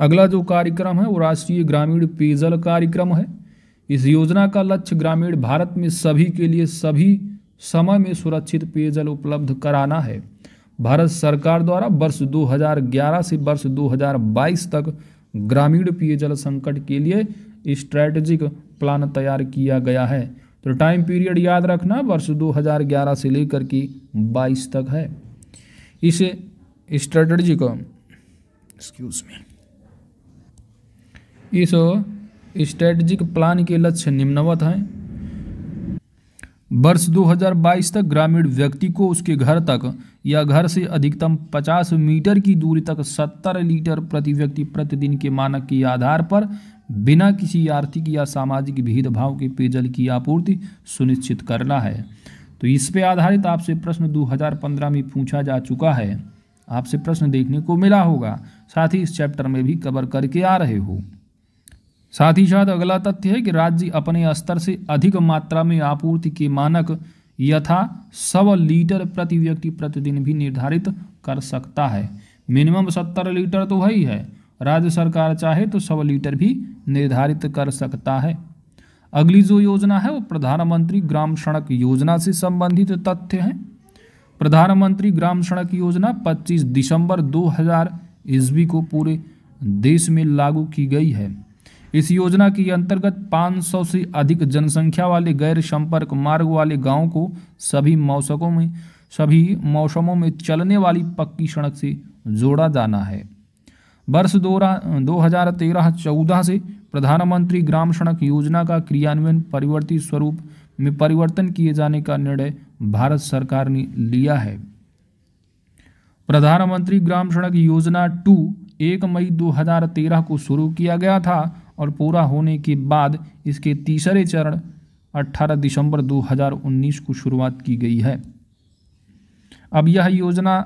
अगला जो कार्यक्रम है वो राष्ट्रीय ग्रामीण पेयजल कार्यक्रम है इस योजना का लक्ष्य ग्रामीण भारत में सभी के लिए सभी समय में सुरक्षित पेयजल उपलब्ध कराना है भारत सरकार द्वारा वर्ष 2011 से वर्ष 2022 तक ग्रामीण पेयजल संकट के लिए स्ट्रैटेजिक प्लान तैयार किया गया है तो टाइम पीरियड याद रखना वर्ष 2011 से लेकर के 22 तक है इस स्ट्रैटेजिक एक्सक्यूज मी इस स्ट्रेटजिक प्लान के लक्ष्य निम्नवत हैं वर्ष 2022 तक ग्रामीण व्यक्ति को उसके घर तक या घर से अधिकतम 50 मीटर की दूरी तक 70 लीटर प्रति व्यक्ति प्रतिदिन के मानक के आधार पर बिना किसी आर्थिक या सामाजिक भेदभाव के पेयजल की आपूर्ति सुनिश्चित करना है तो इस पर आधारित आपसे प्रश्न 2015 में पूछा जा चुका है आपसे प्रश्न देखने को मिला होगा साथ ही इस चैप्टर में भी कवर करके आ रहे हो साथ ही साथ अगला तथ्य है कि राज्य अपने स्तर से अधिक मात्रा में आपूर्ति के मानक यथा सव लीटर प्रति व्यक्ति प्रतिदिन भी निर्धारित कर सकता है मिनिमम सत्तर लीटर तो वही है राज्य सरकार चाहे तो सौ लीटर भी निर्धारित कर सकता है अगली जो योजना है वो प्रधानमंत्री ग्राम सड़क योजना से संबंधित तथ्य हैं प्रधानमंत्री ग्राम सड़क योजना 25 दिसंबर एसबी को पूरे देश में लागू की गई है इस योजना के अंतर्गत 500 से अधिक जनसंख्या वाले गैर संपर्क मार्ग वाले गांवों को सभी मौसमों में सभी मौसमों में चलने वाली पक्की सड़क से जोड़ा जाना है वर्ष दो हज़ार तेरह चौदह से प्रधानमंत्री ग्राम सड़क योजना का क्रियान्वयन परिवर्तित स्वरूप में परिवर्तन किए जाने का निर्णय भारत सरकार ने लिया है प्रधानमंत्री ग्राम सड़क योजना टू एक मई 2013 को शुरू किया गया था और पूरा होने के बाद इसके तीसरे चरण 18 दिसंबर 2019 को शुरुआत की गई है अब यह योजना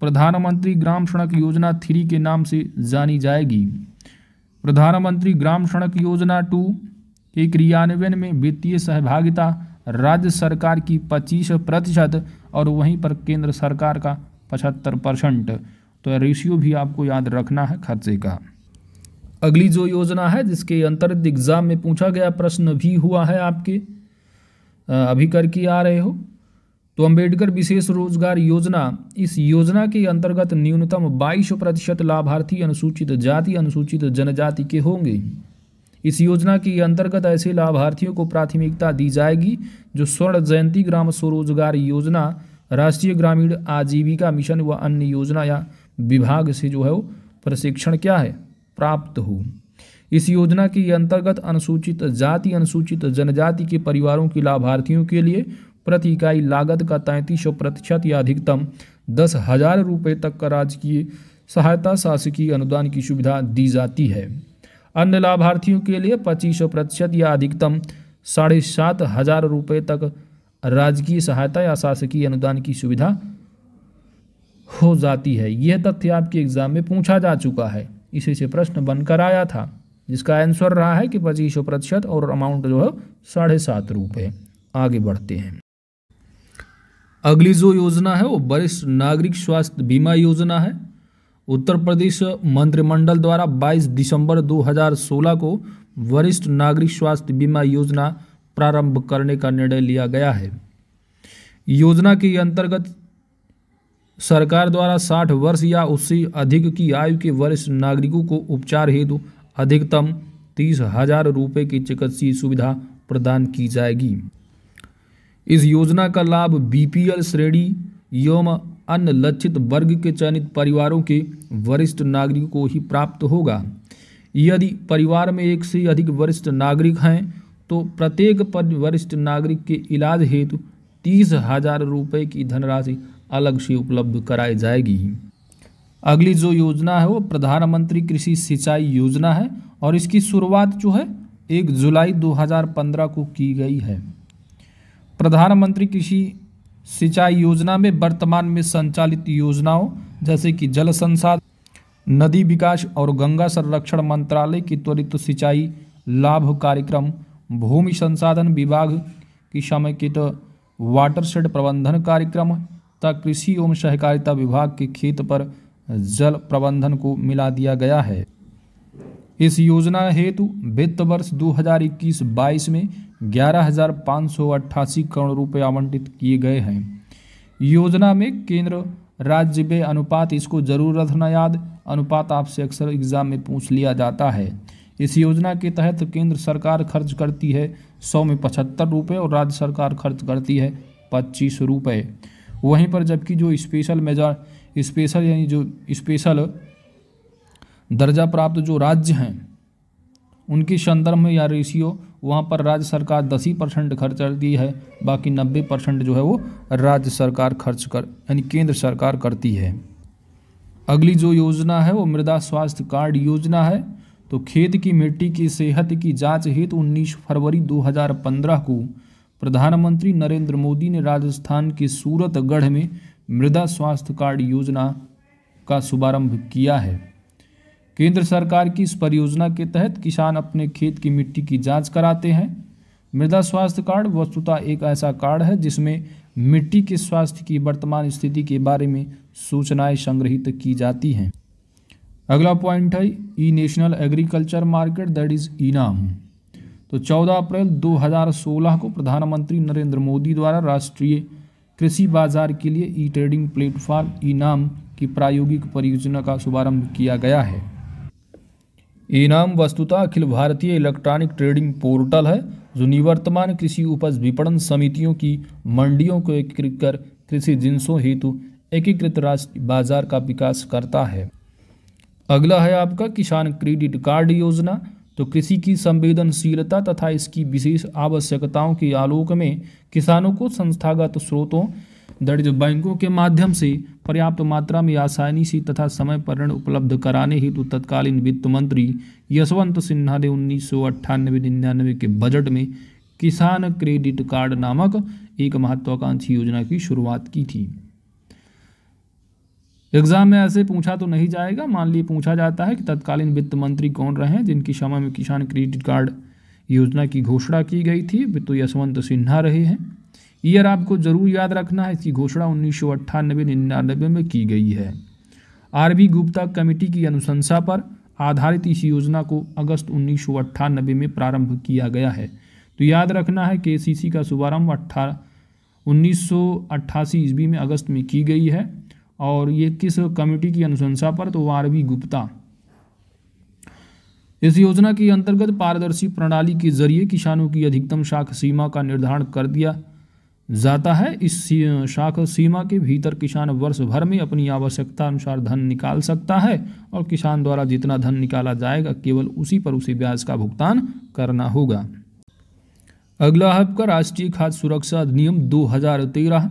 प्रधानमंत्री ग्राम सड़क योजना थ्री के नाम से जानी जाएगी प्रधानमंत्री ग्राम सड़क योजना टू के क्रियान्वयन में वित्तीय सहभागिता राज्य सरकार की 25 प्रतिशत और वहीं पर केंद्र सरकार का पचहत्तर परसेंट तो रेशियो भी आपको याद रखना है खर्चे का अगली जो योजना है जिसके अंतर्गत एग्ज़ाम में पूछा गया प्रश्न भी हुआ है आपके अभी करके आ रहे हो तो अंबेडकर विशेष रोजगार योजना इस योजना के अंतर्गत न्यूनतम 22 प्रतिशत लाभार्थी अनुसूचित जाति अनुसूचित जनजाति के होंगे इस योजना के अंतर्गत ऐसे लाभार्थियों को प्राथमिकता दी जाएगी जो स्वर्ण जयंती ग्राम स्वरोजगार योजना राष्ट्रीय ग्रामीण आजीविका मिशन व अन्य योजना या विभाग से जो है वो प्रशिक्षण क्या है प्राप्त हो इस योजना के अंतर्गत अनुसूचित जाति अनुसूचित जनजाति के परिवारों के लाभार्थियों के लिए प्रति इकाई लागत का तैंतीस सौ प्रतिशत या अधिकतम दस हजार रुपये तक का राजकीय सहायता शासकीय अनुदान की सुविधा दी जाती है अन्य लाभार्थियों के लिए पच्चीस सौ प्रतिशत या अधिकतम साढ़े सात हजार रुपये तक राजकीय सहायता या शासकीय अनुदान की सुविधा हो जाती है यह तथ्य आपके एग्जाम में पूछा जा चुका है इसी से प्रश्न बनकर आया था जिसका आंसर रहा है कि पच्चीस प्रतिशत और अमाउंट जो है साढ़े सात रुपये आगे बढ़ते हैं अगली जो योजना है वो वरिष्ठ नागरिक स्वास्थ्य बीमा योजना है उत्तर प्रदेश मंत्रिमंडल द्वारा 22 दिसंबर 2016 को वरिष्ठ नागरिक स्वास्थ्य बीमा योजना प्रारंभ करने का निर्णय लिया गया है योजना के अंतर्गत सरकार द्वारा 60 वर्ष या उससे अधिक की आयु के वरिष्ठ नागरिकों को उपचार हेतु अधिकतम तीस हजार रुपये की चिकित्सीय सुविधा प्रदान की जाएगी इस योजना का लाभ बीपीएल श्रेणी एवं अन्य लक्षित वर्ग के चयनित परिवारों के वरिष्ठ नागरिकों को ही प्राप्त होगा यदि परिवार में एक से अधिक वरिष्ठ नागरिक हैं तो प्रत्येक पद वरिष्ठ नागरिक के इलाज हेतु तीस हजार रुपये की धनराशि अलग से उपलब्ध कराई जाएगी अगली जो योजना है वो प्रधानमंत्री कृषि सिंचाई योजना है और इसकी शुरुआत जो है एक जुलाई 2015 को की गई है प्रधानमंत्री कृषि सिंचाई योजना में वर्तमान में संचालित योजनाओं जैसे कि जल संसाधन नदी विकास और गंगा संरक्षण मंत्रालय की त्वरित सिंचाई लाभ कार्यक्रम भूमि संसाधन विभाग की समेकित वाटरशेड प्रबंधन कार्यक्रम तथा कृषि एवं सहकारिता विभाग के खेत पर जल प्रबंधन को मिला दिया गया है इस योजना हेतु वित्त वर्ष 2021-22 में ग्यारह करोड़ रुपए आवंटित किए गए हैं योजना में केंद्र राज्य में अनुपात इसको जरूर रखना याद अनुपात आपसे अक्सर एग्जाम में पूछ लिया जाता है इस योजना के तहत केंद्र सरकार खर्च करती है सौ में पचहत्तर रुपये और राज्य सरकार खर्च करती है पच्चीस रुपये वहीं पर जबकि जो स्पेशल मेजा स्पेशल यानी जो स्पेशल दर्जा प्राप्त जो राज्य हैं उनके संदर्भ में या रेशियो वहाँ पर राज्य सरकार दस ही परसेंट खर्च करती है बाकी नब्बे परसेंट जो है वो राज्य सरकार खर्च कर यानी केंद्र सरकार करती है अगली जो योजना है वो मृदा स्वास्थ्य कार्ड योजना है तो खेत की मिट्टी की सेहत की जांच हेतु उन्नीस फरवरी 2015 को प्रधानमंत्री नरेंद्र मोदी ने राजस्थान के सूरतगढ़ में मृदा स्वास्थ्य कार्ड योजना का शुभारंभ किया है केंद्र सरकार की इस परियोजना के तहत किसान अपने खेत की मिट्टी की जांच कराते हैं मृदा स्वास्थ्य कार्ड वस्तुतः एक ऐसा कार्ड है जिसमें मिट्टी के स्वास्थ्य की वर्तमान स्थिति के बारे में सूचनाएं संग्रहित की जाती हैं अगला पॉइंट है E national agriculture market that is eNAM तो 14 अप्रैल 2016 को प्रधानमंत्री नरेंद्र मोदी द्वारा राष्ट्रीय कृषि बाजार के लिए ई ट्रेडिंग प्लेटफॉर्म ईनाम की प्रायोगिक परियोजना का शुभारंभ किया गया है ईनाम वस्तुतः अखिल भारतीय इलेक्ट्रॉनिक ट्रेडिंग पोर्टल है जो निवर्तमान कृषि उपज विपणन समितियों की मंडियों को एकीकृत कर कृषि जिनसों हेतु एकीकृत राष्ट्रीय बाजार का विकास करता है अगला है आपका किसान क्रेडिट कार्ड योजना तो कृषि की संवेदनशीलता तथा इसकी विशेष आवश्यकताओं के आलोक में किसानों को संस्थागत स्रोतों दर्ज बैंकों के माध्यम से पर्याप्त मात्रा में आसानी से तथा समय पर ऋण उपलब्ध कराने हेतु तत्कालीन वित्त मंत्री यशवंत सिन्हा ने उन्नीस सौ अट्ठानबे निन्यानवे के बजट में किसान क्रेडिट कार्ड नामक एक महत्वाकांक्षी योजना की शुरुआत की थी एग्जाम में ऐसे पूछा तो नहीं जाएगा मान ली पूछा जाता है कि तत्कालीन वित्त मंत्री कौन रहे हैं जिनकी समय में किसान क्रेडिट कार्ड योजना की घोषणा की गई थी तो यशवंत सिन्हा रहे हैं ईयर आपको जरूर याद रखना है इसकी घोषणा उन्नीस सौ अट्ठानबे निन्यानबे में की गई है आर बी गुप्ता कमेटी की अनुशंसा पर आधारित इस योजना को अगस्त उन्नीस सौ अट्ठानबे में प्रारंभ किया गया है तो याद रखना है के सी सी का शुभारंभ अट्ठा उन्नीस सौ अट्ठासी ईस्वी में अगस्त में की गई है और ये किस कमेटी की अनुशंसा पर तो आर वी गुप्ता इस योजना के अंतर्गत पारदर्शी प्रणाली के जरिए किसानों की अधिकतम शाख सीमा का निर्धारण कर दिया जाता है इस शाख सीमा के भीतर किसान वर्ष भर में अपनी आवश्यकता अनुसार धन निकाल सकता है और किसान द्वारा जितना धन निकाला जाएगा केवल उसी पर उसे ब्याज का भुगतान करना होगा अगला हब का राष्ट्रीय खाद्य सुरक्षा अधिनियम 2013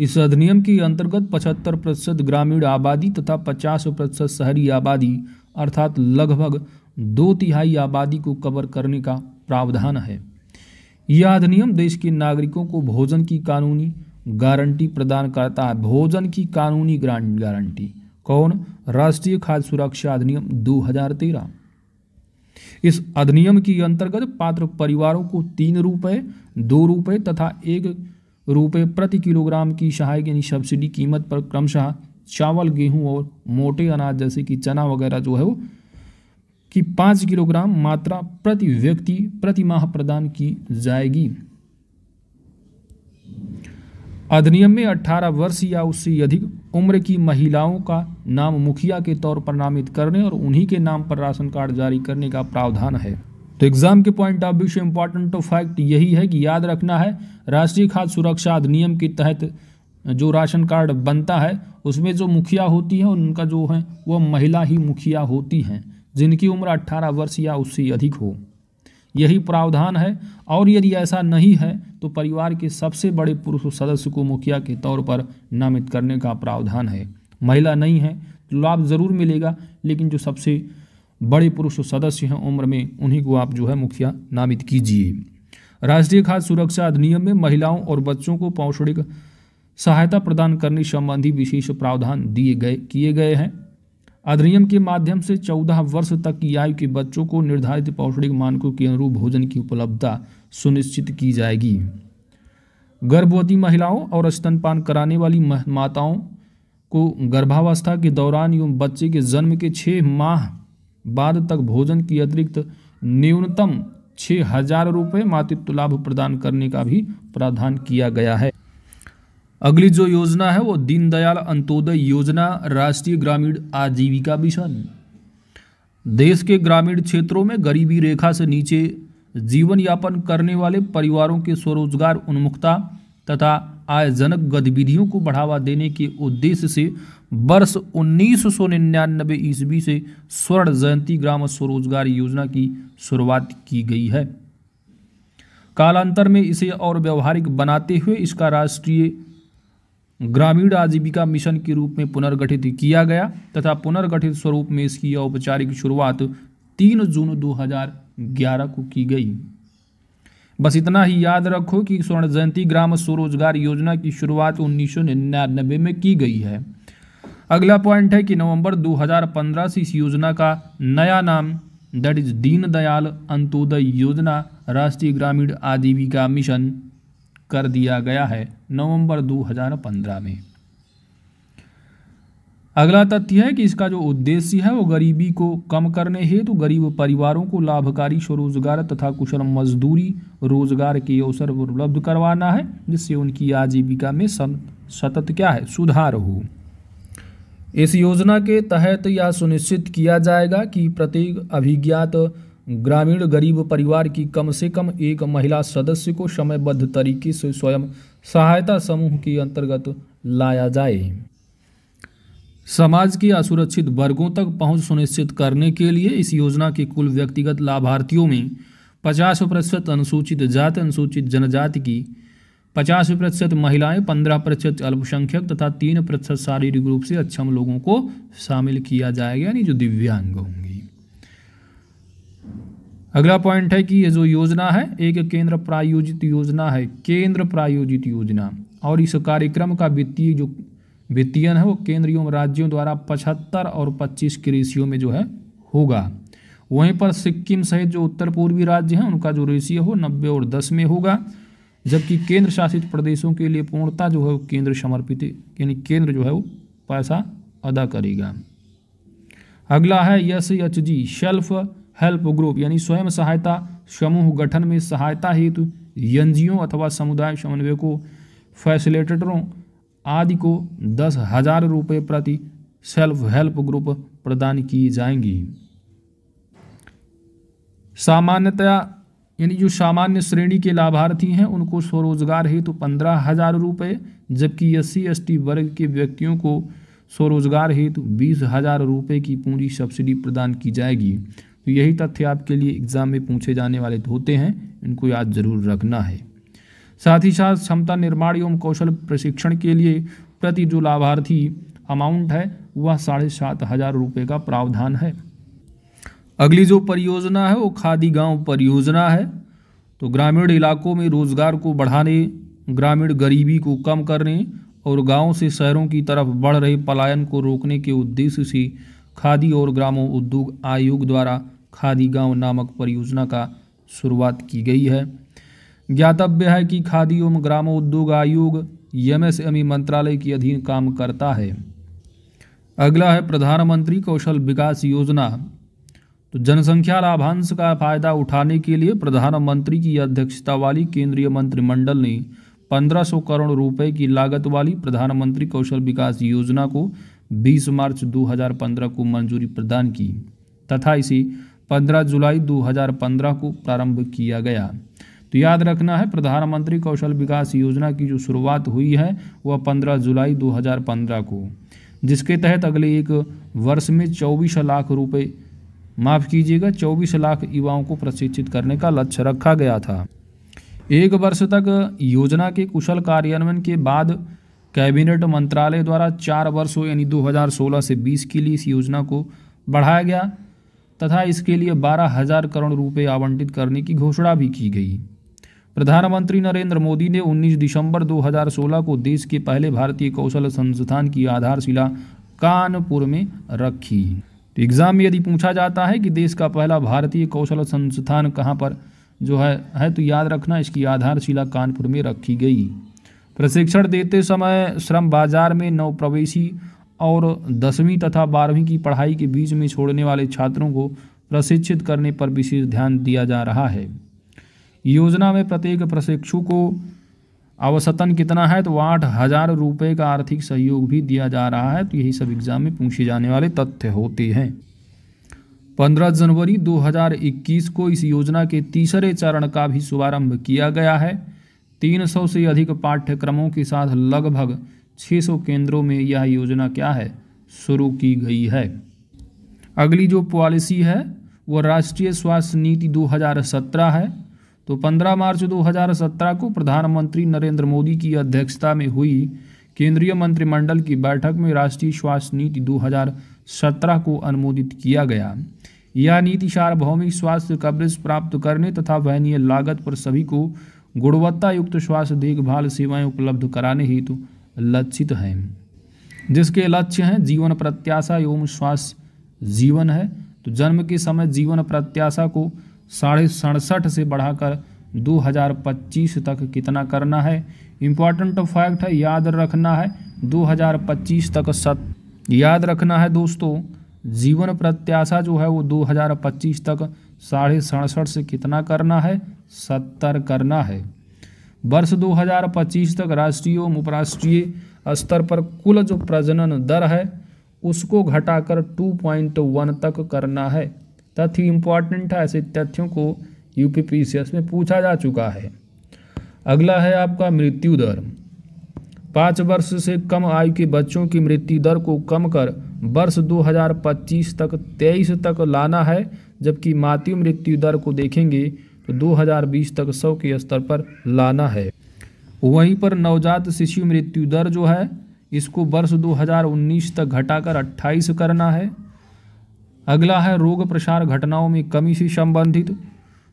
इस अधिनियम के अंतर्गत पचहत्तर प्रतिशत ग्रामीण आबादी तथा पचास प्रतिशत शहरी आबादी अर्थात लगभग दो तिहाई आबादी को कवर करने का प्रावधान है यह अधिनियम देश के नागरिकों को भोजन की कानूनी गारंटी प्रदान करता है भोजन की कानूनी गारंटी कौन राष्ट्रीय खाद्य सुरक्षा अधिनियम 2013 इस अधिनियम के अंतर्गत पात्र परिवारों को तीन रुपये दो रुपये तथा एक रुपये प्रति किलोग्राम की सहायक यानी सब्सिडी कीमत पर क्रमशः चावल गेहूं और मोटे अनाज जैसे कि चना वगैरह जो है वो की पाँच किलोग्राम मात्रा प्रति व्यक्ति प्रति माह प्रदान की जाएगी अधिनियम में 18 वर्ष या उससे अधिक उम्र की महिलाओं का नाम मुखिया के तौर पर नामित करने और उन्हीं के नाम पर राशन कार्ड जारी करने का प्रावधान है तो एग्जाम के पॉइंट ऑफ व्यू से इम्पॉर्टेंट फैक्ट तो यही है कि याद रखना है राष्ट्रीय खाद्य सुरक्षा अधिनियम के तहत जो राशन कार्ड बनता है उसमें जो मुखिया होती है उनका जो है वह महिला ही मुखिया होती हैं जिनकी उम्र 18 वर्ष या उससे अधिक हो यही प्रावधान है और यदि ऐसा नहीं है तो परिवार के सबसे बड़े पुरुष सदस्य को मुखिया के तौर पर नामित करने का प्रावधान है महिला नहीं है तो लाभ ज़रूर मिलेगा लेकिन जो सबसे बड़े पुरुष सदस्य हैं उम्र में उन्हीं को आप जो है मुखिया नामित कीजिए राष्ट्रीय खाद्य सुरक्षा अधिनियम में महिलाओं और बच्चों को पौष्टिक सहायता प्रदान करने संबंधी विशेष प्रावधान दिए गए किए गए हैं अधिनियम के माध्यम से 14 वर्ष तक की आयु के बच्चों को निर्धारित पौष्टिक मानकों के अनुरूप भोजन की उपलब्धता सुनिश्चित की जाएगी गर्भवती महिलाओं और स्तनपान कराने वाली माताओं को गर्भावस्था के दौरान एवं बच्चे के जन्म के छः माह बाद तक भोजन की अतिरिक्त न्यूनतम छः हजार रुपये मातृत्व लाभ प्रदान करने का भी प्रावधान किया गया है अगली जो योजना है वो दीनदयाल अंत्योदय योजना राष्ट्रीय ग्रामीण आजीविका मिशन देश के ग्रामीण क्षेत्रों में गरीबी रेखा से नीचे जीवन यापन करने वाले परिवारों के स्वरोजगार उन्मुखता तथा आयजनक गतिविधियों को बढ़ावा देने के उद्देश्य से वर्ष उन्नीस सौ निन्यानबे ईस्वी से स्वर्ण जयंती ग्राम स्वरोजगार योजना की शुरुआत की गई है कालांतर में इसे और व्यवहारिक बनाते हुए इसका राष्ट्रीय ग्रामीण आजीविका मिशन के रूप में पुनर्गठित किया गया तथा पुनर्गठित स्वरूप में इसकी औपचारिक शुरुआत तीन जून 2011 को की गई बस इतना ही याद रखो कि स्वर्ण जयंती ग्राम स्वरोजगार योजना की शुरुआत उन्नीस में की गई है अगला पॉइंट है कि नवंबर 2015 से इस योजना का नया नाम दैट इज दीनदयाल अंत्योदय योजना राष्ट्रीय ग्रामीण आजीविका मिशन कर दिया गया है नवंबर 2015 में अगला तथ्य है कि इसका जो उद्देश्य है वो गरीबी को कम करने हेतु तो गरीब परिवारों को लाभकारी स्वरोजगार तथा कुशल मजदूरी रोजगार के अवसर उपलब्ध करवाना है जिससे उनकी आजीविका में सतत क्या है सुधार हो इस योजना के तहत यह सुनिश्चित किया जाएगा कि प्रत्येक अभिज्ञात ग्रामीण गरीब परिवार की कम से कम एक महिला सदस्य को समयबद्ध तरीके से स्वयं सहायता समूह के अंतर्गत लाया जाए समाज के असुरक्षित वर्गों तक पहुंच सुनिश्चित करने के लिए इस योजना के कुल व्यक्तिगत लाभार्थियों में पचास प्रतिशत अनुसूचित जाति अनुसूचित जनजाति की पचास प्रतिशत महिलाएं पंद्रह प्रतिशत अल्पसंख्यक तथा तीन प्रतिशत शारीरिक रूप से अक्षम लोगों को शामिल किया जाएगा यानी जो दिव्यांग होंगी अगला पॉइंट है कि ये जो योजना है एक केंद्र प्रायोजित योजना है केंद्र प्रायोजित योजना और इस कार्यक्रम का वित्तीय जो वित्तीयन है वो केंद्र एवं राज्यों द्वारा पचहत्तर और पच्चीस के रेशियो में जो है होगा वहीं पर सिक्किम सहित जो उत्तर पूर्वी राज्य हैं उनका जो रेशियो हो नब्बे और दस में होगा जबकि केंद्र शासित प्रदेशों के लिए पूर्णता जो है वो केंद्र समर्पित यानी केंद्र जो है वो पैसा अदा करेगा अगला है S H G self help group यानी स्वयं सहायता समूह गठन में सहायता हेतु एन अथवा समुदाय समन्वय को फैसिलिटेटरों आदि को दस हजार रुपये प्रति सेल्फ हेल्प ग्रुप प्रदान की जाएंगी सामान्यतया यानी जो सामान्य श्रेणी के लाभार्थी हैं उनको स्वरोजगार हेतु तो पंद्रह हज़ार रुपये जबकि एस सी वर्ग के व्यक्तियों को स्वरोजगार हेतु तो बीस हज़ार रुपये की पूंजी सब्सिडी प्रदान की जाएगी तो यही तथ्य आपके लिए एग्ज़ाम में पूछे जाने वाले होते हैं इनको याद ज़रूर रखना है साथ ही साथ क्षमता निर्माण एवं कौशल प्रशिक्षण के लिए प्रति जो लाभार्थी अमाउंट है वह साढ़े सात हजार रुपये का प्रावधान है अगली जो परियोजना है वो खादी गांव परियोजना है तो ग्रामीण इलाकों में रोजगार को बढ़ाने ग्रामीण गरीबी को कम करने और गाँव से शहरों की तरफ बढ़ रहे पलायन को रोकने के उद्देश्य से खादी और ग्रामो उद्योग आयोग द्वारा खादी गांव नामक परियोजना का शुरुआत की गई है ज्ञातव्य है कि खादी एवं ग्रामोद्योग आयोग एमएसएमई मंत्रालय के अधीन काम करता है अगला है प्रधानमंत्री कौशल विकास योजना तो जनसंख्या लाभांश का फायदा उठाने के लिए प्रधानमंत्री की अध्यक्षता वाली केंद्रीय मंत्रिमंडल ने 1500 करोड़ रुपए की लागत वाली प्रधानमंत्री कौशल विकास योजना को 20 मार्च 2015 को मंजूरी प्रदान की तथा इसे 15 जुलाई 2015 को प्रारंभ किया गया तो याद रखना है प्रधानमंत्री कौशल विकास योजना की जो शुरुआत हुई है वह 15 जुलाई 2015 को जिसके तहत अगले एक वर्ष में चौबीस लाख रुपये माफ़ कीजिएगा चौबीस लाख युवाओं को प्रशिक्षित करने का लक्ष्य रखा गया था एक वर्ष तक योजना के कुशल कार्यान्वयन के बाद कैबिनेट मंत्रालय द्वारा चार वर्षों यानी 2016 से 20 के लिए इस योजना को बढ़ाया गया तथा इसके लिए बारह हजार करोड़ रुपए आवंटित करने की घोषणा भी की गई प्रधानमंत्री नरेंद्र मोदी ने 19 दिसंबर 2016 को देश के पहले भारतीय कौशल संस्थान की आधारशिला कानपुर में रखी तो एग्ज़ाम में यदि पूछा जाता है कि देश का पहला भारतीय कौशल संस्थान कहाँ पर जो है है तो याद रखना इसकी आधारशिला कानपुर में रखी गई प्रशिक्षण देते समय श्रम बाजार में नवप्रवेशी और दसवीं तथा बारहवीं की पढ़ाई के बीच में छोड़ने वाले छात्रों को प्रशिक्षित करने पर विशेष ध्यान दिया जा रहा है योजना में प्रत्येक प्रशिक्षु को अवसतन कितना है तो आठ हजार रुपये का आर्थिक सहयोग भी दिया जा रहा है तो यही सब एग्जाम में पूछे जाने वाले तथ्य होते हैं 15 जनवरी 2021 को इस योजना के तीसरे चरण का भी शुभारंभ किया गया है 300 से अधिक पाठ्यक्रमों के साथ लगभग 600 केंद्रों में यह योजना क्या है शुरू की गई है अगली जो पॉलिसी है वो राष्ट्रीय स्वास्थ्य नीति 2017 है तो 15 मार्च 2017 को प्रधानमंत्री नरेंद्र मोदी की अध्यक्षता में हुई केंद्रीय मंत्रिमंडल की बैठक में राष्ट्रीय स्वास्थ्य नीति 2017 को अनुमोदित किया गया यह नीति सार्वभौमिक स्वास्थ्य कवरेज प्राप्त करने तथा वहनीय लागत पर सभी को गुणवत्ता युक्त स्वास्थ्य देखभाल सेवाएं उपलब्ध कराने हेतु तो लक्षित हैं जिसके लक्ष्य हैं जीवन प्रत्याशा एवं स्वास्थ्य जीवन है तो जन्म के समय जीवन प्रत्याशा को साढ़े सड़सठ से बढ़ाकर 2025 तक कितना करना है इम्पॉर्टेंट फैक्ट है याद रखना है 2025 तक सत याद रखना है दोस्तों जीवन प्रत्याशा जो है वो 2025 तक साढ़े सड़सठ से कितना करना है सत्तर करना है वर्ष 2025 तक राष्ट्रीय एवं उपराष्ट्रीय स्तर पर कुल जो प्रजनन दर है उसको घटाकर 2.1 तक करना है तथ्य इम्पॉर्टेंट है ऐसे तथ्यों को यूपीपीसीएस में पूछा जा चुका है अगला है आपका मृत्यु दर पाँच वर्ष से कम आयु के बच्चों की मृत्यु दर को कम कर वर्ष 2025 तक 23 तक लाना है जबकि मातृ मृत्यु दर को देखेंगे तो 2020 तक 100 के स्तर पर लाना है वहीं पर नवजात शिशु मृत्यु दर जो है इसको वर्ष 2019 तक घटाकर 28 करना है अगला है रोग प्रसार घटनाओं में कमी से संबंधित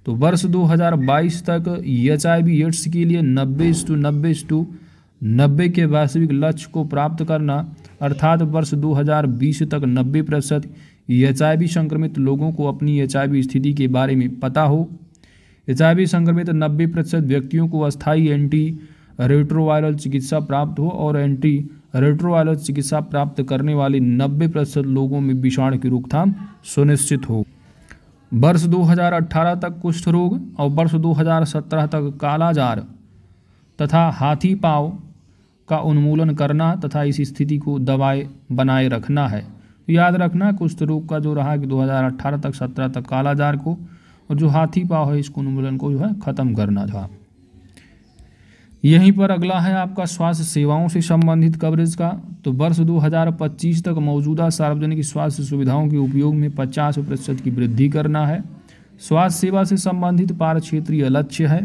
तो वर्ष 2022 तक एच आई एड्स के लिए नब्बे टू तो नब्बे टू तो नब्बे के वास्तविक लक्ष्य को प्राप्त करना अर्थात वर्ष 2020 तक 90 प्रतिशत एच संक्रमित लोगों को अपनी एच स्थिति के बारे में पता हो एच संक्रमित 90 प्रतिशत व्यक्तियों को अस्थायी एंटी रेट्रोवायरल चिकित्सा प्राप्त हो और एंटी रेट्रोवायरल चिकित्सा प्राप्त करने वाले 90 प्रतिशत लोगों में विषाणु की रोकथाम सुनिश्चित हो वर्ष 2018 तक कुष्ठ रोग और वर्ष 2017 तक कालाजार तथा हाथी पाव का उन्मूलन करना तथा इस स्थिति को दबाए बनाए रखना है तो याद रखना कुष्ठ रोग का जो रहा कि 2018 तक 17 तक कालाजार को और जो हाथी पाव है इसको उन्मूलन को जो है ख़त्म करना था यहीं पर अगला है आपका स्वास्थ्य सेवाओं से संबंधित कवरेज का तो वर्ष 2025 तक मौजूदा सार्वजनिक स्वास्थ्य सुविधाओं के उपयोग में 50 प्रतिशत की वृद्धि करना है स्वास्थ्य सेवा से संबंधित पार क्षेत्रीय लक्ष्य है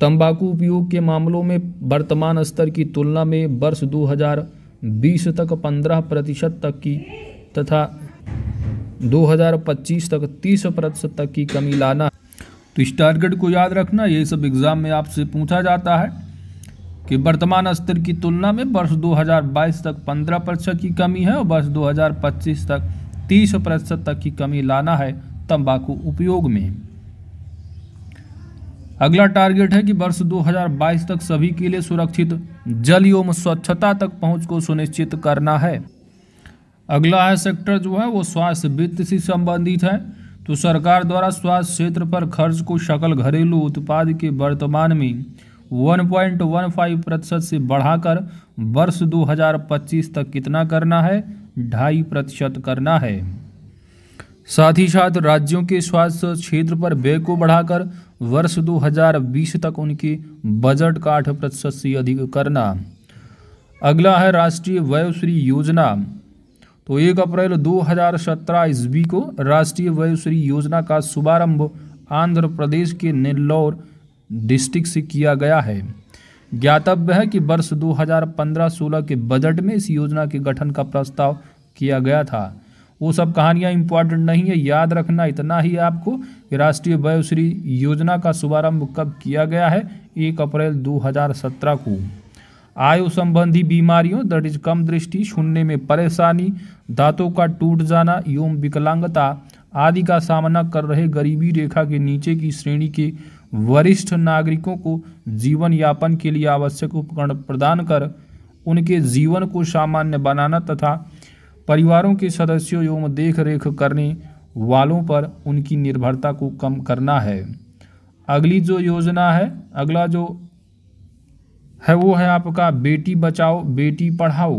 तंबाकू उपयोग के मामलों में वर्तमान स्तर की तुलना में वर्ष 2020 तक 15 प्रतिशत तक की तथा 2025 तक 30 प्रतिशत तक की कमी लाना तो इस टारगेट को याद रखना ये सब एग्ज़ाम में आपसे पूछा जाता है कि वर्तमान स्तर की तुलना में वर्ष 2022 तक 15 प्रतिशत की कमी है और वर्ष 2025 तक 30 प्रतिशत तक की कमी लाना है तंबाकू उपयोग में अगला टारगेट है कि वर्ष 2022 तक सभी के लिए सुरक्षित जल एवं स्वच्छता तक पहुंच को सुनिश्चित करना है अगला है सेक्टर जो है वो स्वास्थ्य वित्त से संबंधित है तो सरकार द्वारा स्वास्थ्य क्षेत्र पर खर्च को सकल घरेलू उत्पाद के वर्तमान में 1.15 प्रतिशत से बढ़ाकर वर्ष 2025 तक कितना करना है ढाई प्रतिशत करना है साथ ही साथ राज्यों के स्वास्थ्य क्षेत्र पर व्यय को बढ़ाकर वर्ष 2020 तक उनके बजट का आठ प्रतिशत से अधिक करना अगला है राष्ट्रीय वयोश्री योजना तो एक अप्रैल 2017 ईस्वी को राष्ट्रीय वयोश्री योजना का शुभारंभ आंध्र प्रदेश के नेल्लौर डिस्ट्रिक्ट से किया गया है ज्ञातव्य है कि वर्ष 2015-16 के बजट में इस योजना के गठन का प्रस्ताव किया गया था वो सब कहानियाँ इंपॉर्टेंट नहीं है याद रखना इतना ही आपको कि राष्ट्रीय वयोश्री योजना का शुभारंभ कब किया गया है एक अप्रैल दो को आयु संबंधी बीमारियों दट इज कम दृष्टि सुनने में परेशानी दांतों का टूट जाना एवं विकलांगता आदि का सामना कर रहे गरीबी रेखा के नीचे की श्रेणी के वरिष्ठ नागरिकों को जीवन यापन के लिए आवश्यक उपकरण प्रदान कर उनके जीवन को सामान्य बनाना तथा परिवारों के सदस्यों एवं देख रेख करने वालों पर उनकी निर्भरता को कम करना है अगली जो योजना है अगला जो है वो है आपका बेटी बचाओ बेटी पढ़ाओ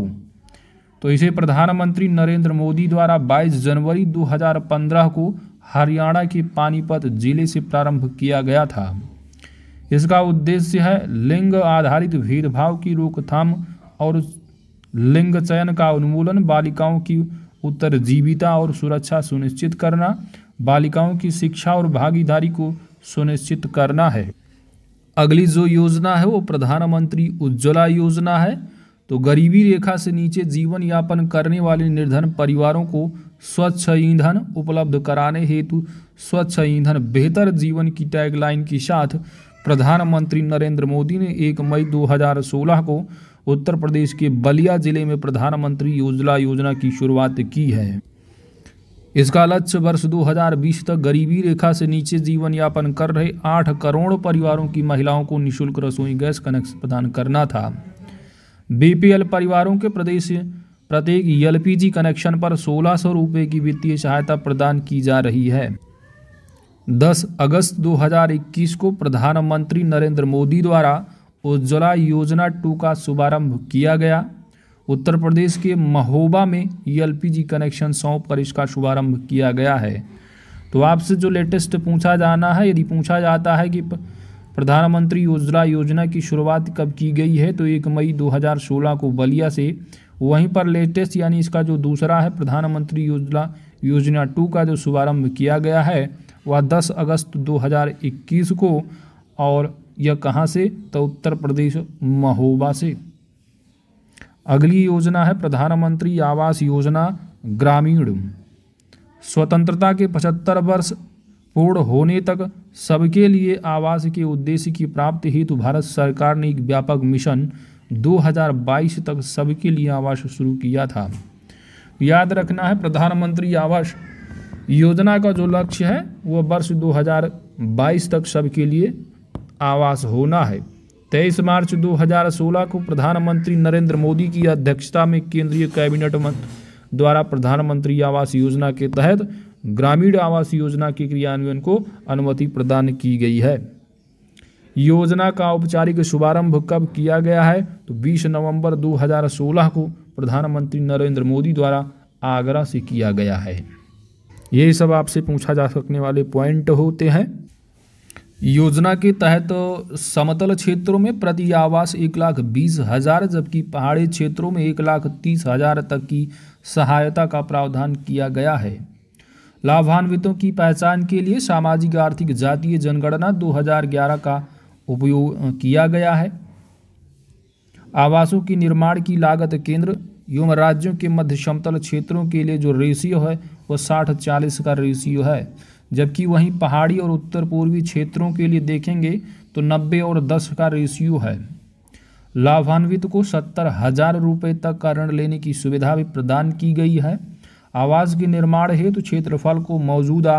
तो इसे प्रधानमंत्री नरेंद्र मोदी द्वारा 22 जनवरी 2015 को हरियाणा के पानीपत जिले से प्रारंभ किया गया था इसका उद्देश्य है लिंग आधारित भेदभाव की रोकथाम और लिंग चयन का उन्मूलन बालिकाओं की उत्तर जीविता और सुरक्षा सुनिश्चित करना बालिकाओं की शिक्षा और भागीदारी को सुनिश्चित करना है अगली जो योजना है वो प्रधानमंत्री उज्ज्वला योजना है तो गरीबी रेखा से नीचे जीवन यापन करने वाले निर्धन परिवारों को स्वच्छ ईंधन उपलब्ध कराने हेतु स्वच्छ ईंधन बेहतर जीवन की टैगलाइन के साथ प्रधानमंत्री नरेंद्र मोदी ने 1 मई 2016 को उत्तर प्रदेश के बलिया जिले में प्रधानमंत्री उज्ज्वला योजना की शुरुआत की है इसका लक्ष्य वर्ष 2020 तक गरीबी रेखा से नीचे जीवन यापन कर रहे 8 करोड़ परिवारों की महिलाओं को निशुल्क रसोई गैस कनेक्शन प्रदान करना था बीपीएल परिवारों के प्रदेश प्रत्येक एलपीजी कनेक्शन पर सोलह सौ रुपये की वित्तीय सहायता प्रदान की जा रही है 10 अगस्त 2021 को प्रधानमंत्री नरेंद्र मोदी द्वारा उज्ज्वला योजना टू का शुभारंभ किया गया उत्तर प्रदेश के महोबा में ये e जी कनेक्शन सौंप कर इसका शुभारंभ किया गया है तो आपसे जो लेटेस्ट पूछा जाना है यदि पूछा जाता है कि प्रधानमंत्री उज्ज्वला योजना की शुरुआत कब की गई है तो एक मई 2016 को बलिया से वहीं पर लेटेस्ट यानी इसका जो दूसरा है प्रधानमंत्री उज्ज्वला योजना टू का जो शुभारम्भ किया गया है वह दस अगस्त इक्कीस को और यह कहाँ से तो उत्तर प्रदेश महोबा से अगली योजना है प्रधानमंत्री आवास योजना ग्रामीण स्वतंत्रता के पचहत्तर वर्ष पूर्ण होने तक सबके लिए आवास के उद्देश्य की प्राप्ति हेतु भारत सरकार ने एक व्यापक मिशन 2022 तक सबके लिए आवास शुरू किया था याद रखना है प्रधानमंत्री आवास योजना का जो लक्ष्य है वह वर्ष 2022 तक सबके लिए आवास होना है तेईस मार्च 2016 को प्रधानमंत्री नरेंद्र मोदी की अध्यक्षता में केंद्रीय कैबिनेट द्वारा प्रधानमंत्री आवास योजना के तहत ग्रामीण आवास योजना के क्रियान्वयन को अनुमति प्रदान की गई है योजना का औपचारिक शुभारंभ कब किया गया है तो 20 नवंबर 2016 को प्रधानमंत्री नरेंद्र मोदी द्वारा आगरा से किया गया है यही सब आपसे पूछा जा सकने वाले पॉइंट होते हैं योजना के तहत तो समतल क्षेत्रों में प्रति आवास एक लाख बीस हज़ार जबकि पहाड़ी क्षेत्रों में एक लाख तीस हज़ार तक की सहायता का प्रावधान किया गया है लाभान्वितों की पहचान के लिए सामाजिक आर्थिक जातीय जनगणना 2011 का उपयोग किया गया है आवासों के निर्माण की लागत केंद्र एवं राज्यों के मध्य समतल क्षेत्रों के लिए जो रेशियो है वह साठ चालीस का रेशियो है जबकि वहीं पहाड़ी और उत्तर पूर्वी क्षेत्रों के लिए देखेंगे तो नब्बे और दस का रेशियो है लाभान्वित को सत्तर हजार रुपये तक का ऋण लेने की सुविधा भी प्रदान की गई है आवास के निर्माण हेतु तो क्षेत्रफल को मौजूदा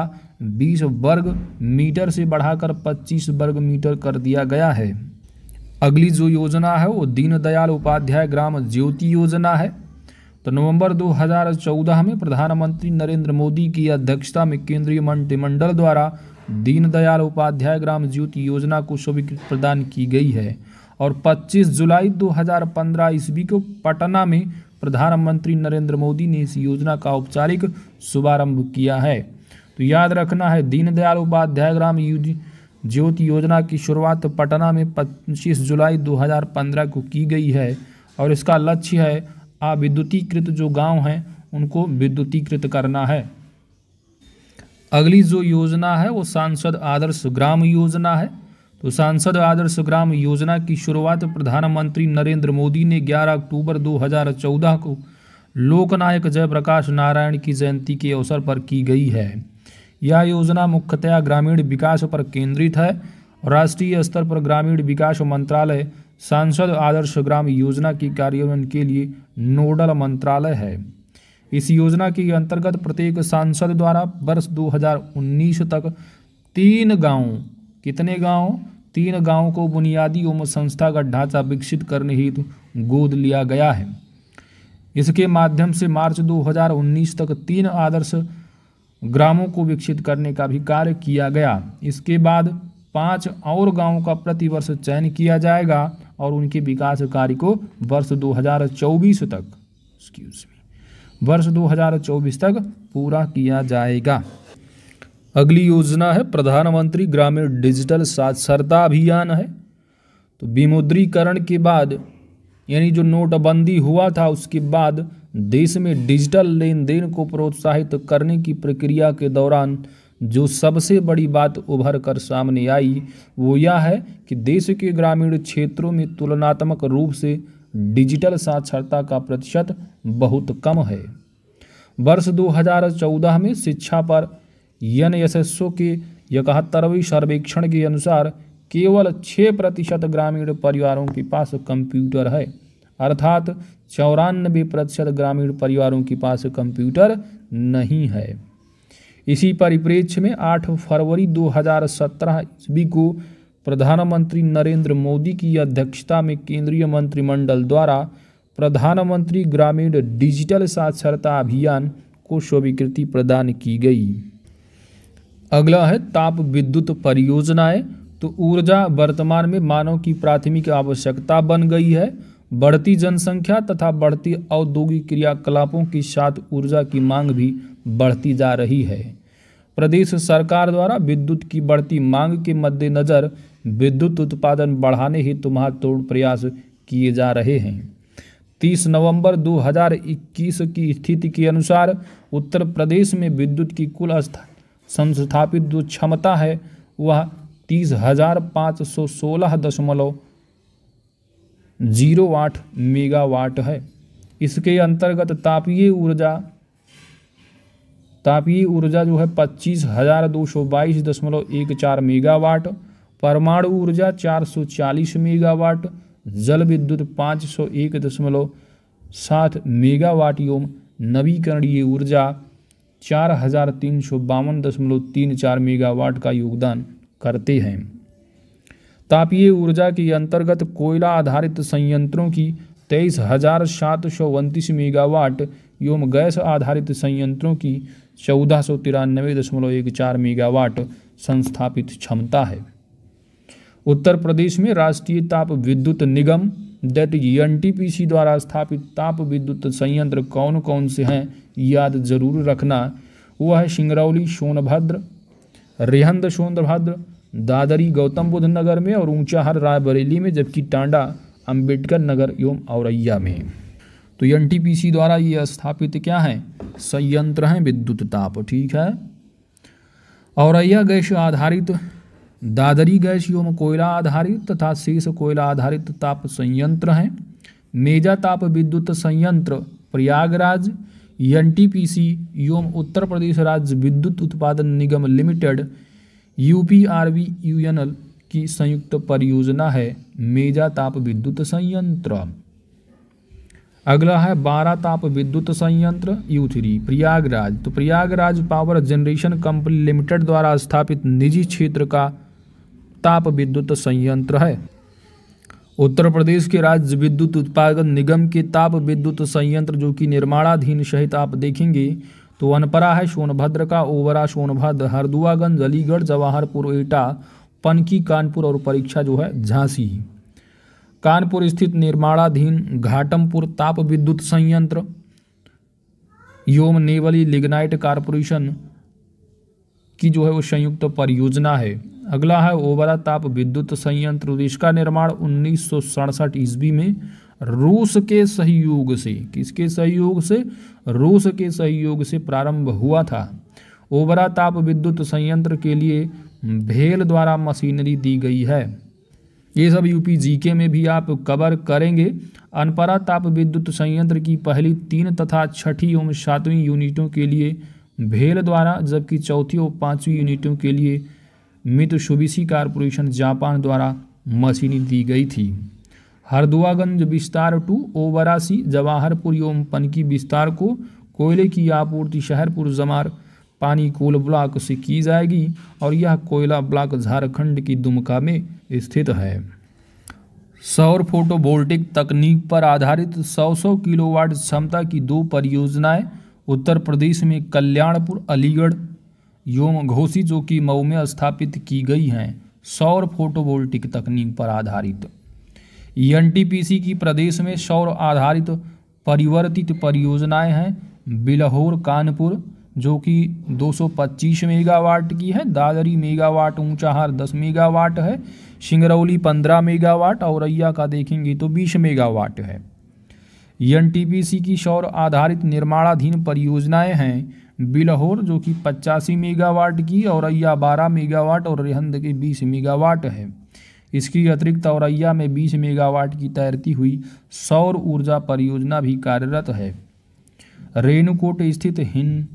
20 वर्ग मीटर से बढ़ाकर 25 वर्ग मीटर कर दिया गया है अगली जो योजना है वो दीनदयाल उपाध्याय ग्राम ज्योति योजना है तो नवंबर 2014 में प्रधानमंत्री नरेंद्र मोदी की अध्यक्षता में केंद्रीय मंत्रिमंडल द्वारा दीनदयाल उपाध्याय ग्राम ज्योति योजना को स्वीकृति प्रदान की गई है और 25 जुलाई 2015 ईस्वी को पटना में प्रधानमंत्री नरेंद्र मोदी ने इस योजना का औपचारिक शुभारंभ किया है तो याद रखना है दीनदयाल उपाध्याय ग्राम ज्योति योजना की शुरुआत पटना में 25 जुलाई 2015 को की गई है और इसका लक्ष्य है अविद्युतीकृत जो गांव हैं उनको विद्युतीकृत करना है अगली जो योजना है वो सांसद आदर्श ग्राम योजना है तो सांसद आदर्श ग्राम योजना की शुरुआत प्रधानमंत्री नरेंद्र मोदी ने 11 अक्टूबर 2014 को लोकनायक जयप्रकाश नारायण की जयंती के अवसर पर की गई है यह योजना मुख्यतया ग्रामीण विकास पर केंद्रित है राष्ट्रीय स्तर पर ग्रामीण विकास मंत्रालय सांसद आदर्श ग्राम योजना की कार्यान्वयन के लिए नोडल मंत्रालय है इस योजना के अंतर्गत प्रत्येक सांसद द्वारा वर्ष 2019 तक तीन गांव कितने गांव तीन गांव को बुनियादी एवं संस्थागत ढांचा विकसित करने हेतु गोद लिया गया है इसके माध्यम से मार्च 2019 तक तीन आदर्श ग्रामों को विकसित करने का भी कार्य किया गया इसके बाद पांच और गांवों का प्रतिवर्ष चयन किया जाएगा और उनके विकास कार्य को वर्ष 2024 तक एक्सक्यूज वर्ष 2024 तक पूरा किया जाएगा अगली योजना है प्रधानमंत्री ग्रामीण डिजिटल साक्षरता अभियान है तो विमुद्रीकरण के बाद यानी जो नोटबंदी हुआ था उसके बाद देश में डिजिटल लेन देन को प्रोत्साहित करने की प्रक्रिया के दौरान जो सबसे बड़ी बात उभर कर सामने आई वो यह है कि देश के ग्रामीण क्षेत्रों में तुलनात्मक रूप से डिजिटल साक्षरता का प्रतिशत बहुत कम है वर्ष 2014 में शिक्षा पर एन के इकहत्तरवीं सर्वेक्षण के अनुसार केवल छः प्रतिशत ग्रामीण परिवारों के पास कंप्यूटर है अर्थात चौरानबे प्रतिशत ग्रामीण परिवारों के पास कंप्यूटर नहीं है इसी परिप्रेक्ष्य में 8 फरवरी 2017 ईस्वी को प्रधानमंत्री नरेंद्र मोदी की अध्यक्षता में केंद्रीय मंत्रिमंडल द्वारा प्रधानमंत्री ग्रामीण डिजिटल साक्षरता अभियान को स्वीकृति प्रदान की गई अगला है ताप विद्युत परियोजनाएं तो ऊर्जा वर्तमान में मानव की प्राथमिक आवश्यकता बन गई है बढ़ती जनसंख्या तथा बढ़ती औद्योगिक क्रियाकलापों के साथ ऊर्जा की मांग भी बढ़ती जा रही है प्रदेश सरकार द्वारा विद्युत की बढ़ती मांग के मद्देनज़र विद्युत उत्पादन बढ़ाने हेतु महत्वपूर्ण प्रयास किए जा रहे हैं 30 नवंबर 2021 की स्थिति के अनुसार उत्तर प्रदेश में विद्युत की कुल संस्थापित जो क्षमता है वह तीस हजार पाँच सौ सोलह दशमलव जीरो आठ मेगावाट है इसके अंतर्गत तापीय ऊर्जा तापीय ऊर्जा जो है पच्चीस हज़ार दो सौ बाईस दशमलव एक चार मेगावाट परमाणु ऊर्जा चार सौ चालीस मेगावाट जल विद्युत पाँच सौ एक दशमलव सात मेगावाट एवं नवीकरणीय ऊर्जा चार हज़ार तीन सौ बावन दशमलव तीन चार मेगावाट का योगदान करते हैं तापीय ऊर्जा के अंतर्गत कोयला आधारित संयंत्रों की तेईस हज़ार सात सौ उनतीस मेगावाट एवं गैस आधारित संयंत्रों की चौदह सौ तिरानवे दशमलव एक चार मेगावाट संस्थापित क्षमता है उत्तर प्रदेश में राष्ट्रीय ताप विद्युत निगम दैट एन e द्वारा स्थापित ताप विद्युत संयंत्र कौन कौन से हैं याद जरूर रखना वह है सिंगरौली सोनभद्र रेहंद सोनभद्र दादरी गौतम बुद्ध नगर में और ऊंचाहर रायबरेली में जबकि टांडा अंबेडकर नगर एवं औरैया में तो एन द्वारा ये स्थापित क्या है संयंत्र हैं विद्युत ताप ठीक है और यह गैस आधारित दादरी गैस एवं कोयला आधारित तथा शेष कोयला आधारित ताप संयंत्र हैं मेजा ताप विद्युत संयंत्र प्रयागराज एन एवं उत्तर प्रदेश राज्य विद्युत उत्पादन निगम limited U P R V U N L की संयुक्त परियोजना है मेजा ताप विद्युत संयंत्र अगला है बारह ताप विद्युत संयंत्र यू थ्री प्रयागराज तो Prayagraj power generation company limited द्वारा स्थापित निजी क्षेत्र का ताप विद्युत संयंत्र है उत्तर प्रदेश के राज्य विद्युत उत्पादन निगम के ताप विद्युत संयंत्र जो कि निर्माणाधीन सहित आप देखेंगे तो अनपरा है सोनभद्र का ओवरा सोनभद्र हरदुआगंज अलीगढ़ जवाहरपुर एटा पनकी कानपुर और परीक्षा जो है झांसी कानपुर स्थित निर्माणाधीन घाटमपुर ताप विद्युत संयंत्र योम नेवली लिग्नाइट कारपोरेशन की जो है वो संयुक्त परियोजना है अगला है ओबरा ताप विद्युत संयंत्र इसका निर्माण उन्नीस सौ ईस्वी में रूस के सहयोग से किसके सहयोग से रूस के सहयोग से प्रारंभ हुआ था ओबरा ताप विद्युत संयंत्र के लिए भेल द्वारा मशीनरी दी गई है ये सब यूपी जीके में भी आप कवर करेंगे अनपरा ताप विद्युत संयंत्र की पहली तीन तथा छठी एवं सातवीं यूनिटों के लिए भेल द्वारा जबकि चौथी और पाँचवीं यूनिटों के लिए मितशुबिशी कारपोरेशन जापान द्वारा मशीनी दी गई थी हरदुआगंज विस्तार टू ओवरासी जवाहरपुर एवं पनकी विस्तार को कोयले की आपूर्ति शहरपुर जमार पानी कोल ब्लॉक से की जाएगी और यह कोयला ब्लॉक झारखंड की दुमका में स्थित है सौर फोटोवोल्टिक तकनीक पर आधारित 100-100 किलोवाट क्षमता की दो परियोजनाएं उत्तर प्रदेश में कल्याणपुर अलीगढ़ योम घोसी जो कि मऊ में स्थापित की गई हैं सौर फोटोवोल्टिक तकनीक पर आधारित एन की प्रदेश में सौर आधारित परिवर्तित परियोजनाएं हैं बिलहोर कानपुर जो कि 225 मेगावाट की है दादरी मेगावाट हार 10 मेगावाट है सिंगरौली 15 मेगावाट औरैया का देखेंगे तो 20 मेगावाट है एन की सौर आधारित निर्माणाधीन परियोजनाएं हैं बिलहोर जो कि पचासी मेगावाट की औरैया बारह मेगावाट और रिहंद के बीस मेगावाट है इसके अतिरिक्त औरैया में बीस मेगावाट की तैरती हुई सौर ऊर्जा परियोजना भी कार्यरत है रेणुकोट स्थित हिंद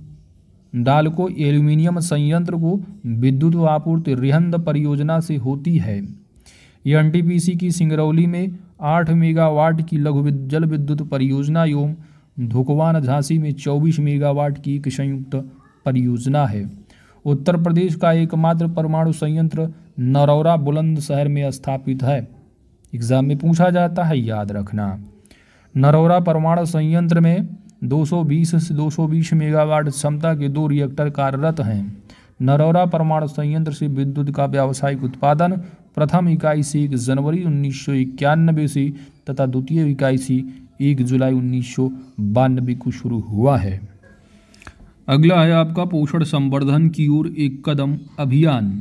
दाल को एल्यूमिनियम संयंत्र को विद्युत आपूर्ति रिहंद परियोजना से होती है एन की सिंगरौली में आठ मेगावाट की लघु जल विद्युत परियोजना एवं धुकवान झांसी में चौबीस मेगावाट की एक संयुक्त परियोजना है उत्तर प्रदेश का एकमात्र परमाणु संयंत्र नरौरा बुलंदशहर में स्थापित है एग्जाम में पूछा जाता है याद रखना नरौरा परमाणु संयंत्र में 220 से 220 मेगावाट क्षमता के दो रिएक्टर कार्यरत हैं नरौरा परमाणु संयंत्र से विद्युत का व्यावसायिक उत्पादन प्रथम इकाई से एक जनवरी उन्नीस से तथा द्वितीय इकाई से एक जुलाई उन्नीस को शुरू हुआ है अगला है आपका पोषण संवर्धन की ओर एक कदम अभियान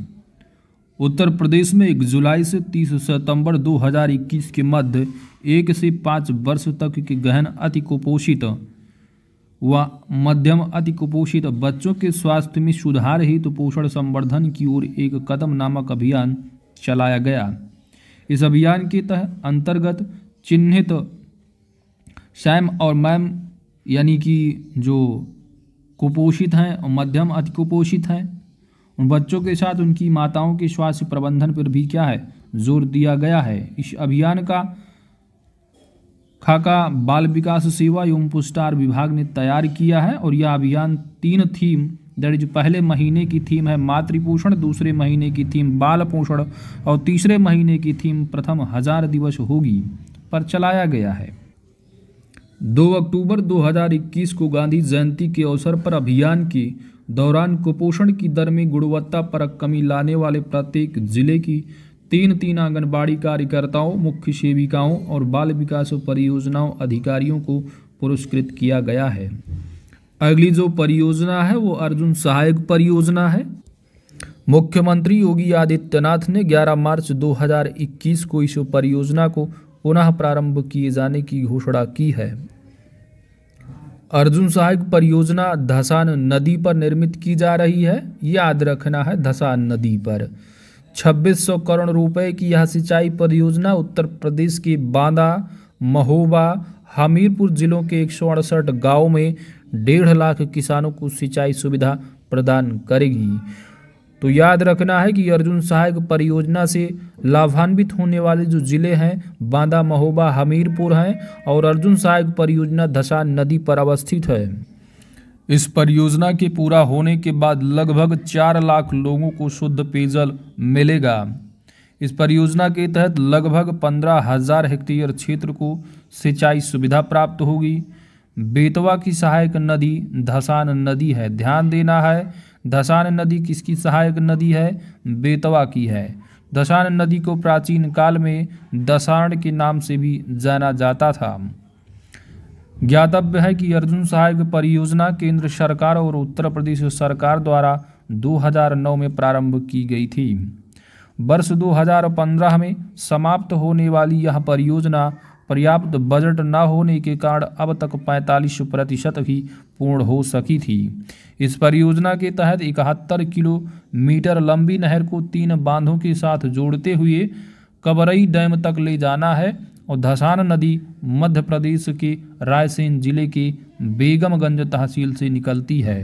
उत्तर प्रदेश में एक जुलाई से 30 सितंबर 2021 के मध्य एक से पाँच वर्ष तक के गहन अति कुपोषित व मध्यम अति कुपोषित बच्चों के स्वास्थ्य में सुधार हेतु तो पोषण संवर्धन की ओर एक कदम नामक अभियान चलाया गया इस अभियान के तहत अंतर्गत चिन्हित सैम और मैम यानी कि जो कुपोषित हैं और मध्यम अति कुपोषित हैं उन बच्चों के साथ उनकी माताओं के स्वास्थ्य प्रबंधन पर भी क्या है जोर दिया गया है इस अभियान का खाका बाल विकास सेवा एवं पुस्टार विभाग ने तैयार किया है और यह अभियान तीन थीम दर्ज पहले महीने की थीम है मातृपोषण दूसरे महीने की थीम बाल पोषण और तीसरे महीने की थीम प्रथम हजार दिवस होगी पर चलाया गया है दो अक्टूबर 2021 को गांधी जयंती के अवसर पर अभियान के दौरान कुपोषण की दर में गुणवत्ता पर कमी लाने वाले प्रत्येक जिले की तीन तीन आंगनबाड़ी कार्यकर्ताओं मुख्य सेविकाओं और बाल विकास परियोजनाओं अधिकारियों को पुरस्कृत किया गया है अगली जो परियोजना है वो अर्जुन सहायक परियोजना है मुख्यमंत्री योगी आदित्यनाथ ने 11 मार्च 2021 को इस परियोजना को पुनः प्रारंभ किए जाने की घोषणा की है अर्जुन सहायक परियोजना धसान नदी पर निर्मित की जा रही है याद रखना है धसान नदी पर 2600 करोड़ रुपए की यह सिंचाई परियोजना उत्तर प्रदेश के बांदा महोबा हमीरपुर जिलों के एक गाँव में डेढ़ लाख किसानों को सिंचाई सुविधा प्रदान करेगी तो याद रखना है कि अर्जुन सहायक परियोजना से लाभान्वित होने वाले जो ज़िले हैं बांदा महोबा हमीरपुर हैं और अर्जुन सहायक परियोजना धसा नदी पर अवस्थित है इस परियोजना के पूरा होने के बाद लगभग चार लाख लोगों को शुद्ध पेयजल मिलेगा इस परियोजना के तहत लगभग पंद्रह हजार हेक्टेयर क्षेत्र को सिंचाई सुविधा प्राप्त होगी बेतवा की सहायक नदी धसान नदी है ध्यान देना है धसान नदी किसकी सहायक नदी है बेतवा की है दशान नदी को प्राचीन काल में दशाण के नाम से भी जाना जाता था ज्ञातव्य है कि अर्जुन साहिब परियोजना केंद्र सरकार और उत्तर प्रदेश सरकार द्वारा 2009 में प्रारंभ की गई थी वर्ष 2015 में समाप्त होने वाली यह परियोजना पर्याप्त बजट न होने के कारण अब तक 45 प्रतिशत ही पूर्ण हो सकी थी इस परियोजना के तहत इकहत्तर किलोमीटर लंबी नहर को तीन बांधों के साथ जोड़ते हुए कबरई डैम तक ले जाना है और धसान नदी मध्य प्रदेश के रायसेन जिले के बेगमगंज तहसील से निकलती है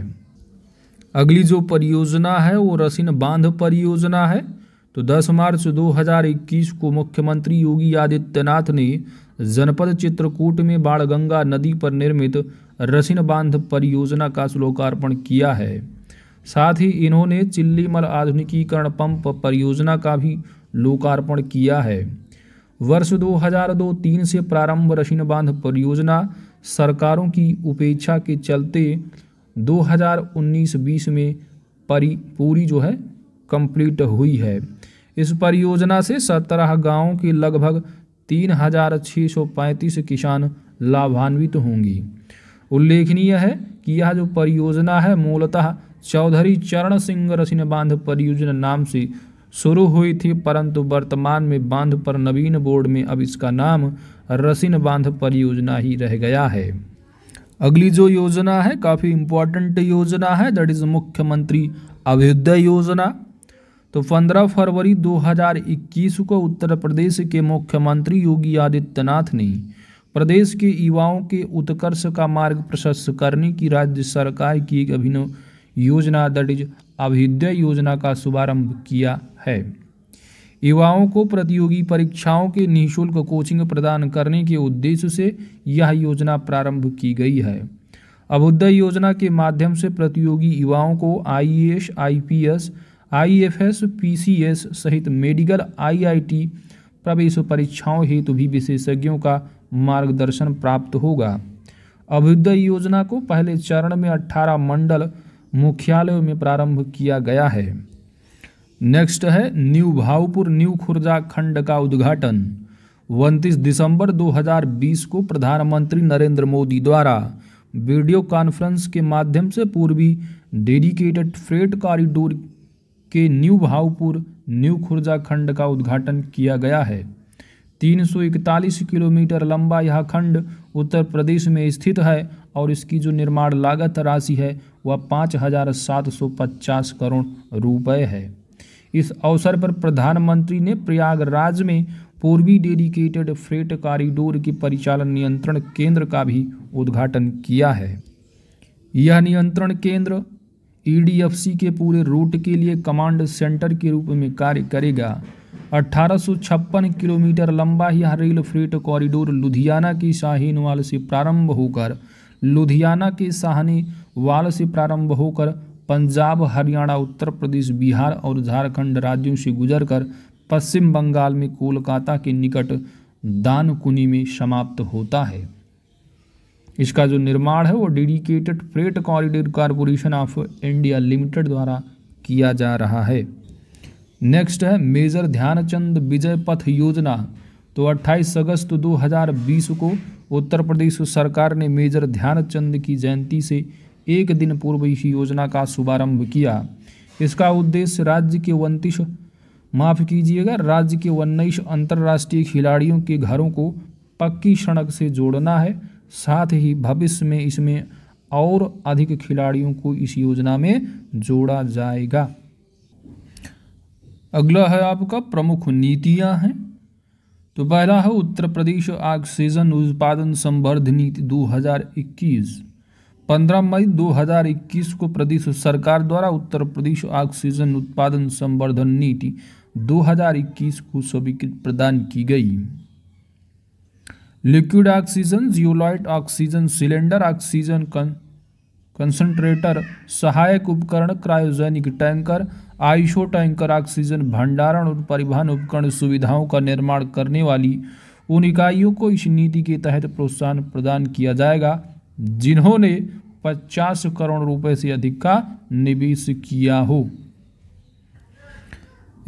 अगली जो परियोजना है वो रसिन बांध परियोजना है तो 10 मार्च 2021 को मुख्यमंत्री योगी आदित्यनाथ ने जनपद चित्रकूट में बाणगंगा नदी पर निर्मित रसिन बांध परियोजना का लोकार्पण किया है साथ ही इन्होंने चिल्लीमल आधुनिकीकरण पंप परियोजना का भी लोकार्पण किया है वर्ष 2002-3 से प्रारंभ रशीन बांध परियोजना सरकारों की उपेक्षा के चलते 2019-20 में परी पूरी जो है कंप्लीट हुई है इस परियोजना से सत्रह गांवों के लगभग 3,635 किसान लाभान्वित होंगी उल्लेखनीय है कि यह जो परियोजना है मूलतः चौधरी चरण सिंह रसीन बांध परियोजना नाम से शुरू हुई थी परंतु वर्तमान में बांध पर नवीन बोर्ड में अब इसका नाम रसिन बांध परियोजना ही रह गया है अगली जो योजना है काफ़ी इम्पोर्टेंट योजना है दैट इज़ मुख्यमंत्री अभ्युदय योजना तो 15 फरवरी 2021 को उत्तर प्रदेश के मुख्यमंत्री योगी आदित्यनाथ ने प्रदेश के युवाओं के उत्कर्ष का मार्ग प्रशस्त करने की राज्य सरकार की एक अभिनव योजना दैट इज अभ्युदय योजना का शुभारंभ किया है युवाओं को प्रतियोगी परीक्षाओं के निःशुल्क कोचिंग प्रदान करने के उद्देश्य से यह योजना प्रारंभ की गई है अभ्युदय योजना के माध्यम से प्रतियोगी युवाओं को एस पी सी एस सहित मेडिकल टी प्रवेश परीक्षाओं हेतु भी विशेषज्ञों का मार्गदर्शन प्राप्त होगा अभ्युदय योजना को पहले चरण में 18 मंडल मुख्यालय में प्रारंभ किया गया है नेक्स्ट है न्यू भावपुर न्यू खुर्जा खंड का उद्घाटन उनतीस दिसंबर 2020 को प्रधानमंत्री नरेंद्र मोदी द्वारा वीडियो कॉन्फ्रेंस के माध्यम से पूर्वी डेडिकेटेड फ्रेट कॉरिडोर के न्यू भावपुर न्यू खुर्जा खंड का उद्घाटन किया गया है 341 किलोमीटर लंबा यह खंड उत्तर प्रदेश में स्थित है और इसकी जो निर्माण लागत राशि है वह पाँच हजार सात सौ पचास करोड़ रुपए है इस अवसर पर प्रधानमंत्री ने प्रयागराज में पूर्वी डेडिकेटेड फ्रेट कॉरिडोर के परिचालन नियंत्रण केंद्र का भी उद्घाटन किया है यह नियंत्रण केंद्र ईडीएफसी e के पूरे रूट के लिए कमांड सेंटर के रूप में कार्य करेगा अट्ठारह किलोमीटर लंबा यह रेल फ्रेट कॉरिडोर लुधियाना की शाहीनवाल से प्रारंभ होकर लुधियाना के साहनी वाल से प्रारंभ होकर पंजाब हरियाणा उत्तर प्रदेश बिहार और झारखंड राज्यों से गुजरकर पश्चिम बंगाल में कोलकाता के निकट दानकुनी में समाप्त होता है इसका जो निर्माण है वो dedicated freight corridor corporation of India limited द्वारा किया जा रहा है नेक्स्ट है मेजर ध्यानचंद विजय पथ योजना तो 28 अगस्त 2020 को उत्तर प्रदेश सरकार ने मेजर ध्यानचंद की जयंती से एक दिन पूर्व इस योजना का शुभारंभ किया इसका उद्देश्य राज्य के उनतीस माफ़ कीजिएगा राज्य के उन्नीस अंतर्राष्ट्रीय खिलाड़ियों के घरों को पक्की सड़क से जोड़ना है साथ ही भविष्य में इसमें और अधिक खिलाड़ियों को इस योजना में जोड़ा जाएगा अगला है आपका प्रमुख नीतियां हैं तो पैदा है उत्तर प्रदेश ऑक्सीजन उत्पादन संवर्ध नीति 2021 15 मई 2021 को प्रदेश सरकार द्वारा उत्तर प्रदेश ऑक्सीजन उत्पादन संवर्धन नीति 2021 को स्वीकृत प्रदान की गई liquid oxygen zeolite oxygen cylinder oxygen concentrator सहायक उपकरण cryogenic tanker ISO tanker oxygen भंडारण और परिवहन उपकरण सुविधाओं का निर्माण करने वाली उन इकाइयों को इस नीति के तहत प्रोत्साहन प्रदान किया जाएगा जिन्होंने 50 करोड़ रुपए से अधिक का निवेश किया हो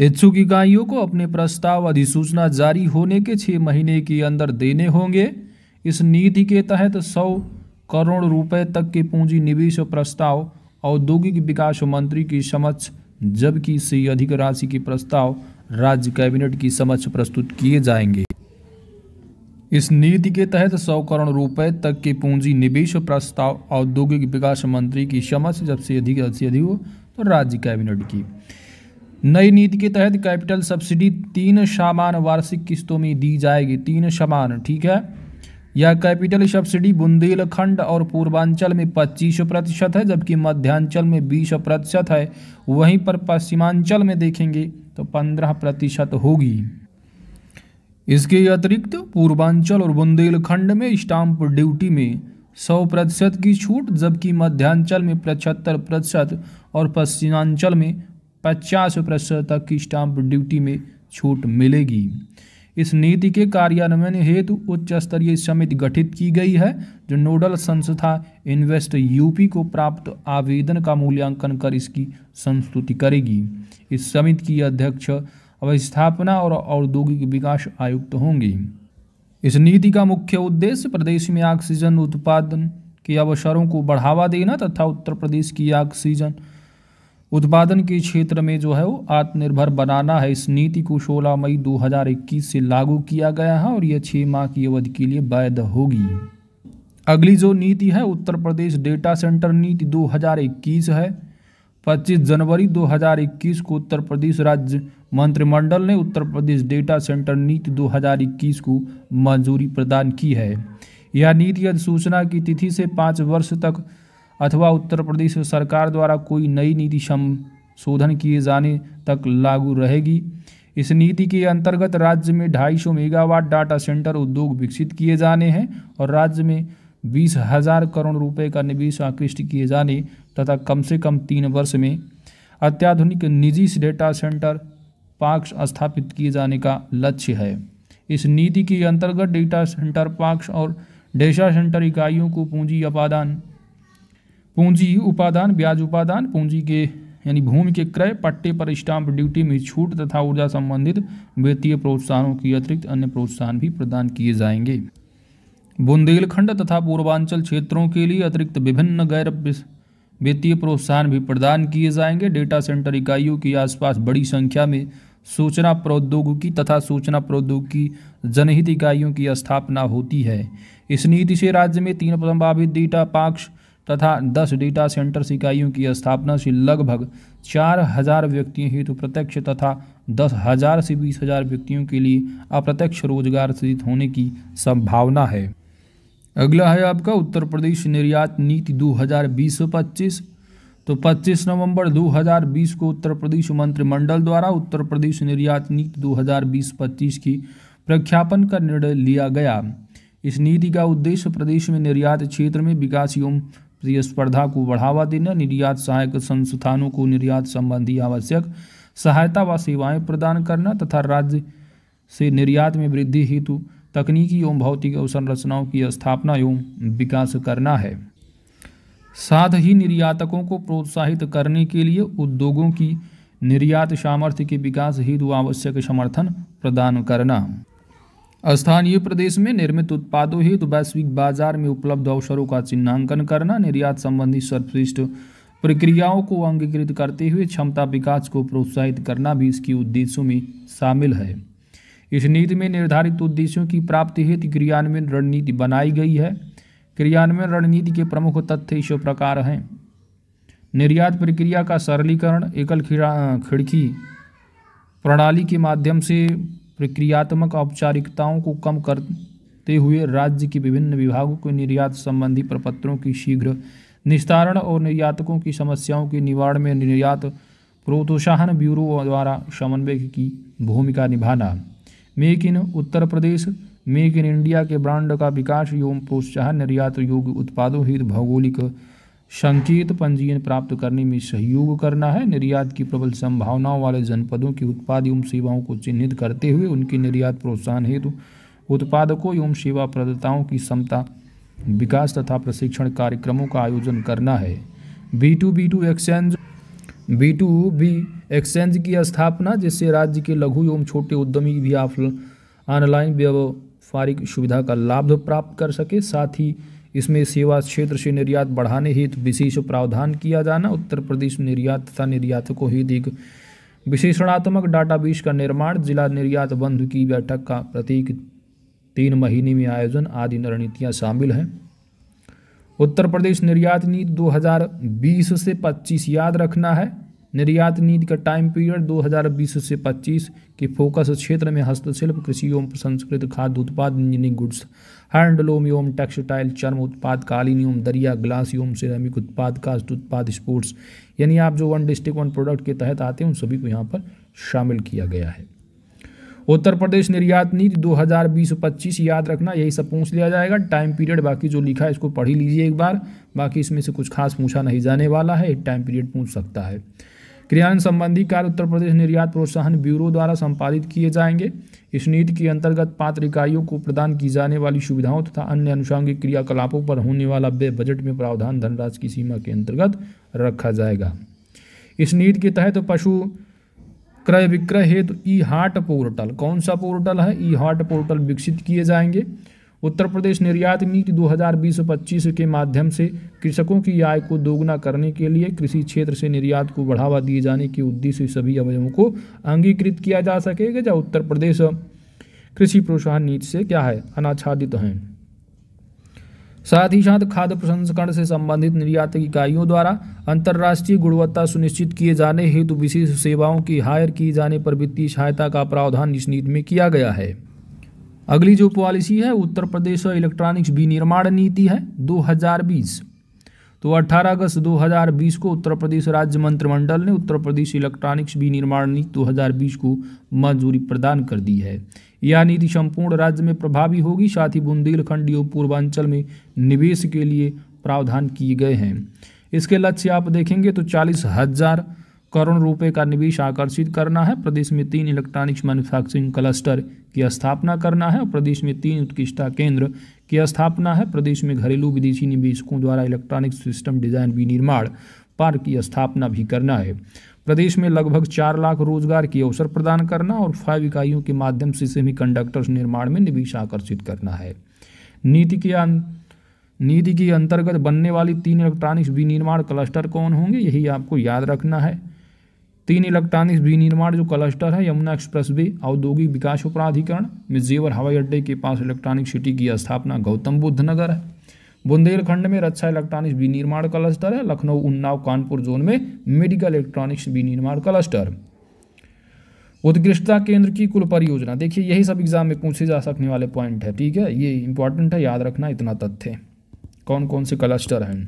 इच्छुक इकाइयों को अपने प्रस्ताव अधिसूचना जारी होने के छह महीने के अंदर देने होंगे इस नीति के तहत सौ करोड़ रुपए तक के पूंजी निवेश प्रस्ताव औद्योगिक विकास मंत्री की समक्ष जबकि इससे अधिक राशि के प्रस्ताव राज्य कैबिनेट की समक्ष प्रस्तुत किए जाएंगे इस नीति के तहत सौ करोड़ रुपए तक के पूंजी निवेश प्रस्ताव औद्योगिक विकास मंत्री की समक्ष जब से अधिक से अधिक हो तो राज्य कैबिनेट की नई नीति के तहत कैपिटल सब्सिडी तीन समान वार्षिक किस्तों में दी जाएगी तीन समान ठीक है यह कैपिटल सब्सिडी बुंदेलखंड और पूर्वांचल में पच्चीस प्रतिशत है जबकि मध्यांचल में बीस प्रतिशत है वहीं पर पश्चिमांचल में देखेंगे तो पंद्रह प्रतिशत होगी इसके अतिरिक्त पूर्वांचल और बुंदेलखंड में स्टाम्प ड्यूटी में सौ प्रतिशत की छूट जबकि मध्यांचल में पचहत्तर प्रतिशत और पश्चिमांचल में पचास प्रतिशत तक की स्टाम्प ड्यूटी में छूट मिलेगी इस नीति के कार्यान्वयन हेतु उच्च स्तरीय समिति गठित की गई है जो नोडल संस्था इन्वेस्ट यूपी को प्राप्त आवेदन का मूल्यांकन कर इसकी संस्तुति करेगी इस समिति की अध्यक्ष अवस्थापना और औद्योगिक विकास आयुक्त होंगे इस नीति का मुख्य उद्देश्य प्रदेश में ऑक्सीजन उत्पादन के अवसरों को बढ़ावा देना तथा उत्तर प्रदेश की ऑक्सीजन उत्पादन के क्षेत्र में जो है वो आत्मनिर्भर बनाना है इस नीति को 16 मई 2021 से लागू किया गया है और यह छः माह की अवधि के लिए वैध होगी अगली जो नीति है उत्तर प्रदेश डेटा सेंटर नीति 2021 है 25 जनवरी 2021 को उत्तर प्रदेश राज्य मंत्रिमंडल ने उत्तर प्रदेश डेटा सेंटर नीति 2021 को मंजूरी प्रदान की है यह नीति अधिसूचना की तिथि से पाँच वर्ष तक अथवा उत्तर प्रदेश सरकार द्वारा कोई नई नीति संशोधन किए जाने तक लागू रहेगी इस नीति के अंतर्गत राज्य में 250 मेगावाट डाटा सेंटर उद्योग विकसित किए जाने हैं और राज्य में बीस हजार करोड़ रुपए का निवेश आकृष्ट किए जाने तथा कम से कम तीन वर्ष में अत्याधुनिक निजी डेटा सेंटर पार्क स्थापित किए जाने का लक्ष्य है इस नीति के अंतर्गत डेटा सेंटर पार्क और डेटा सेंटर इकाइयों को पूंजी अपादान पूंजी उपादान ब्याज उपादान पूंजी के यानी भूमि के क्रय पट्टे पर स्टाम्प ड्यूटी में छूट तथा ऊर्जा संबंधित वित्तीय प्रोत्साहनों के अतिरिक्त अन्य प्रोत्साहन भी प्रदान किए जाएंगे बुंदेलखंड तथा पूर्वांचल क्षेत्रों के लिए अतिरिक्त विभिन्न गैर वित्तीय प्रोत्साहन भी प्रदान किए जाएंगे डेटा सेंटर इकाइयों के आसपास बड़ी संख्या में सूचना प्रौद्योगिकी तथा सूचना प्रौद्योगिकी जनहित इकाइयों की स्थापना होती है इस नीति से राज्य में तीन संभावित डेटा पाक्ष तथा दस डेटा सेंटर इकाइयों की स्थापना से लगभग चार हजार व्यक्तियों हेतु प्रत्यक्ष तथा दस हजार से बीस हजार व्यक्तियों के लिए अप्रत्यक्ष रोजगार सृजित होने की संभावना है अगला है आपका उत्तर प्रदेश निर्यात नीति 2020-25 तो 25 नवंबर 2020 को उत्तर प्रदेश मंत्रिमंडल द्वारा उत्तर प्रदेश निर्यात नीति 2020-25 की प्रख्यापन का निर्णय लिया गया इस नीति का उद्देश्य प्रदेश में निर्यात क्षेत्र में विकास एवं प्रतिस्पर्धा को बढ़ावा देना निर्यात सहायक संस्थानों को निर्यात संबंधी आवश्यक सहायता व सेवाएं प्रदान करना तथा राज्य से निर्यात में वृद्धि हेतु तकनीकी एवं भौतिक अवसंरचनाओं की स्थापना एवं विकास करना है साथ ही निर्यातकों को प्रोत्साहित करने के लिए उद्योगों की निर्यात सामर्थ्य के विकास हेतु आवश्यक समर्थन प्रदान करना स्थानीय प्रदेश में निर्मित उत्पादों हेतु तो वैश्विक बाजार में उपलब्ध अवसरों का चिन्हांकन करना निर्यात संबंधी सर्वश्रेष्ठ प्रक्रियाओं को अंगीकृत करते हुए क्षमता विकास को प्रोत्साहित करना भी इसके उद्देश्यों में शामिल है इस नीति में निर्धारित उद्देश्यों की प्राप्ति हेतु क्रियान्वयन रणनीति बनाई गई है क्रियान्वयन रणनीति के प्रमुख तथ्य इस प्रकार हैं निर्यात प्रक्रिया का सरलीकरण एकल खिड़की प्रणाली के माध्यम से प्रक्रियात्मक औपचारिकताओं को कम करते हुए राज्य के विभिन्न विभागों के निर्यात संबंधी प्रपत्रों की शीघ्र निस्तारण और निर्यातकों की समस्याओं के निवारण में निर्यात प्रोत्साहन ब्यूरो द्वारा समन्वय की भूमिका निभाना make in Uttar Pradesh make in India के ब्रांड का विकास एवं प्रोत्साहन निर्यात योग्य उत्पादों हित भौगोलिक संकेत पंजीयन प्राप्त करने में सहयोग करना है निर्यात की प्रबल संभावनाओं वाले जनपदों की उत्पाद एवं सेवाओं को चिन्हित करते हुए उनके निर्यात प्रोत्साहन हेतु उत्पादकों एवं सेवा प्रदाताओं की क्षमता विकास तथा प्रशिक्षण कार्यक्रमों का आयोजन करना है B to B to exchange B to B exchange की स्थापना जिससे राज्य के लघु एवं छोटे उद्यमी भी ऑनलाइन व्यावसारिक सुविधा का लाभ प्राप्त कर सके साथ ही इसमें सेवा क्षेत्र से निर्यात बढ़ाने हेतु विशेष प्रावधान किया जाना उत्तर प्रदेश निर्यात तथा निर्यातकों ही एक विशेषणात्मक डाटाबेस का निर्माण जिला निर्यात बंधु की बैठक का प्रत्येक तीन महीने में आयोजन आदि रणनीतियाँ शामिल हैं उत्तर प्रदेश निर्यात नीति 2020 से 25 याद रखना है निर्यात नीति का टाइम पीरियड 2020 से 25 के फोकस क्षेत्र में हस्तशिल्प कृषि एवं प्रसंस्कृत खाद्य उत्पाद इंजीनियरिंग गुड्स हैंडलूम एवं टेक्सटाइल चर्म उत्पाद कालीन एवं दरिया ग्लास एवं सिरेमिक उत्पाद कास्ट उत्पाद स्पोर्ट्स यानी आप जो वन डिस्ट्रिक्ट वन प्रोडक्ट के तहत आते हैं उन सभी को यहाँ पर शामिल किया गया है उत्तर प्रदेश निर्यात नीति 2020-25 याद रखना यही सब पूछ लिया जाएगा टाइम पीरियड बाकी जो लिखा है इसको पढ़ ही लीजिए एक बार बाकी इसमें से कुछ खास पूछा नहीं जाने वाला है टाइम पीरियड पूछ सकता है क्रियान्वयन संबंधी कार्य उत्तर प्रदेश निर्यात प्रोत्साहन ब्यूरो द्वारा संपादित किए जाएंगे इस नीति के अंतर्गत पात्र इकाइयों को प्रदान की जाने वाली सुविधाओं तथा अन्य अनुषांगिक क्रियाकलापों पर होने वाला व्यय बजट में प्रावधान धनराशि की सीमा के अंतर्गत रखा जाएगा इस नीति के तहत पशु क्रय विक्रय हेतु ई हाट पोर्टल कौन सा पोर्टल है ई हाट पोर्टल विकसित किए जाएंगे उत्तर प्रदेश निर्यात नीति 2020-25 के माध्यम से कृषकों की आय को दोगुना करने के लिए कृषि क्षेत्र से निर्यात को बढ़ावा दिए जाने के उद्देश्य सभी अवयवों को अंगीकृत किया जा सकेगा जब उत्तर प्रदेश कृषि प्रोत्साहन नीति से क्या है अनाच्छादित हैं साथ ही साथ खाद्य प्रसंस्करण से संबंधित निर्यात इकाइयों द्वारा अंतर्राष्ट्रीय गुणवत्ता सुनिश्चित किए जाने हेतु विशेष सेवाओं की हायर किए जाने पर वित्तीय सहायता का प्रावधान इस नीति में किया गया है अगली जो पॉलिसी है उत्तर प्रदेश इलेक्ट्रॉनिक्स विनिर्माण नीति है 2020 तो 18 अगस्त 2020 को उत्तर प्रदेश राज्य मंत्रिमंडल ने उत्तर प्रदेश इलेक्ट्रॉनिक्स विनिर्माण नीति 2020 को मंजूरी प्रदान कर दी है यह नीति संपूर्ण राज्य में प्रभावी होगी साथ ही बुंदेलखंड एवं पूर्वांचल में निवेश के लिए प्रावधान किए गए हैं इसके लक्ष्य आप देखेंगे तो चालीस हज़ार करोड़ रुपए का निवेश आकर्षित करना है प्रदेश में तीन इलेक्ट्रॉनिक्स मैन्युफैक्चरिंग क्लस्टर की स्थापना करना है और प्रदेश में तीन उत्कृष्टता केंद्र की स्थापना है प्रदेश में घरेलू विदेशी निवेशकों द्वारा इलेक्ट्रॉनिक्स सिस्टम डिजाइन विनिर्माण पार्क की स्थापना भी करना है प्रदेश में लगभग चार लाख रोजगार के अवसर प्रदान करना और फाइव इकाइयों के माध्यम से सेमी कंडक्टर्स निर्माण में निवेश आकर्षित करना है नीति के अं-, नीति के अंतर्गत बनने वाली तीन इलेक्ट्रॉनिक्स विनिर्माण क्लस्टर कौन होंगे यही आपको याद रखना है तीन इलेक्ट्रॉनिक्स विनिर्माण जो क्लस्टर है यमुना एक्सप्रेस वे औद्योगिक विकास प्राधिकरण मिर्जेवर हवाई अड्डे के पास इलेक्ट्रॉनिक सिटी की स्थापना गौतम बुद्ध नगर है बुंदेलखंड में रक्षा इलेक्ट्रॉनिक्स विनिर्माण क्लस्टर है लखनऊ उन्नाव कानपुर जोन में मेडिकल इलेक्ट्रॉनिक्स विनिर्माण क्लस्टर उत्कृष्टता केंद्र की कुल परियोजना देखिए यही सब एग्जाम में पूछे जा सकने वाले पॉइंट है ठीक है ये इंपॉर्टेंट है याद रखना इतना तथ्य कौन कौन से क्लस्टर हैं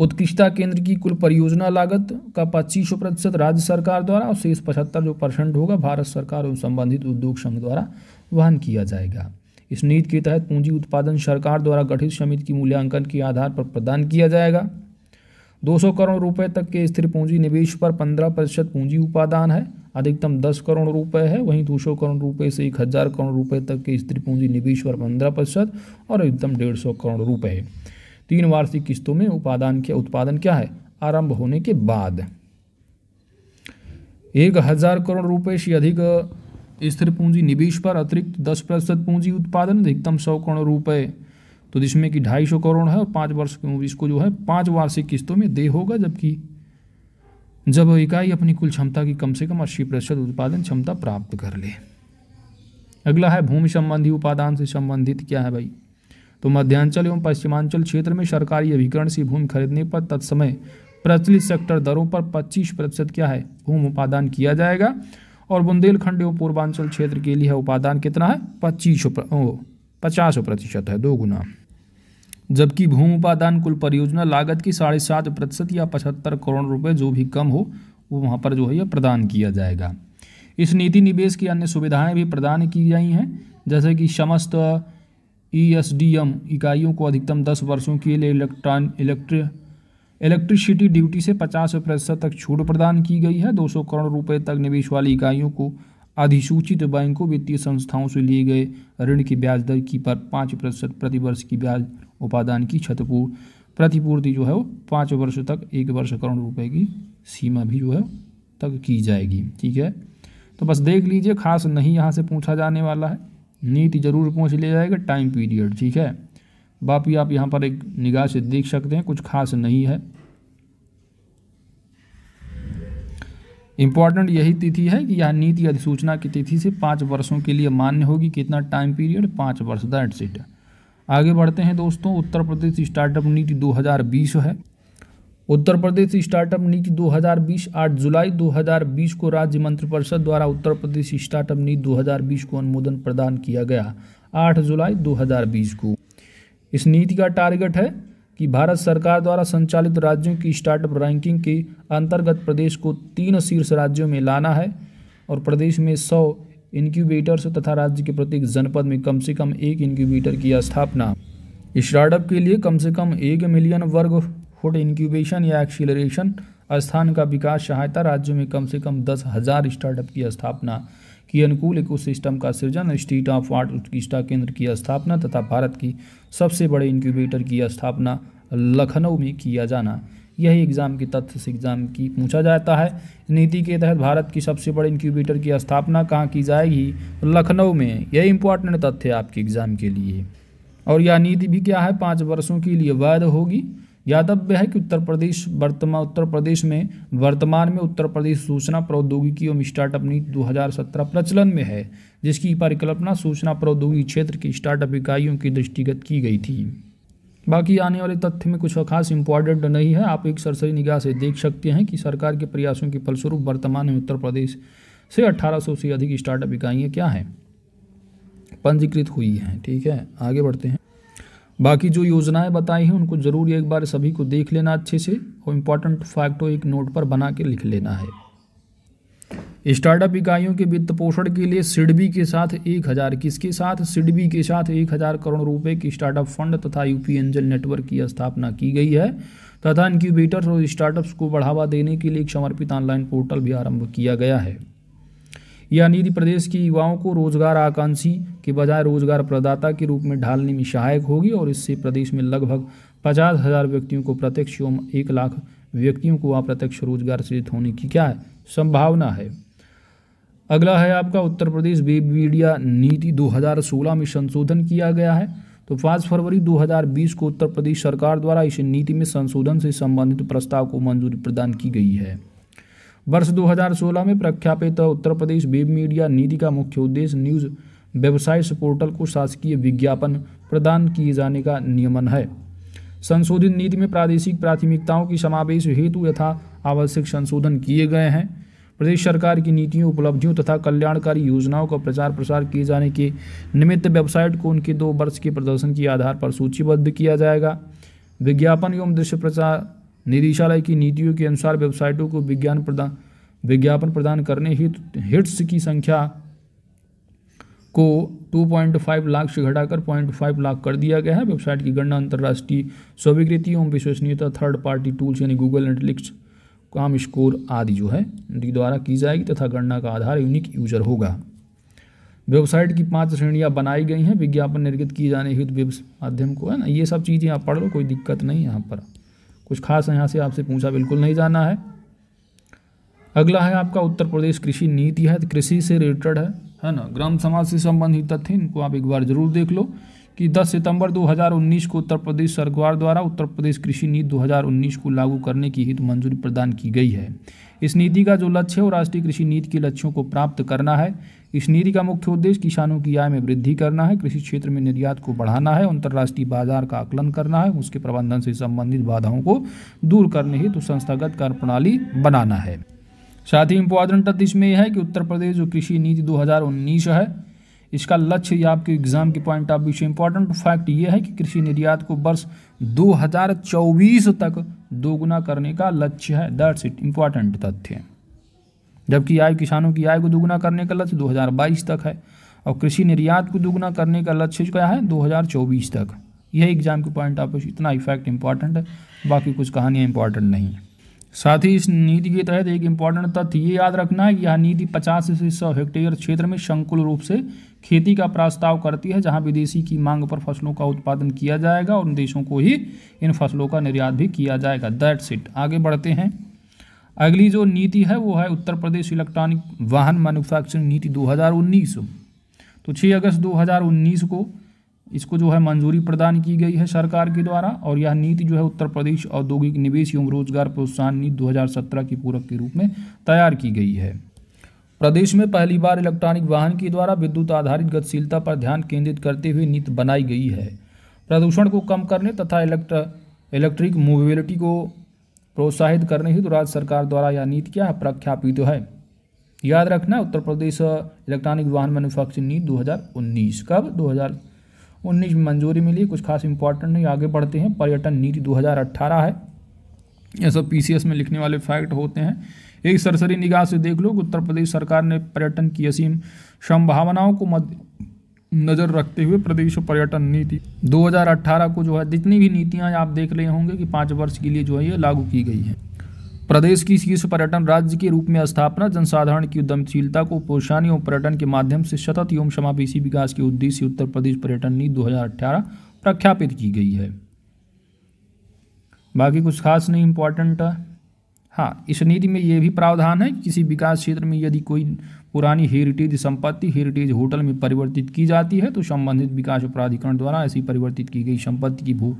उत्कृष्टता केंद्र की कुल परियोजना लागत का पच्चीस प्रतिशत राज्य सरकार द्वारा और शेष पचहत्तर जो परसेंट होगा भारत सरकार और संबंधित उद्योग संघ द्वारा वहन किया जाएगा इस नीति के तहत पूंजी उत्पादन सरकार द्वारा गठित समिति की मूल्यांकन के आधार पर प्रदान किया जाएगा 200 करोड़ रुपए तक के स्थिर पूंजी निवेश पर 15 प्रतिशत पूंजी उपादान है अधिकतम 10 करोड़ रुपए है वहीं 200 करोड़ रुपए से 1000 करोड़ रुपए तक के स्थिर पूंजी निवेश पर 15 प्रतिशत और अधिकतम सौ करोड़ रुपए तीन वार्षिक किस्तों में उपादान के उत्पादन क्या है आरंभ होने के बाद एक हजार करोड़ रुपए से अधिक स्थिर पूंजी निवेश पर अतिरिक्त दस प्रतिशत पूंजी उत्पादन अधिकतम सौ करोड़ रुपए तो जिसमें कि ढाई सौ करोड़ है और पांच वर्ष इसको जो है पांच वार्षिक किस्तों में दे होगा जबकि जब इकाई अपनी कुल क्षमता की कम से कम अस्सी प्रतिशत उत्पादन क्षमता प्राप्त कर ले अगला है भूमि संबंधी उपादान से संबंधित क्या है भाई तो मध्यांचल एवं पश्चिमांचल क्षेत्र में सरकारी अभिकरण से भूमि खरीदने पर तत्समय प्रचलित सेक्टर दरों पर 25 प्रतिशत क्या है भूमि उपादान किया जाएगा और बुंदेलखंड एवं पूर्वांचल क्षेत्र के लिए उपादान कितना है पच्चीस पचास प्रतिशत है दो गुना जबकि भूमि उपादान कुल परियोजना लागत की साढ़े सात प्रतिशत या पचहत्तर करोड़ रुपए जो भी कम हो वो वहाँ पर जो है यह प्रदान किया जाएगा इस नीति निवेश की अन्य सुविधाएं भी प्रदान की गई हैं जैसे कि समस्त ईएसडीएम e इकाइयों को अधिकतम दस वर्षों के लिए इलेक्ट्रॉन इलेक्ट्रिक इलेक्ट्रिसिटी ड्यूटी से पचास प्रतिशत तक छूट प्रदान की गई है 200 करोड़ रुपए तक निवेश वाली इकाइयों को अधिसूचित बैंकों वित्तीय संस्थाओं से लिए गए ऋण की ब्याज दर की पर पाँच प्रतिशत प्रतिवर्ष की ब्याज उपादान की छतपूर्ण प्रतिपूर्ति जो है वो पाँच वर्ष तक एक वर्ष करोड़ रुपए की सीमा भी जो है तक की जाएगी ठीक है तो बस देख लीजिए खास नहीं यहाँ से पूछा जाने वाला है नीति जरूर पहुँच ले जाएगा टाइम पीरियड ठीक है बाकी आप यहाँ पर एक निगाह से देख सकते हैं कुछ खास नहीं है इम्पॉर्टेंट यही तिथि है कि यह नीति अधिसूचना की तिथि से पाँच वर्षों के लिए मान्य होगी कितना टाइम पीरियड पाँच वर्ष दैट्स इट आगे बढ़ते हैं दोस्तों उत्तर प्रदेश स्टार्टअप नीति 2020 है उत्तर प्रदेश स्टार्टअप नीति 2020 8 जुलाई 2020 को राज्य मंत्रिपरिषद द्वारा उत्तर प्रदेश स्टार्टअप नीति 2020 को अनुमोदन प्रदान किया गया 8 जुलाई 2020 को इस नीति का टारगेट है कि भारत सरकार द्वारा संचालित राज्यों की स्टार्टअप रैंकिंग के अंतर्गत प्रदेश को तीन शीर्ष राज्यों में लाना है और प्रदेश में सौ इनक्यूबेटर्स तथा राज्य के प्रत्येक जनपद में कम से कम एक इनक्यूबेटर की स्थापना स्टार्टअप के लिए कम से कम एक मिलियन वर्ग फुट इंक्यूबेशन या एक्सीलरेशन स्थान का विकास सहायता राज्यों में कम से कम दस हज़ार स्टार्टअप की स्थापना की अनुकूल इकोसिस्टम का सृजन इंस्टीट्यूट ऑफ आर्ट उत्कृष्टा केंद्र की स्थापना तथा भारत की सबसे बड़े इंक्यूबेटर की स्थापना लखनऊ में किया जाना यही एग्ज़ाम के तथ्य से एग्ज़ाम की पूछा जाता है नीति के तहत भारत की सबसे बड़े इंक्यूबेटर की स्थापना कहाँ की जाएगी लखनऊ में यही इंपॉर्टेंट तथ्य है आपके एग्ज़ाम के लिए और यह नीति भी क्या है पाँच वर्षों के लिए वैध होगी यादव्य है कि उत्तर प्रदेश वर्तमान उत्तर प्रदेश में वर्तमान में उत्तर प्रदेश सूचना प्रौद्योगिकी एवं स्टार्टअप नीति 2017 प्रचलन में है जिसकी परिकल्पना सूचना प्रौद्योगिकी क्षेत्र की स्टार्टअप इकाइयों की दृष्टिगत की गई थी बाकी आने वाले तथ्य में कुछ खास इंपॉर्टेंट नहीं है आप एक सरसरी निगाह से देख सकते हैं कि सरकार के प्रयासों के फलस्वरूप वर्तमान में उत्तर प्रदेश से 1800 से अधिक स्टार्टअप इकाइयाँ क्या हैं पंजीकृत हुई हैं ठीक है आगे बढ़ते हैं बाकी जो योजनाएं बताई हैं उनको ज़रूर एक बार सभी को देख लेना अच्छे से और इम्पॉर्टेंट फैक्ट एक नोट पर बना के लिख लेना है स्टार्टअप इकाइयों के वित्त पोषण के लिए सिडबी के साथ एक हज़ार किसके साथ सिडबी के साथ एक हज़ार करोड़ रुपए की स्टार्टअप फंड तथा यूपी एंजल नेटवर्क की स्थापना की गई है तथा इनक्यूबेटर्स और स्टार्टअप्स को बढ़ावा देने के लिए एक समर्पित ऑनलाइन पोर्टल भी आरंभ किया गया है यह नीति प्रदेश की युवाओं को रोजगार आकांक्षी के बजाय रोजगार प्रदाता के रूप में ढालने में सहायक होगी और इससे प्रदेश में लगभग पचास हज़ार व्यक्तियों को प्रत्यक्ष एवं एक लाख व्यक्तियों को अप्रत्यक्ष रोजगार सृजित होने की क्या है संभावना है अगला है आपका उत्तर प्रदेश बेबीडिया नीति 2016 में संशोधन किया गया है तो पाँच फरवरी 2020 को उत्तर प्रदेश सरकार द्वारा इस नीति में संशोधन से संबंधित प्रस्ताव को मंजूरी प्रदान की गई है वर्ष 2016 में प्रख्यापित उत्तर प्रदेश वेब मीडिया नीति का मुख्य उद्देश्य न्यूज़ वेबसाइट्स पोर्टल को शासकीय विज्ञापन प्रदान किए जाने का नियमन है संशोधित नीति में प्रादेशिक प्राथमिकताओं की समावेश हेतु यथा आवश्यक संशोधन किए गए हैं प्रदेश सरकार की नीतियों उपलब्धियों तथा कल्याणकारी योजनाओं का प्रचार प्रसार किए जाने के निमित्त वेबसाइट को उनके दो वर्ष के प्रदर्शन के आधार पर सूचीबद्ध किया जाएगा विज्ञापन एवं दृश्य प्रचार निदेशालय की नीतियों के अनुसार वेबसाइटों को विज्ञान प्रदान विज्ञापन प्रदान करने हित हिट्स की संख्या को 2.5 लाख से घटाकर 0.5 लाख कर दिया गया है वेबसाइट की गणना अंतर्राष्ट्रीय स्वीकृति एवं विश्वसनीयता थर्ड पार्टी टूल्स यानी गूगल एंडलिक्स काम स्कोर आदि जो है उनके द्वारा की जाएगी तथा गणना का आधार यूनिक यूजर होगा वेबसाइट की पांच श्रेणियां बनाई गई हैं विज्ञापन निर्गत किए जाने हित माध्यम को है ना ये सब चीज़ें आप पढ़ लो कोई दिक्कत नहीं यहाँ पर कुछ खास यहाँ से आपसे पूछा बिल्कुल नहीं जाना है अगला है आपका उत्तर प्रदेश कृषि नीति है कृषि से रिलेटेड है है ना ग्राम समाज से संबंधित तथ्य इनको आप एक बार जरूर देख लो कि 10 सितंबर 2019 को उत्तर प्रदेश सरकार द्वारा उत्तर प्रदेश कृषि नीति 2019 को लागू करने की हित मंजूरी प्रदान की गई है इस नीति का जो लक्ष्य है वो राष्ट्रीय कृषि नीति के लक्ष्यों को प्राप्त करना है इस नीति का मुख्य उद्देश्य किसानों की आय में वृद्धि करना है कृषि क्षेत्र में निर्यात को बढ़ाना है अंतर्राष्ट्रीय बाजार का आकलन करना है उसके प्रबंधन से संबंधित बाधाओं को दूर करने हेतु संस्थागत कार्य प्रणाली बनाना है साथ ही इम्पोर्टेंट तथ्य इसमें यह है कि उत्तर प्रदेश जो कृषि नीति दो है इसका लक्ष्य या आपके एग्जाम के पॉइंट ऑफ व्यू से इम्पोर्टेंट फैक्ट ये है कि कृषि निर्यात को वर्ष 2024 तक दोगुना करने का लक्ष्य है दैट्स इट इम्पॉर्टेंट तथ्य जबकि आय किसानों की आय को दोगुना करने का लक्ष्य 2022 तक है और कृषि निर्यात को दोगुना करने का लक्ष्य क्या है 2024 तक यह एग्जाम के पॉइंट ऑफ इतना इफेक्ट इंपॉर्टेंट है बाकी कुछ कहानियाँ इंपॉर्टेंट नहीं है साथ ही इस नीति के तहत एक इम्पॉर्टेंट तथ्य ये याद रखना है यह नीति 50 से 100 हेक्टेयर क्षेत्र में संकुल रूप से खेती का प्रस्ताव करती है जहां विदेशी की मांग पर फसलों का उत्पादन किया जाएगा और उन देशों को ही इन फसलों का निर्यात भी किया जाएगा दैट्स इट आगे बढ़ते हैं अगली जो नीति है वो है उत्तर प्रदेश इलेक्ट्रॉनिक वाहन मैन्युफैक्चरिंग नीति 2019 तो 6 अगस्त 2019 को इसको जो है मंजूरी प्रदान की गई है सरकार के द्वारा और यह नीति जो है उत्तर प्रदेश औद्योगिक निवेश एवं रोजगार प्रोत्साहन नीति 2017 की पूरक के रूप में तैयार की गई है प्रदेश में पहली बार इलेक्ट्रॉनिक वाहन के द्वारा विद्युत आधारित गतिशीलता पर ध्यान केंद्रित करते हुए नीति बनाई गई है प्रदूषण को कम करने तथा इलेक्ट्र इलेक्ट्रिक मोबिलिटी को प्रोत्साहित करने हेतु राज्य सरकार द्वारा यह नीति क्या है प्रख्यापित है याद रखना उत्तर प्रदेश इलेक्ट्रॉनिक वाहन मैन्युफैक्चरिंग नीति 2019 कब 2019 में मंजूरी मिली कुछ खास इंपॉर्टेंट नहीं आगे बढ़ते हैं पर्यटन नीति 2018 है यह सब पी में लिखने वाले फैक्ट होते हैं एक सरसरी निगाह से देख लो उत्तर प्रदेश सरकार ने पर्यटन की असीम संभावनाओं को मध्य नज़र रखते हुए प्रदेश पर्यटन नीति 2018 को जो है जितनी भी नीतियां आप देख रहे होंगे कि पाँच वर्ष के लिए जो है ये लागू की गई है प्रदेश की शीर्ष पर्यटन राज्य के रूप में स्थापना जनसाधारण की उद्यमशीलता को पोषण एवं पर्यटन के माध्यम से सतत एवं समावेशी विकास के उद्देश्य उत्तर प्रदेश पर्यटन नीति दो प्रख्यापित की गई है बाकी कुछ खास नहीं इम्पोर्टेंट हाँ इस नीति में ये भी प्रावधान है कि किसी विकास क्षेत्र में यदि कोई पुरानी हेरिटेज संपत्ति हेरिटेज होटल में परिवर्तित की जाती है तो संबंधित विकास प्राधिकरण द्वारा ऐसी परिवर्तित की गई संपत्ति की भू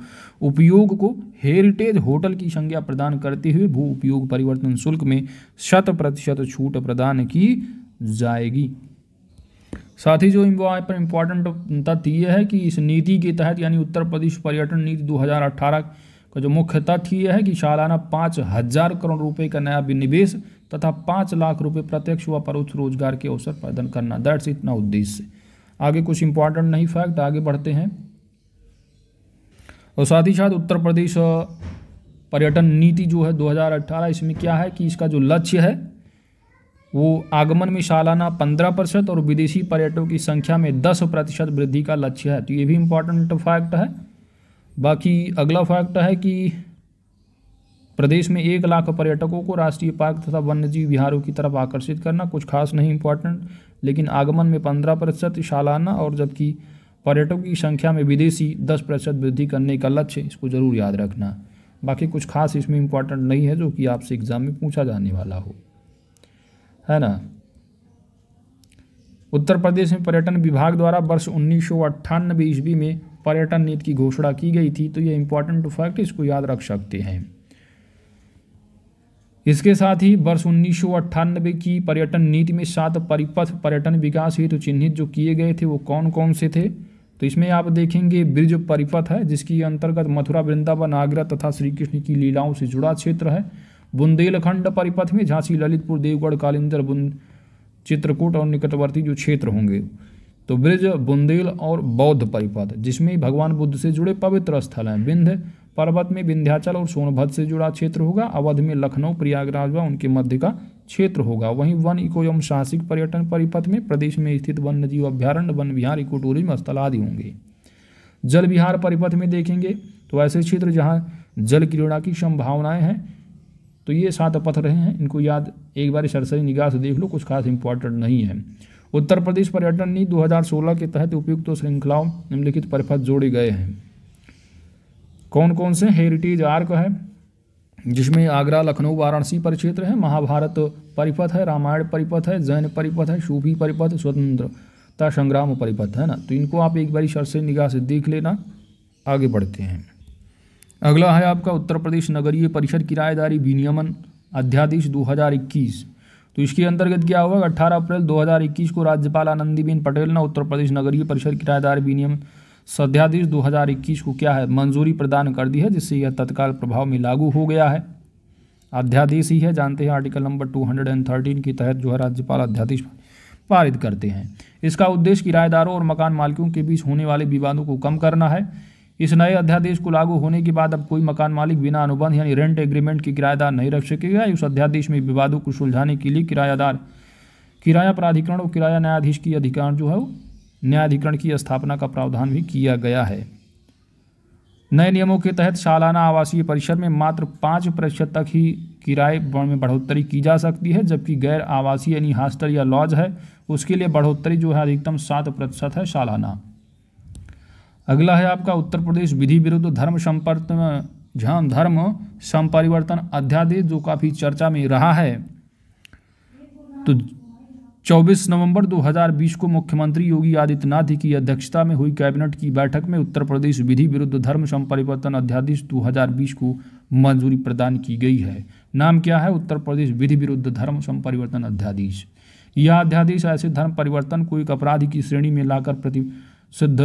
उपयोग को हेरिटेज होटल की संज्ञा प्रदान करते हुए भू उपयोग परिवर्तन शुल्क में शत प्रतिशत छूट प्रदान की जाएगी साथ ही जो पर इम्पॉर्टेंट तथ्य यह है कि इस नीति के तहत यानी उत्तर प्रदेश पर्यटन नीति 2018 का जो मुख्य तथ्य यह है कि सालाना पाँच हजार करोड़ रुपए का नया विनिवेश तथा पाँच लाख रुपये प्रत्यक्ष व परोक्ष रोजगार के अवसर प्रदान करना दैट्स इतना उद्देश्य आगे कुछ इंपॉर्टेंट नहीं फैक्ट आगे बढ़ते हैं और साथ ही साथ उत्तर प्रदेश पर्यटन नीति जो है 2018 इसमें क्या है कि इसका जो लक्ष्य है वो आगमन में सालाना पंद्रह प्रतिशत और विदेशी पर्यटकों की संख्या में दस प्रतिशत वृद्धि का लक्ष्य है तो ये भी इम्पोर्टेंट फैक्ट है बाकी अगला फैक्ट है कि प्रदेश में एक लाख पर्यटकों को राष्ट्रीय पार्क तथा वन्यजीव विहारों की तरफ आकर्षित करना कुछ खास नहीं इम्पॉर्टेंट लेकिन आगमन में पंद्रह प्रतिशत सालाना और जबकि पर्यटकों की संख्या में विदेशी दस प्रतिशत वृद्धि करने का लक्ष्य इसको ज़रूर याद रखना बाकी कुछ खास इसमें इम्पॉर्टेंट नहीं है जो कि आपसे एग्ज़ाम में पूछा जाने वाला हो है ना उत्तर प्रदेश में पर्यटन विभाग द्वारा वर्ष उन्नीस सौ अट्ठानबे ईस्वी में पर्यटन नीति की घोषणा की गई थी तो ये इम्पॉर्टेंट फैक्ट इसको याद रख सकते हैं इसके साथ ही वर्ष उन्नीस की पर्यटन नीति में सात परिपथ पर्यटन विकास हेतु चिन्हित जो किए गए थे वो कौन कौन से थे तो इसमें आप देखेंगे ब्रिज परिपथ है जिसकी अंतर्गत मथुरा वृंदावन आगरा तथा श्री कृष्ण की लीलाओं से जुड़ा क्षेत्र है बुंदेलखंड परिपथ में झांसी ललितपुर देवगढ़ कालिंदर बुंद चित्रकूट और निकटवर्ती जो क्षेत्र होंगे तो ब्रिज बुंदेल और बौद्ध परिपथ जिसमें भगवान बुद्ध से जुड़े पवित्र स्थल हैं विंध्य पर्वत में विंध्याचल और सोनभद्र से जुड़ा क्षेत्र होगा अवध में लखनऊ प्रयागराज व उनके मध्य का क्षेत्र होगा वहीं वन इको एवं साहसिक पर्यटन परिपथ में प्रदेश में स्थित वन्य जीव अभ्यारण्य वन विहार इको टूरिज्म स्थल आदि होंगे जल विहार परिपथ में देखेंगे तो ऐसे क्षेत्र जहाँ जल क्रीड़ा की संभावनाएं हैं तो ये सात पथ रहे हैं इनको याद एक बार सरसरी निगाह से देख लो कुछ खास इंपॉर्टेंट नहीं है उत्तर प्रदेश पर्यटन नीति 2016 के तहत उपयुक्त तो श्रृंखलाओं निम्नलिखित परिपथ जोड़े गए हैं कौन कौन से हेरिटेज आर्क है जिसमें आगरा लखनऊ वाराणसी परिक्षेत्र है महाभारत परिपथ है रामायण परिपथ है जैन परिपथ है सूफी परिपथ स्वतंत्रता संग्राम परिपथ है ना तो इनको आप एक बार सर से निगाह से देख लेना आगे बढ़ते हैं अगला है आपका उत्तर प्रदेश नगरीय परिषद किराएदारी विनियमन अध्यादेश 2021 तो इसके अंतर्गत क्या होगा 18 अप्रैल 2021 को राज्यपाल आनंदीबेन पटेल ने उत्तर प्रदेश नगरीय परिषद किराएदार विनियमन सध्यादेश 2021 को क्या है मंजूरी प्रदान कर दी है जिससे यह तत्काल प्रभाव में लागू हो गया है अध्यादेश ही है जानते हैं आर्टिकल नंबर 213 के तहत जो है राज्यपाल अध्यादेश पारित करते हैं इसका उद्देश्य किराएदारों और मकान मालिकों के बीच होने वाले विवादों को कम करना है इस नए अध्यादेश को लागू होने के बाद अब कोई मकान मालिक बिना अनुबंध यानी रेंट एग्रीमेंट के किराएदार नहीं रख सकेगा इस अध्यादेश में विवादों को सुलझाने के लिए किरायादार किराया प्राधिकरण और किराया न्यायाधीश की अधिकार जो है वो न्यायाधिकरण की स्थापना का प्रावधान भी किया गया है नए नियमों के तहत सालाना आवासीय परिसर में मात्र पाँच प्रतिशत तक ही किराए में बढ़ोतरी की जा सकती है जबकि गैर आवासीय यानी हॉस्टल या लॉज है उसके लिए बढ़ोतरी जो है अधिकतम सात प्रतिशत है सालाना अगला है आपका उत्तर प्रदेश विधि विरुद्ध धर्म संपर्क जहाँ धर्म संपरिवर्तन अध्यादेश जो काफ़ी चर्चा में रहा है तो 24 नवंबर 2020 को मुख्यमंत्री योगी आदित्यनाथ की अध्यक्षता में हुई कैबिनेट की बैठक में उत्तर प्रदेश विधि विरुद्ध धर्म संपरिवर्तन अध्यादेश 2020 को मंजूरी प्रदान की गई है नाम क्या है उत्तर प्रदेश विधि विरुद्ध धर्म संपरिवर्तन अध्यादेश यह अध्यादेश ऐसे धर्म परिवर्तन को एक अपराध की श्रेणी में लाकर सिद्ध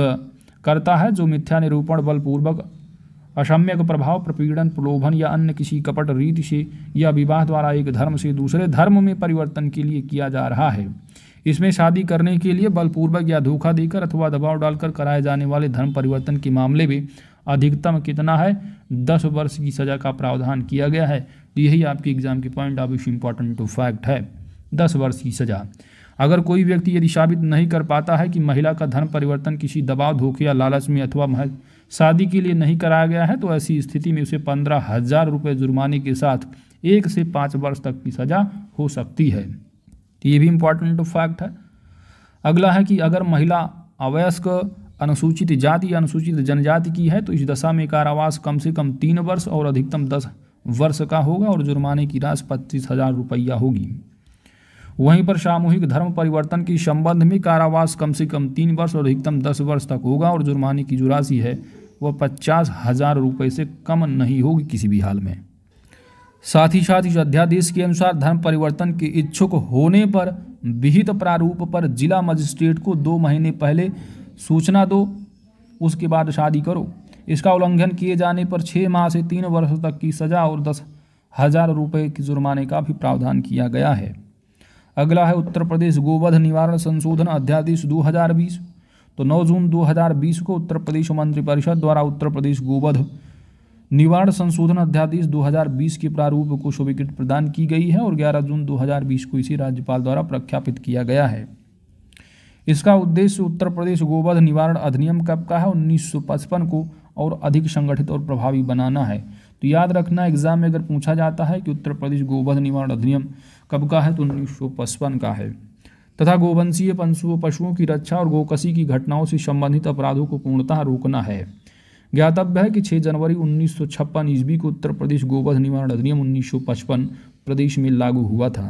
करता है जो मिथ्या निरूपण बलपूर्वक असम्यक प्रभाव प्रपीड़न प्रलोभन या अन्य किसी कपट रीति से या विवाह द्वारा एक धर्म से दूसरे धर्म में परिवर्तन के लिए किया जा रहा है इसमें शादी करने के लिए बलपूर्वक या धोखा देकर अथवा दबाव डालकर कराए जाने वाले धर्म परिवर्तन के मामले में अधिकतम कितना है दस वर्ष की सज़ा का प्रावधान किया गया है तो यही आपके एग्जाम के point of view important to fact है दस वर्ष की सज़ा अगर कोई व्यक्ति यदि साबित नहीं कर पाता है कि महिला का धर्म परिवर्तन किसी दबाव धोखे या लालच में अथवा शादी के लिए नहीं कराया गया है तो ऐसी स्थिति में उसे पंद्रह हजार रुपये जुर्माने के साथ एक से पाँच वर्ष तक की सज़ा हो सकती है तो ये भी इम्पॉर्टेंट फैक्ट है अगला है कि अगर महिला अवयस्क अनुसूचित जाति या अनुसूचित जनजाति की है तो इस दशा में कारावास कम से कम तीन वर्ष और अधिकतम दस वर्ष का होगा और जुर्माने की राशि पच्चीस हज़ार रुपया होगी वहीं पर सामूहिक धर्म परिवर्तन के संबंध में कारावास कम से कम तीन वर्ष और अधिकतम दस वर्ष तक होगा और जुर्माने की जो राशि है वह पचास हजार रुपये से कम नहीं होगी किसी भी हाल में साथ ही साथ इस अध्यादेश के अनुसार धर्म परिवर्तन के इच्छुक होने पर विहित प्रारूप पर जिला मजिस्ट्रेट को दो महीने पहले सूचना दो उसके बाद शादी करो इसका उल्लंघन किए जाने पर छः माह से तीन वर्ष तक की सज़ा और दस हज़ार रुपये के जुर्माने का भी प्रावधान किया गया है अगला है उत्तर प्रदेश गोवध निवारण संशोधन अध्यादेश दो तो 9 जून 2020 को उत्तर प्रदेश मंत्रिपरिषद द्वारा उत्तर प्रदेश गोवध निवारण संशोधन अध्यादेश 2020 के प्रारूप को स्वीकृत प्रदान की गई है और 11 जून 2020 को इसे राज्यपाल द्वारा प्रख्यापित किया गया है इसका उद्देश्य उत्तर प्रदेश गोवध निवारण अधिनियम कब का है उन्नीस को और अधिक संगठित और प्रभावी बनाना है तो याद रखना एग्जाम में अगर पूछा जाता है कि उत्तर प्रदेश गोवध निवारण अधिनियम कब का है तो उन्नीस का है तथा गोवंशीय पंशुओं पशुओं की रक्षा और गोकसी की घटनाओं से संबंधित अपराधों को पूर्णतः रोकना है ज्ञातव्य है कि 6 जनवरी उन्नीस सौ ईस्वी को उत्तर प्रदेश गोवध निवारण अधिनियम 1955 प्रदेश में लागू हुआ था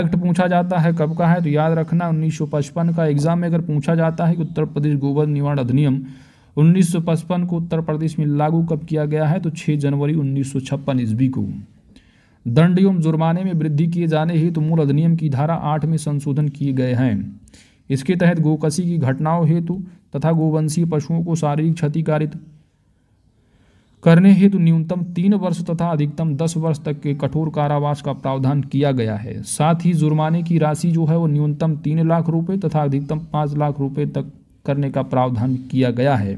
एक्ट पूछा जाता है कब का है तो याद रखना 1955 का एग्जाम में अगर पूछा जाता है कि उत्तर प्रदेश गोवध निवारण अधिनियम 1955 को उत्तर प्रदेश में लागू कब किया गया है तो 6 जनवरी उन्नीस सौ ईस्वी को दंड एवं जुर्माने में वृद्धि किए जाने हेतु मूल अधिनियम की धारा आठ में संशोधन किए गए हैं इसके तहत गोकसी की घटनाओं हेतु तथा गोवंशीय पशुओं को शारीरिक क्षतिकारित करने हेतु न्यूनतम तीन वर्ष तथा अधिकतम दस वर्ष तक के कठोर कारावास का प्रावधान किया गया है साथ ही जुर्माने की राशि जो है वो न्यूनतम तीन लाख रुपये तथा अधिकतम पाँच लाख रुपये तक करने का प्रावधान किया गया है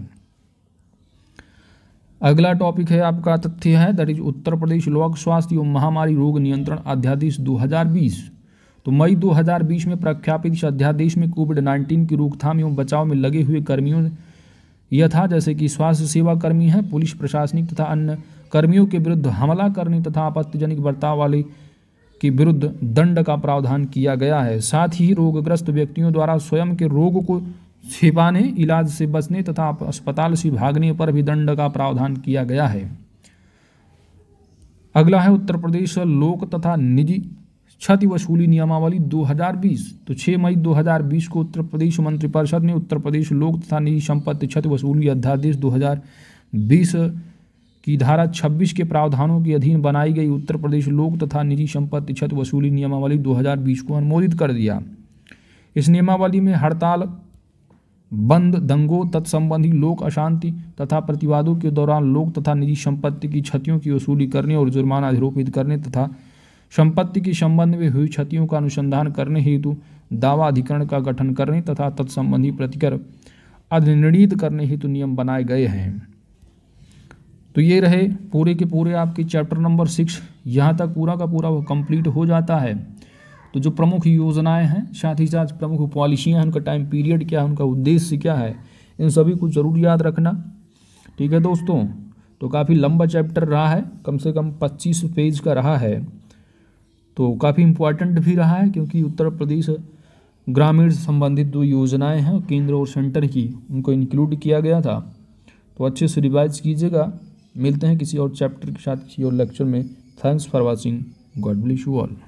अगला टॉपिक है आपका तथ्य है दैट इज उत्तर प्रदेश लोक स्वास्थ्य एवं महामारी रोग नियंत्रण अध्यादेश 2020 तो मई 2020 में प्रख्यापित इस अध्यादेश में कोविड 19 की रोकथाम एवं बचाव में लगे हुए कर्मियों यथा जैसे कि स्वास्थ्य सेवा कर्मी हैं पुलिस प्रशासनिक तथा अन्य कर्मियों के विरुद्ध हमला करने तथा आपत्तिजनक बर्ताव वाले के विरुद्ध दंड का प्रावधान किया गया है साथ ही रोगग्रस्त व्यक्तियों द्वारा स्वयं के रोग को छिपाने इलाज से बचने तथा अस्पताल से भागने पर भी दंड का प्रावधान किया गया है अगला है उत्तर प्रदेश लोक तथा निजी क्षति वसूली नियमावली 2020 तो 6 मई 2020 को उत्तर प्रदेश मंत्रिपरिषद ने उत्तर प्रदेश लोक तथा निजी संपत्ति क्षति वसूली अध्यादेश 2020 की धारा 26 के प्रावधानों के अधीन बनाई गई उत्तर प्रदेश लोक तथा निजी संपत्ति क्षति वसूली नियमावली 2020 को अनुमोदित कर दिया इस नियमावली में हड़ताल बंद दंगों तत्संबंधी लोक अशांति तथा प्रतिवादों के दौरान लोक तथा निजी संपत्ति की क्षतियों की वसूली करने और जुर्माना अधिरोपित करने तथा संपत्ति के संबंध में हुई क्षतियों का अनुसंधान करने हेतु दावा अधिकरण का गठन करने तथा तत्संबंधी प्रतिकर अधिनिर्णित करने हेतु नियम बनाए गए हैं तो ये रहे पूरे के पूरे आपके चैप्टर नंबर सिक्स यहाँ तक पूरा का पूरा वो कंप्लीट हो जाता है तो जो प्रमुख योजनाएं हैं साथ ही साथ प्रमुख पॉलिसियाँ हैं उनका टाइम पीरियड क्या है उनका उद्देश्य क्या है इन सभी को ज़रूर याद रखना ठीक है दोस्तों तो काफ़ी लंबा चैप्टर रहा है कम से कम पच्चीस पेज का रहा है तो काफ़ी इम्पोर्टेंट भी रहा है क्योंकि उत्तर प्रदेश ग्रामीण संबंधित जो योजनाएँ हैं केंद्र और सेंटर की उनको इंक्लूड किया गया था तो अच्छे से रिवाइज कीजिएगा मिलते हैं किसी और चैप्टर के साथ किसी और लेक्चर में thanks for watching God bless you all